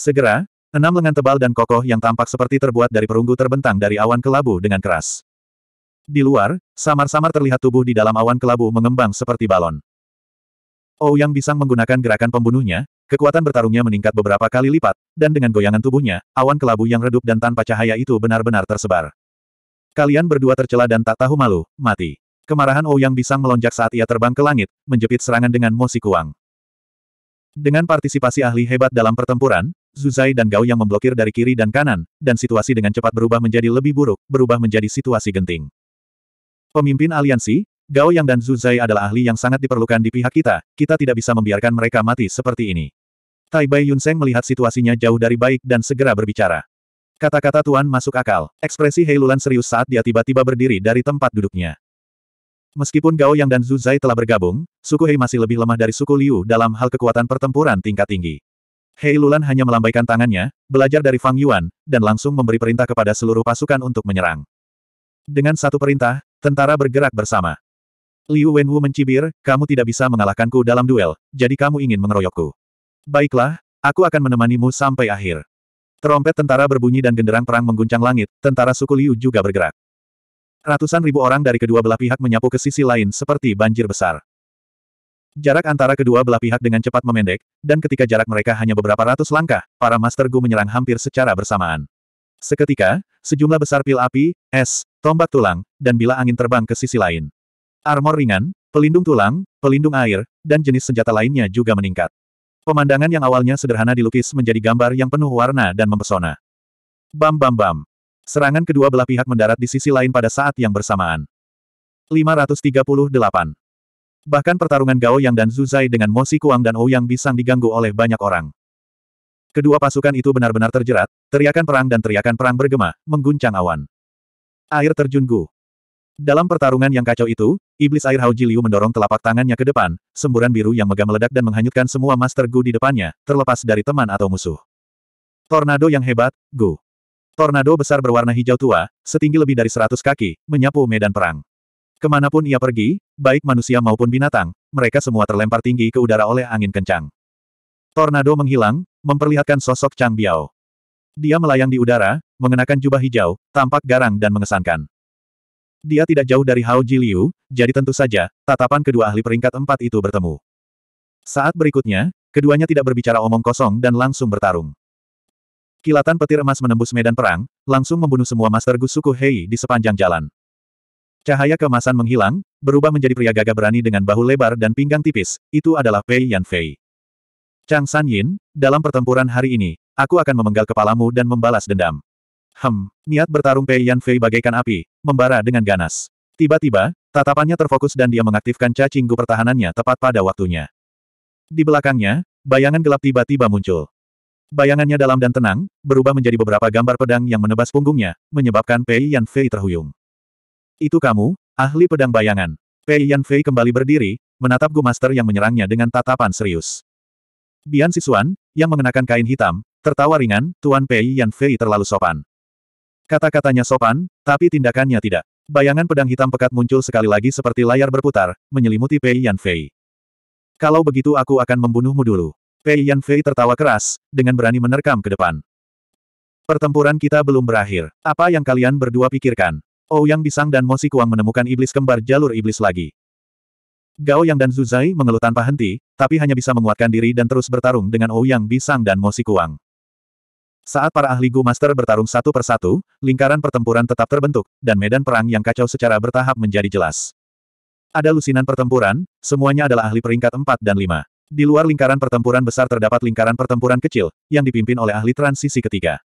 Segera, enam lengan tebal dan kokoh yang tampak seperti terbuat dari perunggu terbentang dari awan kelabu dengan keras. Di luar, samar-samar terlihat tubuh di dalam awan kelabu mengembang seperti balon. Ouyang oh, Bisang menggunakan gerakan pembunuhnya, kekuatan bertarungnya meningkat beberapa kali lipat, dan dengan goyangan tubuhnya, awan kelabu yang redup dan tanpa cahaya itu benar-benar tersebar. Kalian berdua tercela dan tak tahu malu, mati. Kemarahan Ouyang oh, Bisang melonjak saat ia terbang ke langit, menjepit serangan dengan Mosi Kuang. Dengan partisipasi ahli hebat dalam pertempuran, Zuzai dan Gao yang memblokir dari kiri dan kanan, dan situasi dengan cepat berubah menjadi lebih buruk, berubah menjadi situasi genting. Pemimpin aliansi, Gao Yang dan Zhu Zai adalah ahli yang sangat diperlukan di pihak kita, kita tidak bisa membiarkan mereka mati seperti ini. Tai Bai Yun Seng melihat situasinya jauh dari baik dan segera berbicara. Kata-kata Tuan masuk akal, ekspresi Heilulan serius saat dia tiba-tiba berdiri dari tempat duduknya. Meskipun Gao Yang dan Zhu Zai telah bergabung, suku Hei masih lebih lemah dari suku Liu dalam hal kekuatan pertempuran tingkat tinggi. Hei Lulan hanya melambaikan tangannya, belajar dari Fang Yuan, dan langsung memberi perintah kepada seluruh pasukan untuk menyerang. Dengan satu perintah, tentara bergerak bersama. Liu Wenwu mencibir, kamu tidak bisa mengalahkanku dalam duel, jadi kamu ingin mengeroyokku. Baiklah, aku akan menemanimu sampai akhir. Trompet tentara berbunyi dan genderang perang mengguncang langit, tentara suku Liu juga bergerak. Ratusan ribu orang dari kedua belah pihak menyapu ke sisi lain seperti banjir besar. Jarak antara kedua belah pihak dengan cepat memendek, dan ketika jarak mereka hanya beberapa ratus langkah, para Master Gu menyerang hampir secara bersamaan. Seketika, sejumlah besar pil api, es, tombak tulang, dan bila angin terbang ke sisi lain. Armor ringan, pelindung tulang, pelindung air, dan jenis senjata lainnya juga meningkat. Pemandangan yang awalnya sederhana dilukis menjadi gambar yang penuh warna dan mempesona. Bam bam bam. Serangan kedua belah pihak mendarat di sisi lain pada saat yang bersamaan. 538. Bahkan pertarungan Gao Yang dan Zuzai dengan Mo Kuang dan Ouyang oh Bisang diganggu oleh banyak orang. Kedua pasukan itu benar-benar terjerat, teriakan perang dan teriakan perang bergema, mengguncang awan. Air terjun Gu. Dalam pertarungan yang kacau itu, iblis air Hao Jiliu mendorong telapak tangannya ke depan, semburan biru yang megah meledak dan menghanyutkan semua Master Gu di depannya, terlepas dari teman atau musuh. Tornado yang hebat, Gu. Tornado besar berwarna hijau tua, setinggi lebih dari 100 kaki, menyapu medan perang. Kemanapun ia pergi, baik manusia maupun binatang, mereka semua terlempar tinggi ke udara oleh angin kencang. Tornado menghilang, memperlihatkan sosok Chang Biao. Dia melayang di udara, mengenakan jubah hijau, tampak garang dan mengesankan. Dia tidak jauh dari Hao Jiliu, jadi tentu saja, tatapan kedua ahli peringkat empat itu bertemu. Saat berikutnya, keduanya tidak berbicara omong kosong dan langsung bertarung. Kilatan petir emas menembus medan perang, langsung membunuh semua master gus suku Hei di sepanjang jalan. Cahaya kemasan menghilang, berubah menjadi pria gagah berani dengan bahu lebar dan pinggang tipis, itu adalah Pei Yan Fei. Chang San Yin, dalam pertempuran hari ini, aku akan memenggal kepalamu dan membalas dendam. Hem, niat bertarung Pei Yan Fei bagaikan api, membara dengan ganas. Tiba-tiba, tatapannya terfokus dan dia mengaktifkan cacinggu pertahanannya tepat pada waktunya. Di belakangnya, bayangan gelap tiba-tiba muncul. Bayangannya dalam dan tenang, berubah menjadi beberapa gambar pedang yang menebas punggungnya, menyebabkan Pei Yan Fei terhuyung. Itu kamu, ahli pedang bayangan. Pei Yan Fei kembali berdiri, menatap Gu Master yang menyerangnya dengan tatapan serius. Bian Sisuan, yang mengenakan kain hitam, tertawa ringan, Tuan Pei Yan Fei terlalu sopan. Kata-katanya sopan, tapi tindakannya tidak. Bayangan pedang hitam pekat muncul sekali lagi seperti layar berputar, menyelimuti Pei Yan Fei. Kalau begitu aku akan membunuhmu dulu. Pei Yan Fei tertawa keras, dengan berani menerkam ke depan. Pertempuran kita belum berakhir. Apa yang kalian berdua pikirkan? Ouyang oh Bisang dan Mosi Kuang menemukan iblis kembar jalur iblis lagi. Gao Yang dan Zuzai mengeluh tanpa henti, tapi hanya bisa menguatkan diri dan terus bertarung dengan Ouyang oh Bisang dan Mosi Kuang. Saat para ahli Gu Master bertarung satu persatu, lingkaran pertempuran tetap terbentuk, dan medan perang yang kacau secara bertahap menjadi jelas. Ada lusinan pertempuran, semuanya adalah ahli peringkat 4 dan 5. Di luar lingkaran pertempuran besar terdapat lingkaran pertempuran kecil, yang dipimpin oleh ahli transisi ketiga.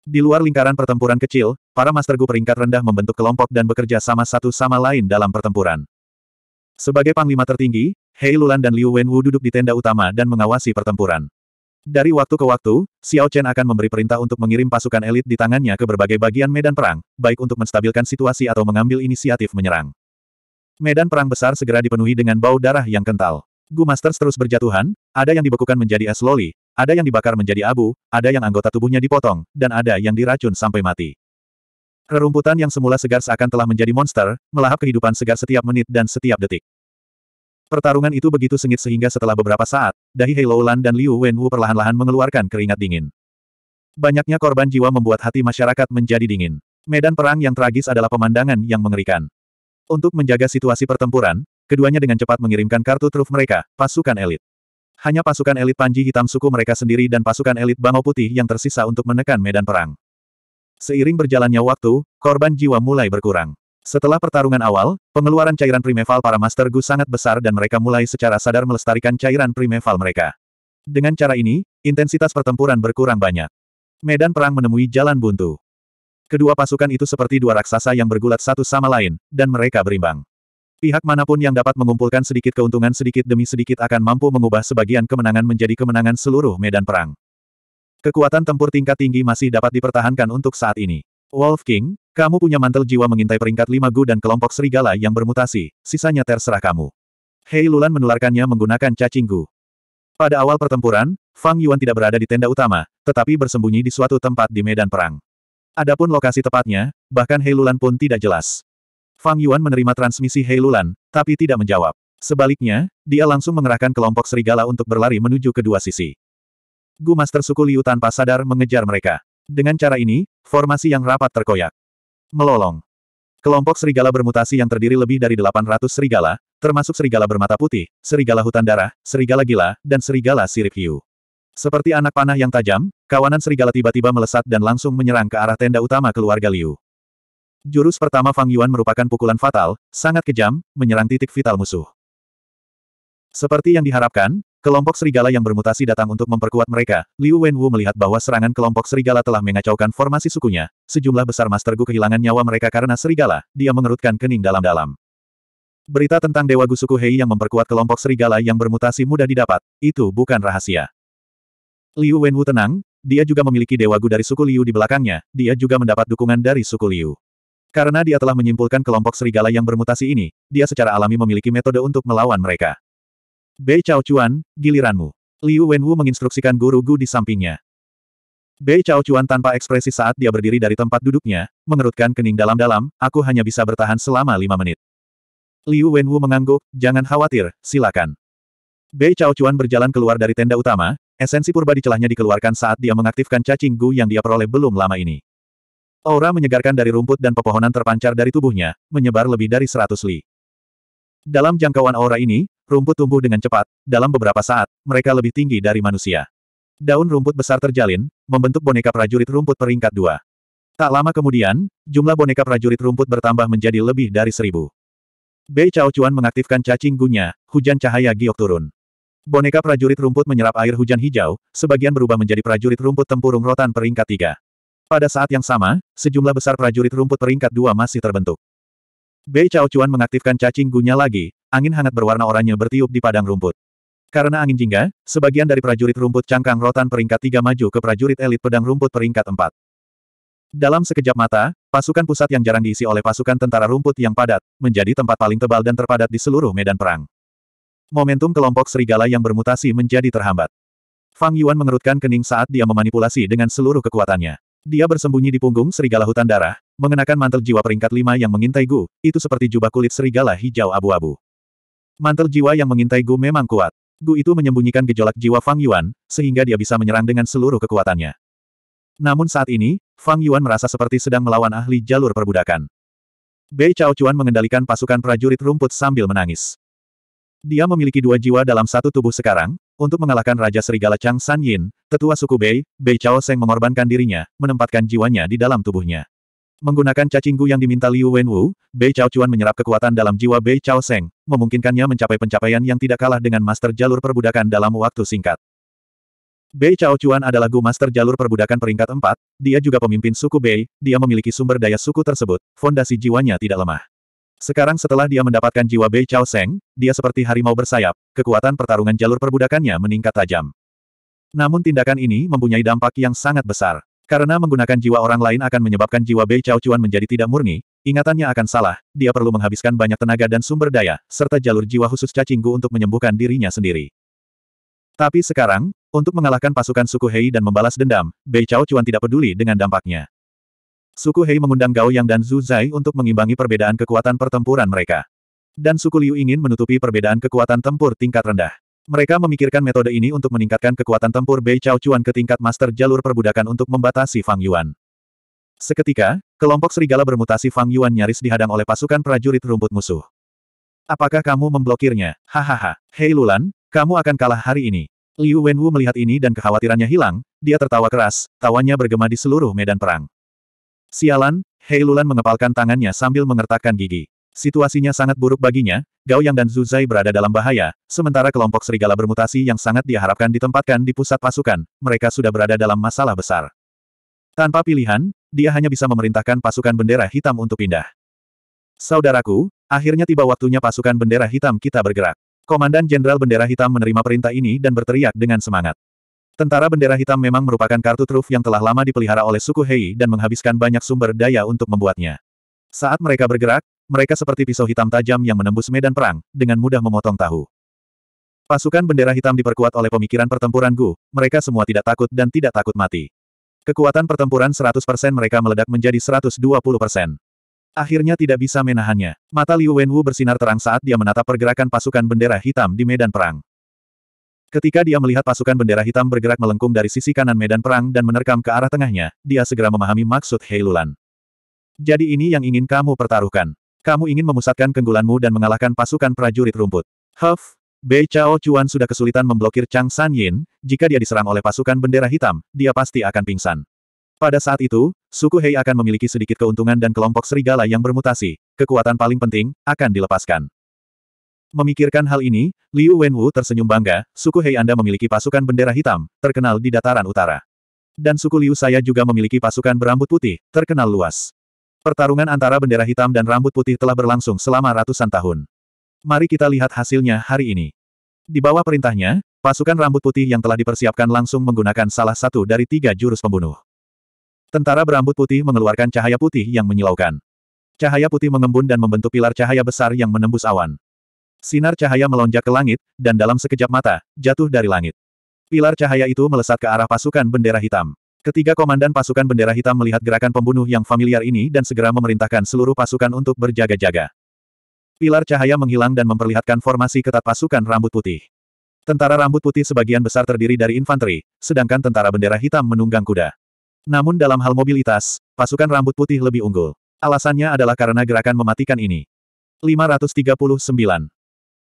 Di luar lingkaran pertempuran kecil, para Master Gu peringkat rendah membentuk kelompok dan bekerja sama satu sama lain dalam pertempuran. Sebagai panglima tertinggi, Hei Lulan dan Liu Wenwu duduk di tenda utama dan mengawasi pertempuran. Dari waktu ke waktu, Xiao Chen akan memberi perintah untuk mengirim pasukan elit di tangannya ke berbagai bagian medan perang, baik untuk menstabilkan situasi atau mengambil inisiatif menyerang. Medan perang besar segera dipenuhi dengan bau darah yang kental. Gu Masters terus berjatuhan, ada yang dibekukan menjadi es loli, ada yang dibakar menjadi abu, ada yang anggota tubuhnya dipotong, dan ada yang diracun sampai mati. Rerumputan yang semula segar seakan telah menjadi monster, melahap kehidupan segar setiap menit dan setiap detik. Pertarungan itu begitu sengit sehingga setelah beberapa saat, dahi Hei dan Liu Wenwu perlahan-lahan mengeluarkan keringat dingin. Banyaknya korban jiwa membuat hati masyarakat menjadi dingin. Medan perang yang tragis adalah pemandangan yang mengerikan. Untuk menjaga situasi pertempuran, keduanya dengan cepat mengirimkan kartu truf mereka, pasukan elit. Hanya pasukan elit Panji Hitam suku mereka sendiri dan pasukan elit Bangau Putih yang tersisa untuk menekan medan perang. Seiring berjalannya waktu, korban jiwa mulai berkurang. Setelah pertarungan awal, pengeluaran cairan primeval para Master Gu sangat besar dan mereka mulai secara sadar melestarikan cairan primeval mereka. Dengan cara ini, intensitas pertempuran berkurang banyak. Medan perang menemui jalan buntu. Kedua pasukan itu seperti dua raksasa yang bergulat satu sama lain, dan mereka berimbang. Pihak manapun yang dapat mengumpulkan sedikit keuntungan sedikit demi sedikit akan mampu mengubah sebagian kemenangan menjadi kemenangan seluruh medan perang. Kekuatan tempur tingkat tinggi masih dapat dipertahankan untuk saat ini. Wolf King, kamu punya mantel jiwa mengintai peringkat lima Gu dan kelompok serigala yang bermutasi, sisanya terserah kamu. Hei Lulan menularkannya menggunakan cacing Gu. Pada awal pertempuran, Fang Yuan tidak berada di tenda utama, tetapi bersembunyi di suatu tempat di medan perang. Adapun lokasi tepatnya, bahkan Hei Lulan pun tidak jelas. Fang Yuan menerima transmisi Hei Lulan, tapi tidak menjawab. Sebaliknya, dia langsung mengerahkan kelompok serigala untuk berlari menuju kedua sisi. Gu Master Suku Liu tanpa sadar mengejar mereka. Dengan cara ini, formasi yang rapat terkoyak. Melolong. Kelompok serigala bermutasi yang terdiri lebih dari 800 serigala, termasuk serigala bermata putih, serigala hutan darah, serigala gila, dan serigala sirip hiu. Seperti anak panah yang tajam, kawanan serigala tiba-tiba melesat dan langsung menyerang ke arah tenda utama keluarga Liu. Jurus pertama Fang Yuan merupakan pukulan fatal, sangat kejam, menyerang titik vital musuh. Seperti yang diharapkan, Kelompok serigala yang bermutasi datang untuk memperkuat mereka. Liu Wenwu melihat bahwa serangan kelompok serigala telah mengacaukan formasi sukunya. Sejumlah besar Master Gu kehilangan nyawa mereka karena serigala. Dia mengerutkan kening dalam-dalam. Berita tentang Dewa gu suku Hei yang memperkuat kelompok serigala yang bermutasi mudah didapat, itu bukan rahasia. Liu Wenwu tenang, dia juga memiliki Dewa Gu dari suku Liu di belakangnya, dia juga mendapat dukungan dari suku Liu. Karena dia telah menyimpulkan kelompok serigala yang bermutasi ini, dia secara alami memiliki metode untuk melawan mereka. Bei Chao Chuan, giliranmu. Liu Wenwu menginstruksikan guru Gu di sampingnya. Bei Chao Chuan tanpa ekspresi saat dia berdiri dari tempat duduknya, mengerutkan kening dalam-dalam, aku hanya bisa bertahan selama lima menit. Liu Wenwu mengangguk, jangan khawatir, silakan. Bei Chao Chuan berjalan keluar dari tenda utama, esensi purba di celahnya dikeluarkan saat dia mengaktifkan cacing Gu yang dia peroleh belum lama ini. Aura menyegarkan dari rumput dan pepohonan terpancar dari tubuhnya, menyebar lebih dari seratus li. Dalam jangkauan aura ini, rumput tumbuh dengan cepat, dalam beberapa saat, mereka lebih tinggi dari manusia. Daun rumput besar terjalin, membentuk boneka prajurit rumput peringkat dua. Tak lama kemudian, jumlah boneka prajurit rumput bertambah menjadi lebih dari seribu. Bei Chao Chuan mengaktifkan cacing gunya, hujan cahaya giok turun. Boneka prajurit rumput menyerap air hujan hijau, sebagian berubah menjadi prajurit rumput tempurung rotan peringkat tiga. Pada saat yang sama, sejumlah besar prajurit rumput peringkat dua masih terbentuk. Bei Cao Chuan mengaktifkan cacing gunya lagi, angin hangat berwarna oranye bertiup di padang rumput. Karena angin jingga, sebagian dari prajurit rumput cangkang rotan peringkat 3 maju ke prajurit elit pedang rumput peringkat 4. Dalam sekejap mata, pasukan pusat yang jarang diisi oleh pasukan tentara rumput yang padat, menjadi tempat paling tebal dan terpadat di seluruh medan perang. Momentum kelompok serigala yang bermutasi menjadi terhambat. Fang Yuan mengerutkan kening saat dia memanipulasi dengan seluruh kekuatannya. Dia bersembunyi di punggung serigala hutan darah, mengenakan mantel jiwa peringkat lima yang mengintai Gu, itu seperti jubah kulit serigala hijau abu-abu. Mantel jiwa yang mengintai Gu memang kuat. Gu itu menyembunyikan gejolak jiwa Fang Yuan, sehingga dia bisa menyerang dengan seluruh kekuatannya. Namun saat ini, Fang Yuan merasa seperti sedang melawan ahli jalur perbudakan. Bei Chao Chuan mengendalikan pasukan prajurit rumput sambil menangis. Dia memiliki dua jiwa dalam satu tubuh sekarang, untuk mengalahkan Raja Serigala Chang San Yin, tetua suku Bei, Bei Chao Seng mengorbankan dirinya, menempatkan jiwanya di dalam tubuhnya. Menggunakan cacinggu yang diminta Liu Wenwu, Bei Chao Chuan menyerap kekuatan dalam jiwa Bei Chao Seng, memungkinkannya mencapai pencapaian yang tidak kalah dengan master jalur perbudakan dalam waktu singkat. Bei Chao Chuan adalah Gu Master jalur perbudakan peringkat 4, dia juga pemimpin suku Bei, dia memiliki sumber daya suku tersebut, fondasi jiwanya tidak lemah. Sekarang setelah dia mendapatkan jiwa Bei Chao Seng, dia seperti harimau bersayap, kekuatan pertarungan jalur perbudakannya meningkat tajam. Namun tindakan ini mempunyai dampak yang sangat besar. Karena menggunakan jiwa orang lain akan menyebabkan jiwa Bei Chao Chuan menjadi tidak murni, ingatannya akan salah, dia perlu menghabiskan banyak tenaga dan sumber daya, serta jalur jiwa khusus cacinggu untuk menyembuhkan dirinya sendiri. Tapi sekarang, untuk mengalahkan pasukan suku Hei dan membalas dendam, Bei Chao Chuan tidak peduli dengan dampaknya. Suku Hei mengundang Gao Yang dan Zhu Zai untuk mengimbangi perbedaan kekuatan pertempuran mereka. Dan suku Liu ingin menutupi perbedaan kekuatan tempur tingkat rendah. Mereka memikirkan metode ini untuk meningkatkan kekuatan tempur Bei Chao Chuan ke tingkat master jalur perbudakan untuk membatasi Fang Yuan. Seketika, kelompok serigala bermutasi Fang Yuan nyaris dihadang oleh pasukan prajurit rumput musuh. Apakah kamu memblokirnya? Hahaha. Hei Lulan, kamu akan kalah hari ini. Liu Wenwu melihat ini dan kekhawatirannya hilang, dia tertawa keras, tawanya bergema di seluruh medan perang. Sialan, Hei mengepalkan tangannya sambil mengertakkan gigi. Situasinya sangat buruk baginya, Gao Yang dan Zuzai berada dalam bahaya, sementara kelompok serigala bermutasi yang sangat diharapkan ditempatkan di pusat pasukan, mereka sudah berada dalam masalah besar. Tanpa pilihan, dia hanya bisa memerintahkan pasukan bendera hitam untuk pindah. Saudaraku, akhirnya tiba waktunya pasukan bendera hitam kita bergerak. Komandan Jenderal Bendera Hitam menerima perintah ini dan berteriak dengan semangat. Tentara bendera hitam memang merupakan kartu truf yang telah lama dipelihara oleh suku Hei dan menghabiskan banyak sumber daya untuk membuatnya. Saat mereka bergerak, mereka seperti pisau hitam tajam yang menembus medan perang, dengan mudah memotong tahu. Pasukan bendera hitam diperkuat oleh pemikiran pertempuran Gu, mereka semua tidak takut dan tidak takut mati. Kekuatan pertempuran 100% mereka meledak menjadi 120%. Akhirnya tidak bisa menahannya. Mata Liu Wenwu bersinar terang saat dia menatap pergerakan pasukan bendera hitam di medan perang. Ketika dia melihat pasukan bendera hitam bergerak melengkung dari sisi kanan medan perang dan menerkam ke arah tengahnya, dia segera memahami maksud Heilulan. Jadi ini yang ingin kamu pertaruhkan. Kamu ingin memusatkan kenggulanmu dan mengalahkan pasukan prajurit rumput. Huff, Bei Chao Chuan sudah kesulitan memblokir Chang San Yin, jika dia diserang oleh pasukan bendera hitam, dia pasti akan pingsan. Pada saat itu, suku Hei akan memiliki sedikit keuntungan dan kelompok serigala yang bermutasi, kekuatan paling penting, akan dilepaskan. Memikirkan hal ini, Liu Wenwu tersenyum bangga, suku Hei Anda memiliki pasukan bendera hitam, terkenal di dataran utara. Dan suku Liu saya juga memiliki pasukan berambut putih, terkenal luas. Pertarungan antara bendera hitam dan rambut putih telah berlangsung selama ratusan tahun. Mari kita lihat hasilnya hari ini. Di bawah perintahnya, pasukan rambut putih yang telah dipersiapkan langsung menggunakan salah satu dari tiga jurus pembunuh. Tentara berambut putih mengeluarkan cahaya putih yang menyilaukan. Cahaya putih mengembun dan membentuk pilar cahaya besar yang menembus awan. Sinar cahaya melonjak ke langit, dan dalam sekejap mata, jatuh dari langit. Pilar cahaya itu melesat ke arah pasukan bendera hitam. Ketiga komandan pasukan bendera hitam melihat gerakan pembunuh yang familiar ini dan segera memerintahkan seluruh pasukan untuk berjaga-jaga. Pilar cahaya menghilang dan memperlihatkan formasi ketat pasukan rambut putih. Tentara rambut putih sebagian besar terdiri dari infanteri, sedangkan tentara bendera hitam menunggang kuda. Namun dalam hal mobilitas, pasukan rambut putih lebih unggul. Alasannya adalah karena gerakan mematikan ini. 539.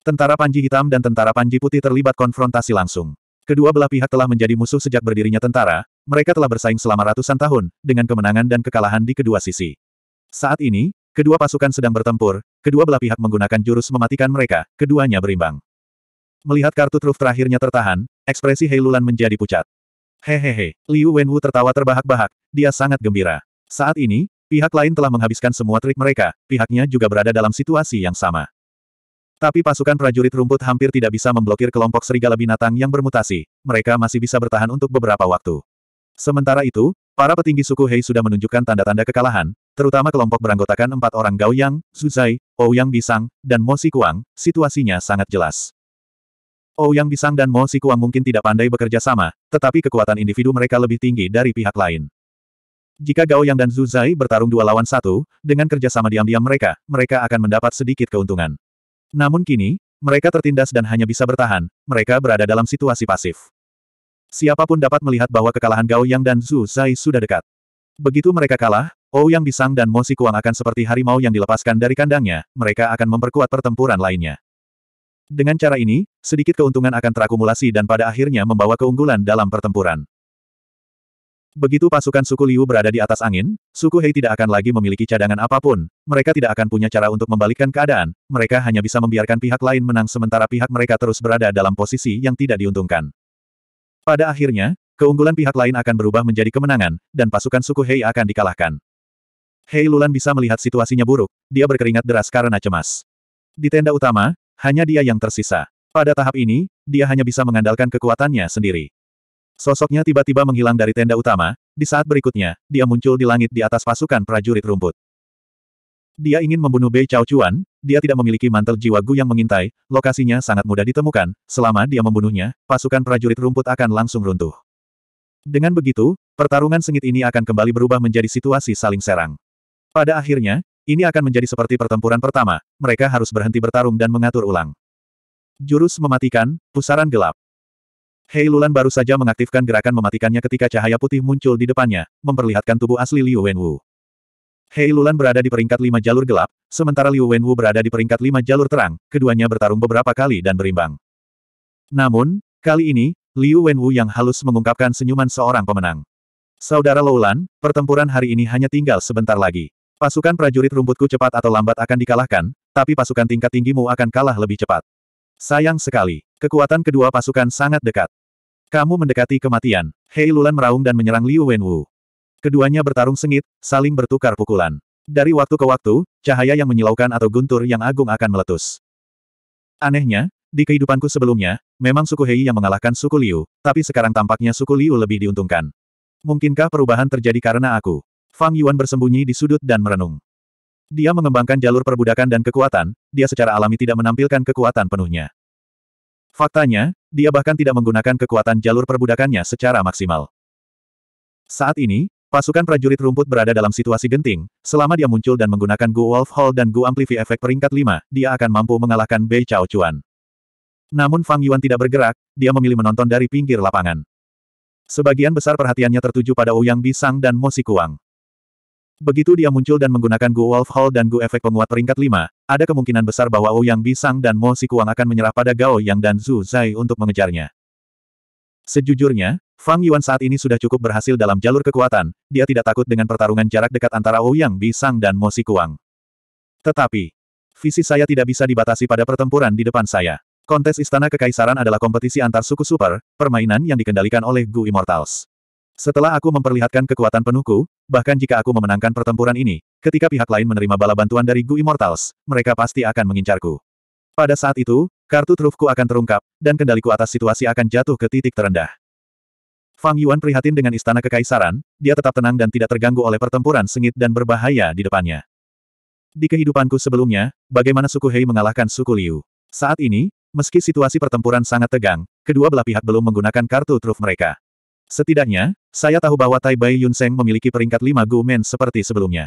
Tentara Panji Hitam dan Tentara Panji Putih terlibat konfrontasi langsung. Kedua belah pihak telah menjadi musuh sejak berdirinya tentara, mereka telah bersaing selama ratusan tahun, dengan kemenangan dan kekalahan di kedua sisi. Saat ini, kedua pasukan sedang bertempur, kedua belah pihak menggunakan jurus mematikan mereka, keduanya berimbang. Melihat kartu truf terakhirnya tertahan, ekspresi Heilulan menjadi pucat. Hehehe, Liu Wenwu tertawa terbahak-bahak, dia sangat gembira. Saat ini, pihak lain telah menghabiskan semua trik mereka, pihaknya juga berada dalam situasi yang sama. Tapi pasukan prajurit rumput hampir tidak bisa memblokir kelompok serigala binatang yang bermutasi, mereka masih bisa bertahan untuk beberapa waktu. Sementara itu, para petinggi suku Hei sudah menunjukkan tanda-tanda kekalahan, terutama kelompok beranggotakan empat orang Gao Yang, Suzai, Ouyang Bisang, dan Mo Si Kuang. situasinya sangat jelas. Ouyang Bisang dan Mo Si Kuang mungkin tidak pandai bekerja sama, tetapi kekuatan individu mereka lebih tinggi dari pihak lain. Jika Gao Yang dan Zuzai bertarung dua lawan satu, dengan kerjasama diam-diam mereka, mereka akan mendapat sedikit keuntungan. Namun kini, mereka tertindas dan hanya bisa bertahan, mereka berada dalam situasi pasif. Siapapun dapat melihat bahwa kekalahan Gao Yang dan Zhu Zai sudah dekat. Begitu mereka kalah, Ou Yang Bisang dan Mo Sikuang akan seperti harimau yang dilepaskan dari kandangnya, mereka akan memperkuat pertempuran lainnya. Dengan cara ini, sedikit keuntungan akan terakumulasi dan pada akhirnya membawa keunggulan dalam pertempuran. Begitu pasukan suku Liu berada di atas angin, suku Hei tidak akan lagi memiliki cadangan apapun, mereka tidak akan punya cara untuk membalikkan keadaan, mereka hanya bisa membiarkan pihak lain menang sementara pihak mereka terus berada dalam posisi yang tidak diuntungkan. Pada akhirnya, keunggulan pihak lain akan berubah menjadi kemenangan, dan pasukan suku Hei akan dikalahkan. Hei Lulan bisa melihat situasinya buruk, dia berkeringat deras karena cemas. Di tenda utama, hanya dia yang tersisa. Pada tahap ini, dia hanya bisa mengandalkan kekuatannya sendiri. Sosoknya tiba-tiba menghilang dari tenda utama, di saat berikutnya, dia muncul di langit di atas pasukan prajurit rumput. Dia ingin membunuh Bei Chao Chuan, dia tidak memiliki mantel jiwa Gu yang mengintai, lokasinya sangat mudah ditemukan, selama dia membunuhnya, pasukan prajurit rumput akan langsung runtuh. Dengan begitu, pertarungan sengit ini akan kembali berubah menjadi situasi saling serang. Pada akhirnya, ini akan menjadi seperti pertempuran pertama, mereka harus berhenti bertarung dan mengatur ulang. Jurus mematikan, pusaran gelap. Hei Lulan baru saja mengaktifkan gerakan mematikannya ketika cahaya putih muncul di depannya, memperlihatkan tubuh asli Liu Wenwu. Hei Lulan berada di peringkat lima jalur gelap, sementara Liu Wenwu berada di peringkat lima jalur terang, keduanya bertarung beberapa kali dan berimbang. Namun, kali ini, Liu Wenwu yang halus mengungkapkan senyuman seorang pemenang. Saudara Loulan, pertempuran hari ini hanya tinggal sebentar lagi. Pasukan prajurit rumputku cepat atau lambat akan dikalahkan, tapi pasukan tingkat tinggimu akan kalah lebih cepat. Sayang sekali, kekuatan kedua pasukan sangat dekat. Kamu mendekati kematian. Hei Lulan meraung dan menyerang Liu Wenwu. Keduanya bertarung sengit, saling bertukar pukulan. Dari waktu ke waktu, cahaya yang menyilaukan atau guntur yang agung akan meletus. Anehnya, di kehidupanku sebelumnya, memang suku Hei yang mengalahkan suku Liu, tapi sekarang tampaknya suku Liu lebih diuntungkan. Mungkinkah perubahan terjadi karena aku? Fang Yuan bersembunyi di sudut dan merenung. Dia mengembangkan jalur perbudakan dan kekuatan, dia secara alami tidak menampilkan kekuatan penuhnya. Faktanya, dia bahkan tidak menggunakan kekuatan jalur perbudakannya secara maksimal. Saat ini, pasukan prajurit rumput berada dalam situasi genting, selama dia muncul dan menggunakan Gu Wolf Hall dan Gu Amplify Efek peringkat 5, dia akan mampu mengalahkan Bei Chao Chuan. Namun Fang Yuan tidak bergerak, dia memilih menonton dari pinggir lapangan. Sebagian besar perhatiannya tertuju pada Ouyang Bisang dan Mo Kuang. Begitu dia muncul dan menggunakan Gu Wolf Hall dan Gu Efek Penguat peringkat 5, ada kemungkinan besar bahwa Ouyang Bisang dan Mo Kuang akan menyerah pada Gao Yang dan Zhu Zai untuk mengejarnya. Sejujurnya, Fang Yuan saat ini sudah cukup berhasil dalam jalur kekuatan, dia tidak takut dengan pertarungan jarak dekat antara Ouyang Bisang dan Mo Kuang. Tetapi, visi saya tidak bisa dibatasi pada pertempuran di depan saya. Kontes Istana Kekaisaran adalah kompetisi antar suku super, permainan yang dikendalikan oleh Gu Immortals. Setelah aku memperlihatkan kekuatan penuhku, bahkan jika aku memenangkan pertempuran ini, ketika pihak lain menerima bala bantuan dari Gu Immortals, mereka pasti akan mengincarku. Pada saat itu, kartu trufku akan terungkap, dan kendaliku atas situasi akan jatuh ke titik terendah. Fang Yuan prihatin dengan istana kekaisaran, dia tetap tenang dan tidak terganggu oleh pertempuran sengit dan berbahaya di depannya. Di kehidupanku sebelumnya, bagaimana suku Hei mengalahkan suku Liu? Saat ini, meski situasi pertempuran sangat tegang, kedua belah pihak belum menggunakan kartu truf mereka. Setidaknya, saya tahu bahwa Tai Bai Yun Seng memiliki peringkat lima Gu Men seperti sebelumnya.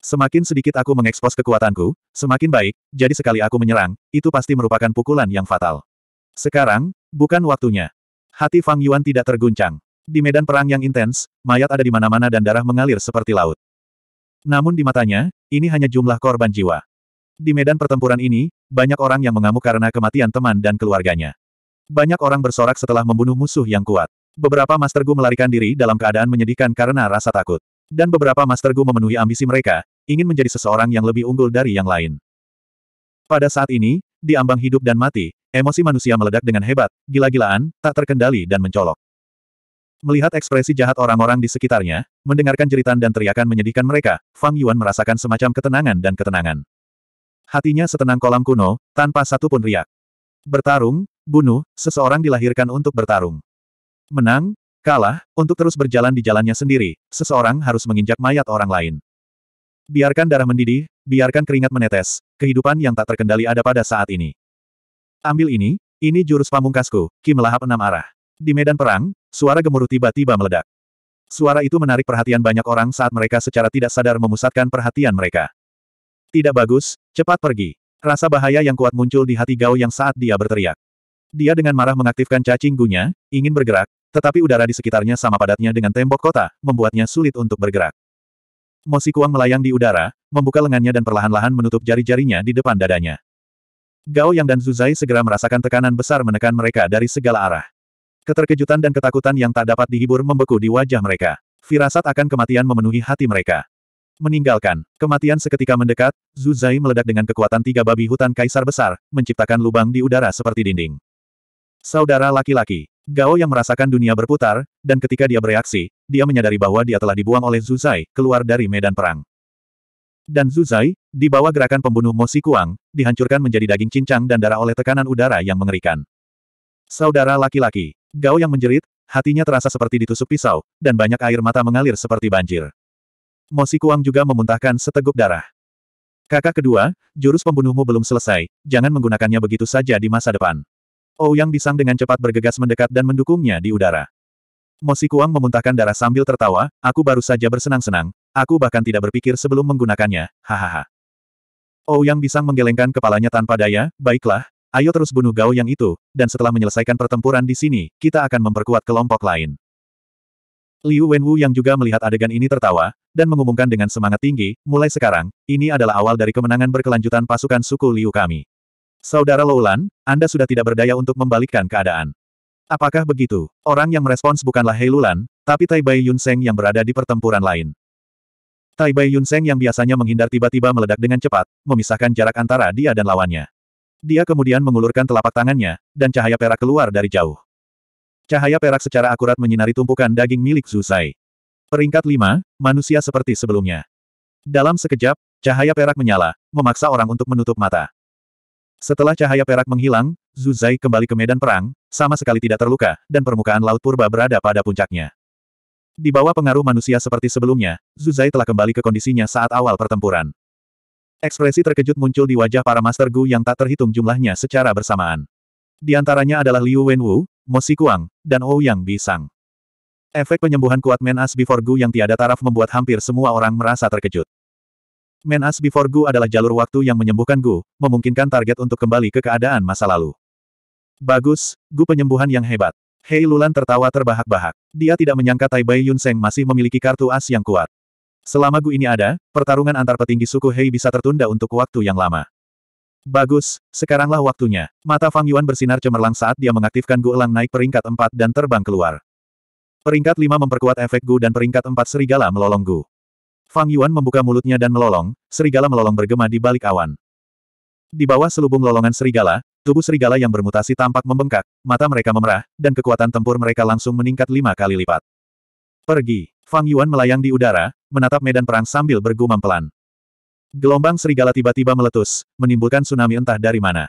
Semakin sedikit aku mengekspos kekuatanku, semakin baik, jadi sekali aku menyerang, itu pasti merupakan pukulan yang fatal. Sekarang, bukan waktunya. Hati Fang Yuan tidak terguncang. Di medan perang yang intens, mayat ada di mana-mana dan darah mengalir seperti laut. Namun di matanya, ini hanya jumlah korban jiwa. Di medan pertempuran ini, banyak orang yang mengamuk karena kematian teman dan keluarganya. Banyak orang bersorak setelah membunuh musuh yang kuat. Beberapa Master Gu melarikan diri dalam keadaan menyedihkan karena rasa takut. Dan beberapa Master Gu memenuhi ambisi mereka, ingin menjadi seseorang yang lebih unggul dari yang lain. Pada saat ini, di ambang hidup dan mati, emosi manusia meledak dengan hebat, gila-gilaan, tak terkendali dan mencolok. Melihat ekspresi jahat orang-orang di sekitarnya, mendengarkan jeritan dan teriakan menyedihkan mereka, Fang Yuan merasakan semacam ketenangan dan ketenangan. Hatinya setenang kolam kuno, tanpa satu pun riak. Bertarung, bunuh, seseorang dilahirkan untuk bertarung. Menang, kalah, untuk terus berjalan di jalannya sendiri, seseorang harus menginjak mayat orang lain. Biarkan darah mendidih, biarkan keringat menetes, kehidupan yang tak terkendali ada pada saat ini. Ambil ini, ini jurus pamungkasku, Ki melahap enam arah. Di medan perang, suara gemuruh tiba-tiba meledak. Suara itu menarik perhatian banyak orang saat mereka secara tidak sadar memusatkan perhatian mereka. Tidak bagus, cepat pergi. Rasa bahaya yang kuat muncul di hati Gao yang saat dia berteriak. Dia dengan marah mengaktifkan cacing gunya, ingin bergerak, tetapi udara di sekitarnya sama padatnya dengan tembok kota, membuatnya sulit untuk bergerak. Mosi Kuang melayang di udara, membuka lengannya dan perlahan-lahan menutup jari-jarinya di depan dadanya. Gao Yang dan Zuzai segera merasakan tekanan besar menekan mereka dari segala arah. Keterkejutan dan ketakutan yang tak dapat dihibur membeku di wajah mereka. Firasat akan kematian memenuhi hati mereka. Meninggalkan. Kematian seketika mendekat, Zuzai meledak dengan kekuatan tiga babi hutan kaisar besar, menciptakan lubang di udara seperti dinding. Saudara laki-laki. Gao yang merasakan dunia berputar, dan ketika dia bereaksi, dia menyadari bahwa dia telah dibuang oleh Zuzai, keluar dari medan perang. Dan Zuzai, di bawah gerakan pembunuh Mo Kuang, dihancurkan menjadi daging cincang dan darah oleh tekanan udara yang mengerikan. Saudara laki-laki, Gao yang menjerit, hatinya terasa seperti ditusuk pisau, dan banyak air mata mengalir seperti banjir. Mo Kuang juga memuntahkan seteguk darah. Kakak kedua, jurus pembunuhmu belum selesai, jangan menggunakannya begitu saja di masa depan. Ouyang Bisang dengan cepat bergegas mendekat dan mendukungnya di udara. Mosi Kuang memuntahkan darah sambil tertawa, aku baru saja bersenang-senang, aku bahkan tidak berpikir sebelum menggunakannya, hahaha. Ouyang Bisang menggelengkan kepalanya tanpa daya, baiklah, ayo terus bunuh Gao yang itu, dan setelah menyelesaikan pertempuran di sini, kita akan memperkuat kelompok lain. Liu Wenwu yang juga melihat adegan ini tertawa, dan mengumumkan dengan semangat tinggi, mulai sekarang, ini adalah awal dari kemenangan berkelanjutan pasukan suku Liu kami. Saudara Loulan, Anda sudah tidak berdaya untuk membalikkan keadaan. Apakah begitu? Orang yang merespons bukanlah Hei Lulan, tapi Tai Bai Yunseng yang berada di pertempuran lain. Tai Bai Yunseng yang biasanya menghindar tiba-tiba meledak dengan cepat, memisahkan jarak antara dia dan lawannya. Dia kemudian mengulurkan telapak tangannya, dan cahaya perak keluar dari jauh. Cahaya perak secara akurat menyinari tumpukan daging milik Zusai. Peringkat 5, manusia seperti sebelumnya. Dalam sekejap, cahaya perak menyala, memaksa orang untuk menutup mata. Setelah cahaya perak menghilang, Zuzai kembali ke medan perang, sama sekali tidak terluka, dan permukaan Laut Purba berada pada puncaknya. Di bawah pengaruh manusia seperti sebelumnya, Zuzai telah kembali ke kondisinya saat awal pertempuran. Ekspresi terkejut muncul di wajah para Master Gu yang tak terhitung jumlahnya secara bersamaan. Di antaranya adalah Liu Wenwu, Mo Kuang, dan Ouyang Bisang. Efek penyembuhan kuat Men As Before Gu yang tiada taraf membuat hampir semua orang merasa terkejut. Man As Before Gu adalah jalur waktu yang menyembuhkan Gu, memungkinkan target untuk kembali ke keadaan masa lalu. Bagus, Gu penyembuhan yang hebat. Hei Lulan tertawa terbahak-bahak. Dia tidak menyangka Tai Bai Yun Seng masih memiliki kartu as yang kuat. Selama Gu ini ada, pertarungan antar petinggi suku Hei bisa tertunda untuk waktu yang lama. Bagus, sekaranglah waktunya. Mata Fang Yuan bersinar cemerlang saat dia mengaktifkan Gu Elang naik peringkat 4 dan terbang keluar. Peringkat 5 memperkuat efek Gu dan peringkat 4 serigala melolong Gu. Fang Yuan membuka mulutnya dan melolong, serigala melolong bergema di balik awan. Di bawah selubung lolongan serigala, tubuh serigala yang bermutasi tampak membengkak, mata mereka memerah, dan kekuatan tempur mereka langsung meningkat lima kali lipat. Pergi! Fang Yuan melayang di udara, menatap medan perang sambil bergumam pelan. Gelombang serigala tiba-tiba meletus, menimbulkan tsunami entah dari mana.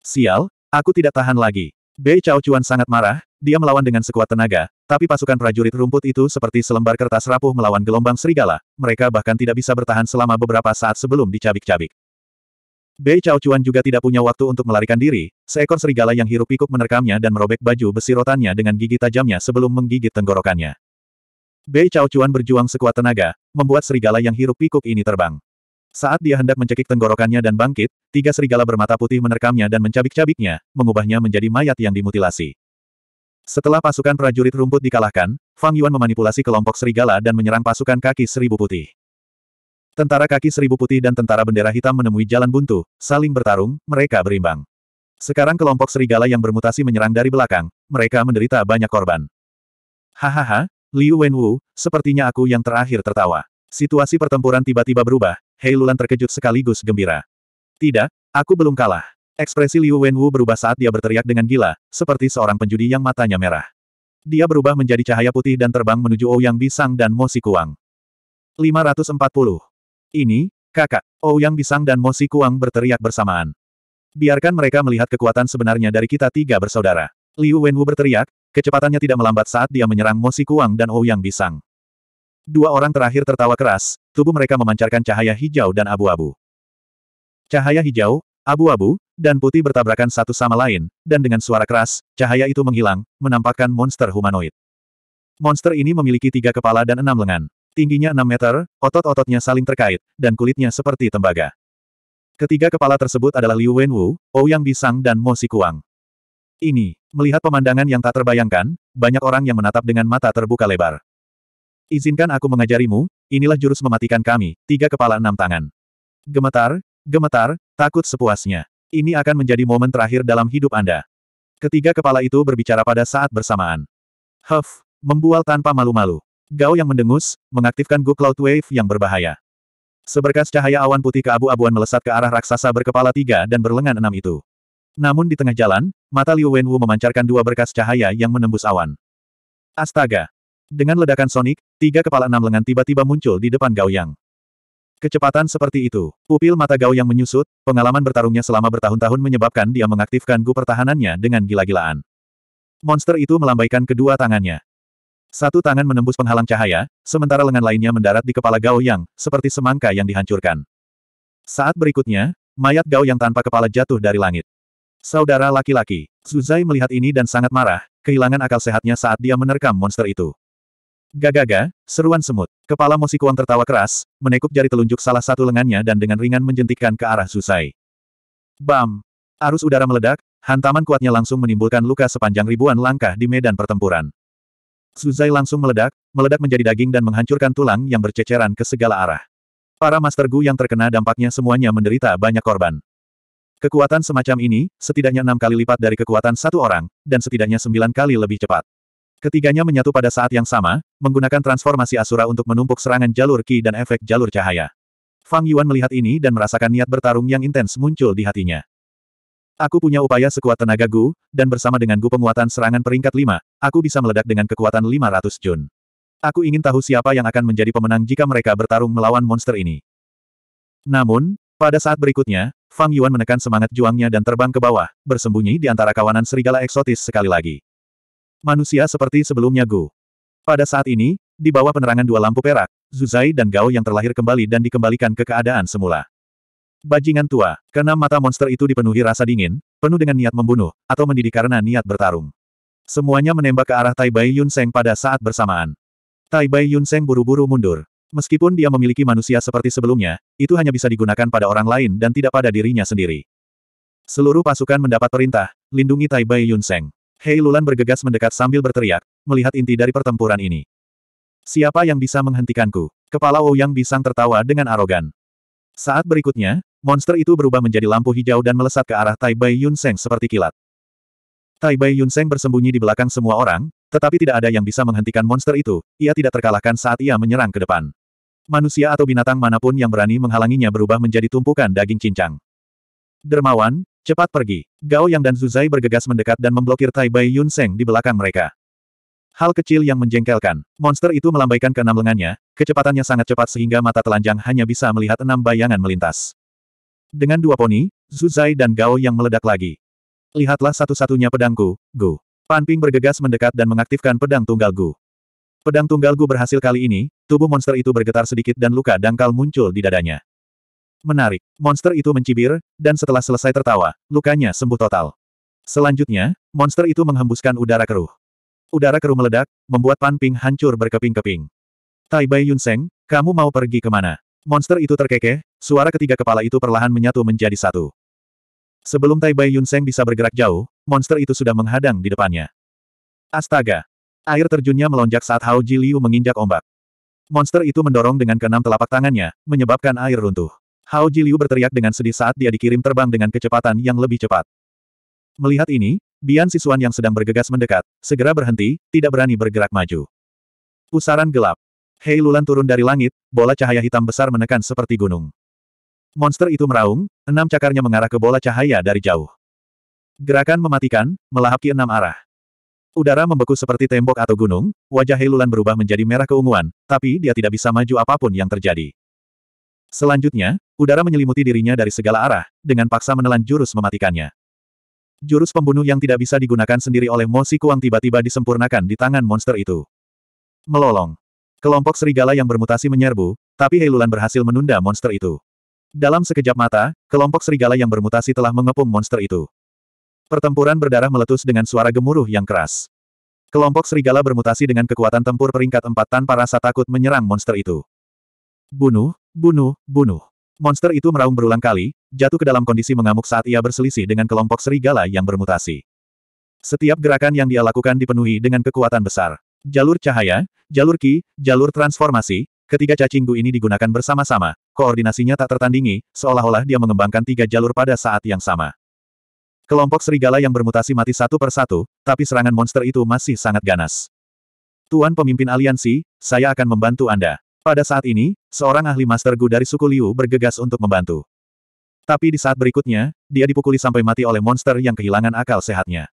Sial, aku tidak tahan lagi. Bei Chao Chuan sangat marah, dia melawan dengan sekuat tenaga, tapi pasukan prajurit rumput itu seperti selembar kertas rapuh melawan gelombang serigala, mereka bahkan tidak bisa bertahan selama beberapa saat sebelum dicabik-cabik. Bei Chao Chuan juga tidak punya waktu untuk melarikan diri, seekor serigala yang hirup pikuk menerkamnya dan merobek baju besi rotannya dengan gigi tajamnya sebelum menggigit tenggorokannya. Bei Chao Chuan berjuang sekuat tenaga, membuat serigala yang hirup pikuk ini terbang. Saat dia hendak mencekik tenggorokannya dan bangkit, tiga serigala bermata putih menerkamnya dan mencabik-cabiknya, mengubahnya menjadi mayat yang dimutilasi. Setelah pasukan prajurit rumput dikalahkan, Fang Yuan memanipulasi kelompok serigala dan menyerang pasukan kaki seribu putih. Tentara kaki seribu putih dan tentara bendera hitam menemui jalan buntu, saling bertarung, mereka berimbang. Sekarang kelompok serigala yang bermutasi menyerang dari belakang, mereka menderita banyak korban. Hahaha, Liu Wenwu, sepertinya aku yang terakhir tertawa. Situasi pertempuran tiba-tiba berubah, Hei Lulan terkejut sekaligus gembira. Tidak, aku belum kalah. Ekspresi Liu Wenwu berubah saat dia berteriak dengan gila, seperti seorang penjudi yang matanya merah. Dia berubah menjadi cahaya putih dan terbang menuju Ouyang Bisang dan Mo Kuang. 540. Ini, kakak, Ouyang Bisang dan Mo Kuang berteriak bersamaan. Biarkan mereka melihat kekuatan sebenarnya dari kita tiga bersaudara. Liu Wenwu berteriak, kecepatannya tidak melambat saat dia menyerang Mo Kuang dan Ouyang Bisang. Dua orang terakhir tertawa keras, tubuh mereka memancarkan cahaya hijau dan abu-abu. Cahaya hijau, abu-abu, dan putih bertabrakan satu sama lain, dan dengan suara keras, cahaya itu menghilang, menampakkan monster humanoid. Monster ini memiliki tiga kepala dan enam lengan. Tingginya enam meter, otot-ototnya saling terkait, dan kulitnya seperti tembaga. Ketiga kepala tersebut adalah Liu Wenwu, Ouyang Bisang dan Mo Si Kuang. Ini, melihat pemandangan yang tak terbayangkan, banyak orang yang menatap dengan mata terbuka lebar. Izinkan aku mengajarimu, inilah jurus mematikan kami, tiga kepala enam tangan. Gemetar, gemetar, takut sepuasnya. Ini akan menjadi momen terakhir dalam hidup Anda. Ketiga kepala itu berbicara pada saat bersamaan. Huff, membual tanpa malu-malu. Gao yang mendengus, mengaktifkan Gu Cloud Wave yang berbahaya. Seberkas cahaya awan putih keabu-abuan melesat ke arah raksasa berkepala tiga dan berlengan enam itu. Namun di tengah jalan, mata Liu Wenwu memancarkan dua berkas cahaya yang menembus awan. Astaga! Dengan ledakan sonik, tiga kepala enam lengan tiba-tiba muncul di depan Gao Kecepatan seperti itu, pupil mata Gao Yang menyusut, pengalaman bertarungnya selama bertahun-tahun menyebabkan dia mengaktifkan gu pertahanannya dengan gila-gilaan. Monster itu melambaikan kedua tangannya. Satu tangan menembus penghalang cahaya, sementara lengan lainnya mendarat di kepala Gao seperti semangka yang dihancurkan. Saat berikutnya, mayat Gao tanpa kepala jatuh dari langit. Saudara laki-laki, Zuzai melihat ini dan sangat marah, kehilangan akal sehatnya saat dia menerkam monster itu. Gagaga, seruan semut. Kepala Mosikuang tertawa keras, menekuk jari telunjuk salah satu lengannya dan dengan ringan menjentikkan ke arah Susai. Bam! Arus udara meledak, hantaman kuatnya langsung menimbulkan luka sepanjang ribuan langkah di medan pertempuran. Suzai langsung meledak, meledak menjadi daging dan menghancurkan tulang yang berceceran ke segala arah. Para Master Gu yang terkena dampaknya semuanya menderita banyak korban. Kekuatan semacam ini, setidaknya enam kali lipat dari kekuatan satu orang, dan setidaknya sembilan kali lebih cepat. Ketiganya menyatu pada saat yang sama, menggunakan transformasi Asura untuk menumpuk serangan jalur Ki dan efek jalur cahaya. Fang Yuan melihat ini dan merasakan niat bertarung yang intens muncul di hatinya. Aku punya upaya sekuat tenaga Gu, dan bersama dengan Gu penguatan serangan peringkat 5, aku bisa meledak dengan kekuatan 500 Jun. Aku ingin tahu siapa yang akan menjadi pemenang jika mereka bertarung melawan monster ini. Namun, pada saat berikutnya, Fang Yuan menekan semangat juangnya dan terbang ke bawah, bersembunyi di antara kawanan serigala eksotis sekali lagi. Manusia seperti sebelumnya Gu. Pada saat ini, di bawah penerangan dua lampu perak, Zuzai dan Gao yang terlahir kembali dan dikembalikan ke keadaan semula. Bajingan tua, karena mata monster itu dipenuhi rasa dingin, penuh dengan niat membunuh, atau mendidik karena niat bertarung. Semuanya menembak ke arah Tai Bai Yun Seng pada saat bersamaan. Tai Bai Yun Seng buru-buru mundur. Meskipun dia memiliki manusia seperti sebelumnya, itu hanya bisa digunakan pada orang lain dan tidak pada dirinya sendiri. Seluruh pasukan mendapat perintah, lindungi Tai Bai Yun Seng. Hei Lulan bergegas mendekat sambil berteriak, melihat inti dari pertempuran ini. Siapa yang bisa menghentikanku? Kepala Ouyang Bisang tertawa dengan arogan. Saat berikutnya, monster itu berubah menjadi lampu hijau dan melesat ke arah Tai Bai Yunseng seperti kilat. Tai Bai Yunseng bersembunyi di belakang semua orang, tetapi tidak ada yang bisa menghentikan monster itu, ia tidak terkalahkan saat ia menyerang ke depan. Manusia atau binatang manapun yang berani menghalanginya berubah menjadi tumpukan daging cincang. Dermawan, Cepat pergi. Gao Yang dan Zuzai bergegas mendekat dan memblokir Tai Bai Yun Seng di belakang mereka. Hal kecil yang menjengkelkan. Monster itu melambaikan ke enam lengannya, kecepatannya sangat cepat sehingga mata telanjang hanya bisa melihat enam bayangan melintas. Dengan dua poni, Zuzai dan Gao Yang meledak lagi. Lihatlah satu-satunya pedangku, Gu. Panping bergegas mendekat dan mengaktifkan pedang tunggal Gu. Pedang tunggal Gu berhasil kali ini, tubuh monster itu bergetar sedikit dan luka dangkal muncul di dadanya. Menarik. Monster itu mencibir, dan setelah selesai tertawa, lukanya sembuh total. Selanjutnya, monster itu menghembuskan udara keruh. Udara keruh meledak, membuat Pan Ping hancur berkeping-keping. Tai Bai Yunseng, kamu mau pergi kemana? Monster itu terkekeh, suara ketiga kepala itu perlahan menyatu menjadi satu. Sebelum Tai Bai Yunseng bisa bergerak jauh, monster itu sudah menghadang di depannya. Astaga! Air terjunnya melonjak saat Hao Ji Liu menginjak ombak. Monster itu mendorong dengan keenam telapak tangannya, menyebabkan air runtuh. Hao Jiliu berteriak dengan sedih saat dia dikirim terbang dengan kecepatan yang lebih cepat. Melihat ini, Bian Sisuan yang sedang bergegas mendekat, segera berhenti, tidak berani bergerak maju. Pusaran gelap. Hei Lulan turun dari langit, bola cahaya hitam besar menekan seperti gunung. Monster itu meraung, enam cakarnya mengarah ke bola cahaya dari jauh. Gerakan mematikan, melahap ke enam arah. Udara membeku seperti tembok atau gunung, wajah Hei berubah menjadi merah keunguan, tapi dia tidak bisa maju apapun yang terjadi. Selanjutnya, Udara menyelimuti dirinya dari segala arah, dengan paksa menelan jurus mematikannya. Jurus pembunuh yang tidak bisa digunakan sendiri oleh Mo Sikuang tiba-tiba disempurnakan di tangan monster itu. Melolong. Kelompok serigala yang bermutasi menyerbu, tapi Heilulan berhasil menunda monster itu. Dalam sekejap mata, kelompok serigala yang bermutasi telah mengepung monster itu. Pertempuran berdarah meletus dengan suara gemuruh yang keras. Kelompok serigala bermutasi dengan kekuatan tempur peringkat empat tanpa rasa takut menyerang monster itu. Bunuh, bunuh, bunuh. Monster itu meraung berulang kali, jatuh ke dalam kondisi mengamuk saat ia berselisih dengan kelompok serigala yang bermutasi. Setiap gerakan yang dia lakukan dipenuhi dengan kekuatan besar. Jalur cahaya, jalur ki, jalur transformasi, ketiga cacingku ini digunakan bersama-sama, koordinasinya tak tertandingi, seolah-olah dia mengembangkan tiga jalur pada saat yang sama. Kelompok serigala yang bermutasi mati satu persatu, tapi serangan monster itu masih sangat ganas. Tuan pemimpin aliansi, saya akan membantu Anda. Pada saat ini, seorang ahli Master Gu dari suku Liu bergegas untuk membantu. Tapi di saat berikutnya, dia dipukuli sampai mati oleh monster yang kehilangan akal sehatnya.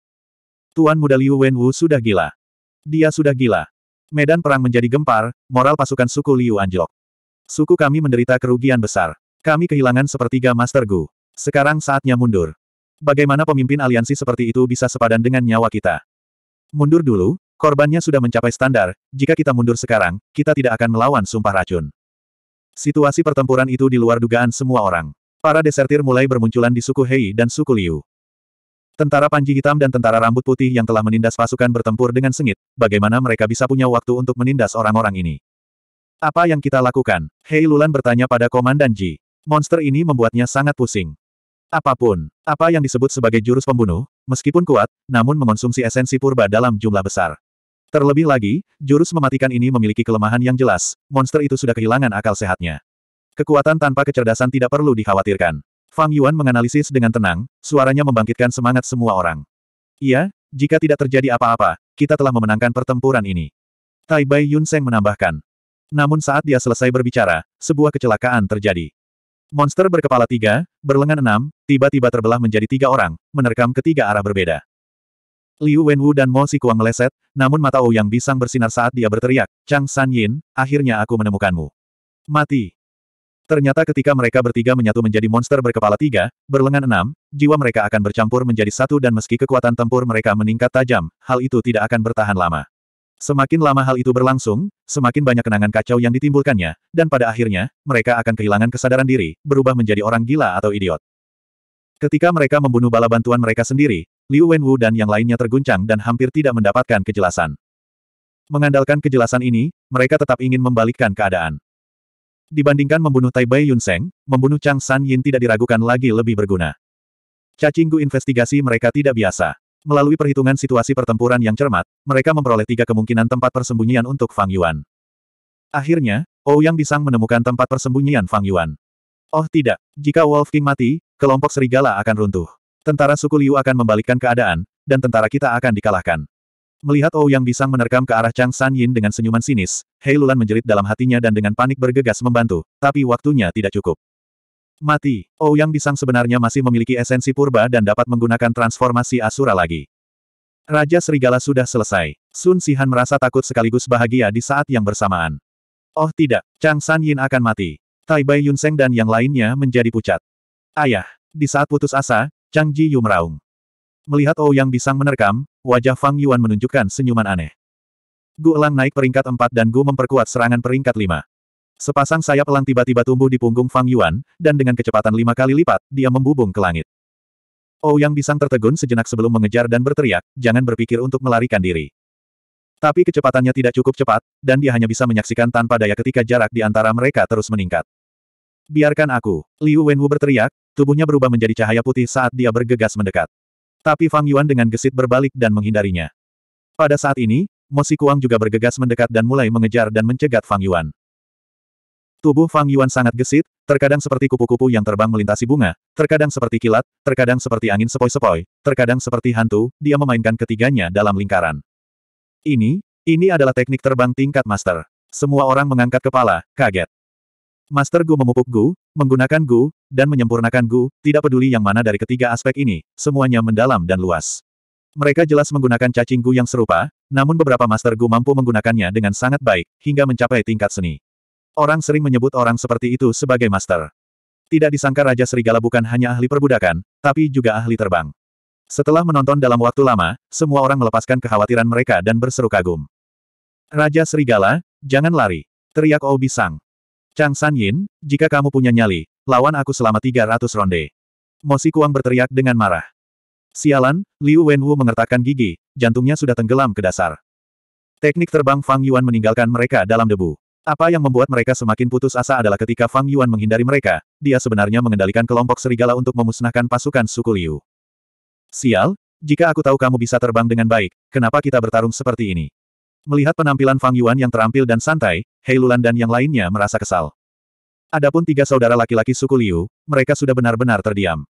Tuan muda Liu Wenwu sudah gila. Dia sudah gila. Medan perang menjadi gempar, moral pasukan suku Liu anjlok. Suku kami menderita kerugian besar. Kami kehilangan sepertiga Master Gu. Sekarang saatnya mundur. Bagaimana pemimpin aliansi seperti itu bisa sepadan dengan nyawa kita? Mundur dulu, Korbannya sudah mencapai standar, jika kita mundur sekarang, kita tidak akan melawan sumpah racun. Situasi pertempuran itu di luar dugaan semua orang. Para desertir mulai bermunculan di suku Hei dan suku Liu. Tentara Panji Hitam dan tentara rambut putih yang telah menindas pasukan bertempur dengan sengit, bagaimana mereka bisa punya waktu untuk menindas orang-orang ini? Apa yang kita lakukan? Hei Lulan bertanya pada Komandan Ji. Monster ini membuatnya sangat pusing. Apapun, apa yang disebut sebagai jurus pembunuh, meskipun kuat, namun mengonsumsi esensi purba dalam jumlah besar. Terlebih lagi, jurus mematikan ini memiliki kelemahan yang jelas, monster itu sudah kehilangan akal sehatnya. Kekuatan tanpa kecerdasan tidak perlu dikhawatirkan. Fang Yuan menganalisis dengan tenang, suaranya membangkitkan semangat semua orang. Iya, jika tidak terjadi apa-apa, kita telah memenangkan pertempuran ini. Tai Bai Yun Seng menambahkan. Namun saat dia selesai berbicara, sebuah kecelakaan terjadi. Monster berkepala tiga, berlengan enam, tiba-tiba terbelah menjadi tiga orang, menerkam ketiga arah berbeda. Liu Wenwu dan Mo Si Kuang meleset, namun mata Ou yang Bisang bersinar saat dia berteriak, Chang San Yin, akhirnya aku menemukanmu. Mati. Ternyata ketika mereka bertiga menyatu menjadi monster berkepala tiga, berlengan enam, jiwa mereka akan bercampur menjadi satu dan meski kekuatan tempur mereka meningkat tajam, hal itu tidak akan bertahan lama. Semakin lama hal itu berlangsung, semakin banyak kenangan kacau yang ditimbulkannya, dan pada akhirnya, mereka akan kehilangan kesadaran diri, berubah menjadi orang gila atau idiot. Ketika mereka membunuh bala bantuan mereka sendiri, Liu Wenwu dan yang lainnya terguncang dan hampir tidak mendapatkan kejelasan. Mengandalkan kejelasan ini, mereka tetap ingin membalikkan keadaan. Dibandingkan membunuh Tai Bai Seng, membunuh Chang San Yin tidak diragukan lagi lebih berguna. Cacinggu investigasi mereka tidak biasa. Melalui perhitungan situasi pertempuran yang cermat, mereka memperoleh tiga kemungkinan tempat persembunyian untuk Fang Yuan. Akhirnya, Ouyang Bisang menemukan tempat persembunyian Fang Yuan. Oh tidak, jika Wolf King mati, kelompok serigala akan runtuh. Tentara suku Liu akan membalikkan keadaan, dan tentara kita akan dikalahkan. Melihat Ou Yang Bisang menerkam ke arah Chang San Yin dengan senyuman sinis, Hei Lulan menjerit dalam hatinya dan dengan panik bergegas membantu, tapi waktunya tidak cukup. Mati, Ou Yang Bisang sebenarnya masih memiliki esensi purba dan dapat menggunakan transformasi asura lagi. Raja Serigala sudah selesai. Sun Sihan merasa takut sekaligus bahagia di saat yang bersamaan. Oh tidak, Chang San Yin akan mati. Tai Bai Yun Yunseng dan yang lainnya menjadi pucat. Ayah, di saat putus asa, Chang Ji Yu meraung. Melihat Ou oh Yang Bisang menerkam, wajah Fang Yuan menunjukkan senyuman aneh. Gu Elang naik peringkat 4 dan Gu memperkuat serangan peringkat 5. Sepasang sayap elang tiba-tiba tumbuh di punggung Fang Yuan, dan dengan kecepatan lima kali lipat, dia membubung ke langit. Ou oh Yang Bisang tertegun sejenak sebelum mengejar dan berteriak, jangan berpikir untuk melarikan diri. Tapi kecepatannya tidak cukup cepat, dan dia hanya bisa menyaksikan tanpa daya ketika jarak di antara mereka terus meningkat. Biarkan aku, Liu Wenwu berteriak, Tubuhnya berubah menjadi cahaya putih saat dia bergegas mendekat. Tapi Fang Yuan dengan gesit berbalik dan menghindarinya. Pada saat ini, Mo Kuang juga bergegas mendekat dan mulai mengejar dan mencegat Fang Yuan. Tubuh Fang Yuan sangat gesit, terkadang seperti kupu-kupu yang terbang melintasi bunga, terkadang seperti kilat, terkadang seperti angin sepoi-sepoi, terkadang seperti hantu, dia memainkan ketiganya dalam lingkaran. Ini, ini adalah teknik terbang tingkat master. Semua orang mengangkat kepala, kaget. Master Gu memupuk Gu, menggunakan Gu, dan menyempurnakan Gu, tidak peduli yang mana dari ketiga aspek ini, semuanya mendalam dan luas. Mereka jelas menggunakan cacing Gu yang serupa, namun beberapa Master Gu mampu menggunakannya dengan sangat baik, hingga mencapai tingkat seni. Orang sering menyebut orang seperti itu sebagai Master. Tidak disangka Raja Serigala bukan hanya ahli perbudakan, tapi juga ahli terbang. Setelah menonton dalam waktu lama, semua orang melepaskan kekhawatiran mereka dan berseru kagum. Raja Serigala, jangan lari. Teriak Obi Sang. Chang San Yin, jika kamu punya nyali, lawan aku selama 300 ronde. Mosi Kuang berteriak dengan marah. Sialan, Liu Wenwu mengertakkan gigi, jantungnya sudah tenggelam ke dasar. Teknik terbang Fang Yuan meninggalkan mereka dalam debu. Apa yang membuat mereka semakin putus asa adalah ketika Fang Yuan menghindari mereka, dia sebenarnya mengendalikan kelompok serigala untuk memusnahkan pasukan suku Liu. Sial, jika aku tahu kamu bisa terbang dengan baik, kenapa kita bertarung seperti ini? Melihat penampilan Fang Yuan yang terampil dan santai, Hei Lulan dan yang lainnya merasa kesal. Adapun tiga saudara laki-laki suku Liu, mereka sudah benar-benar terdiam.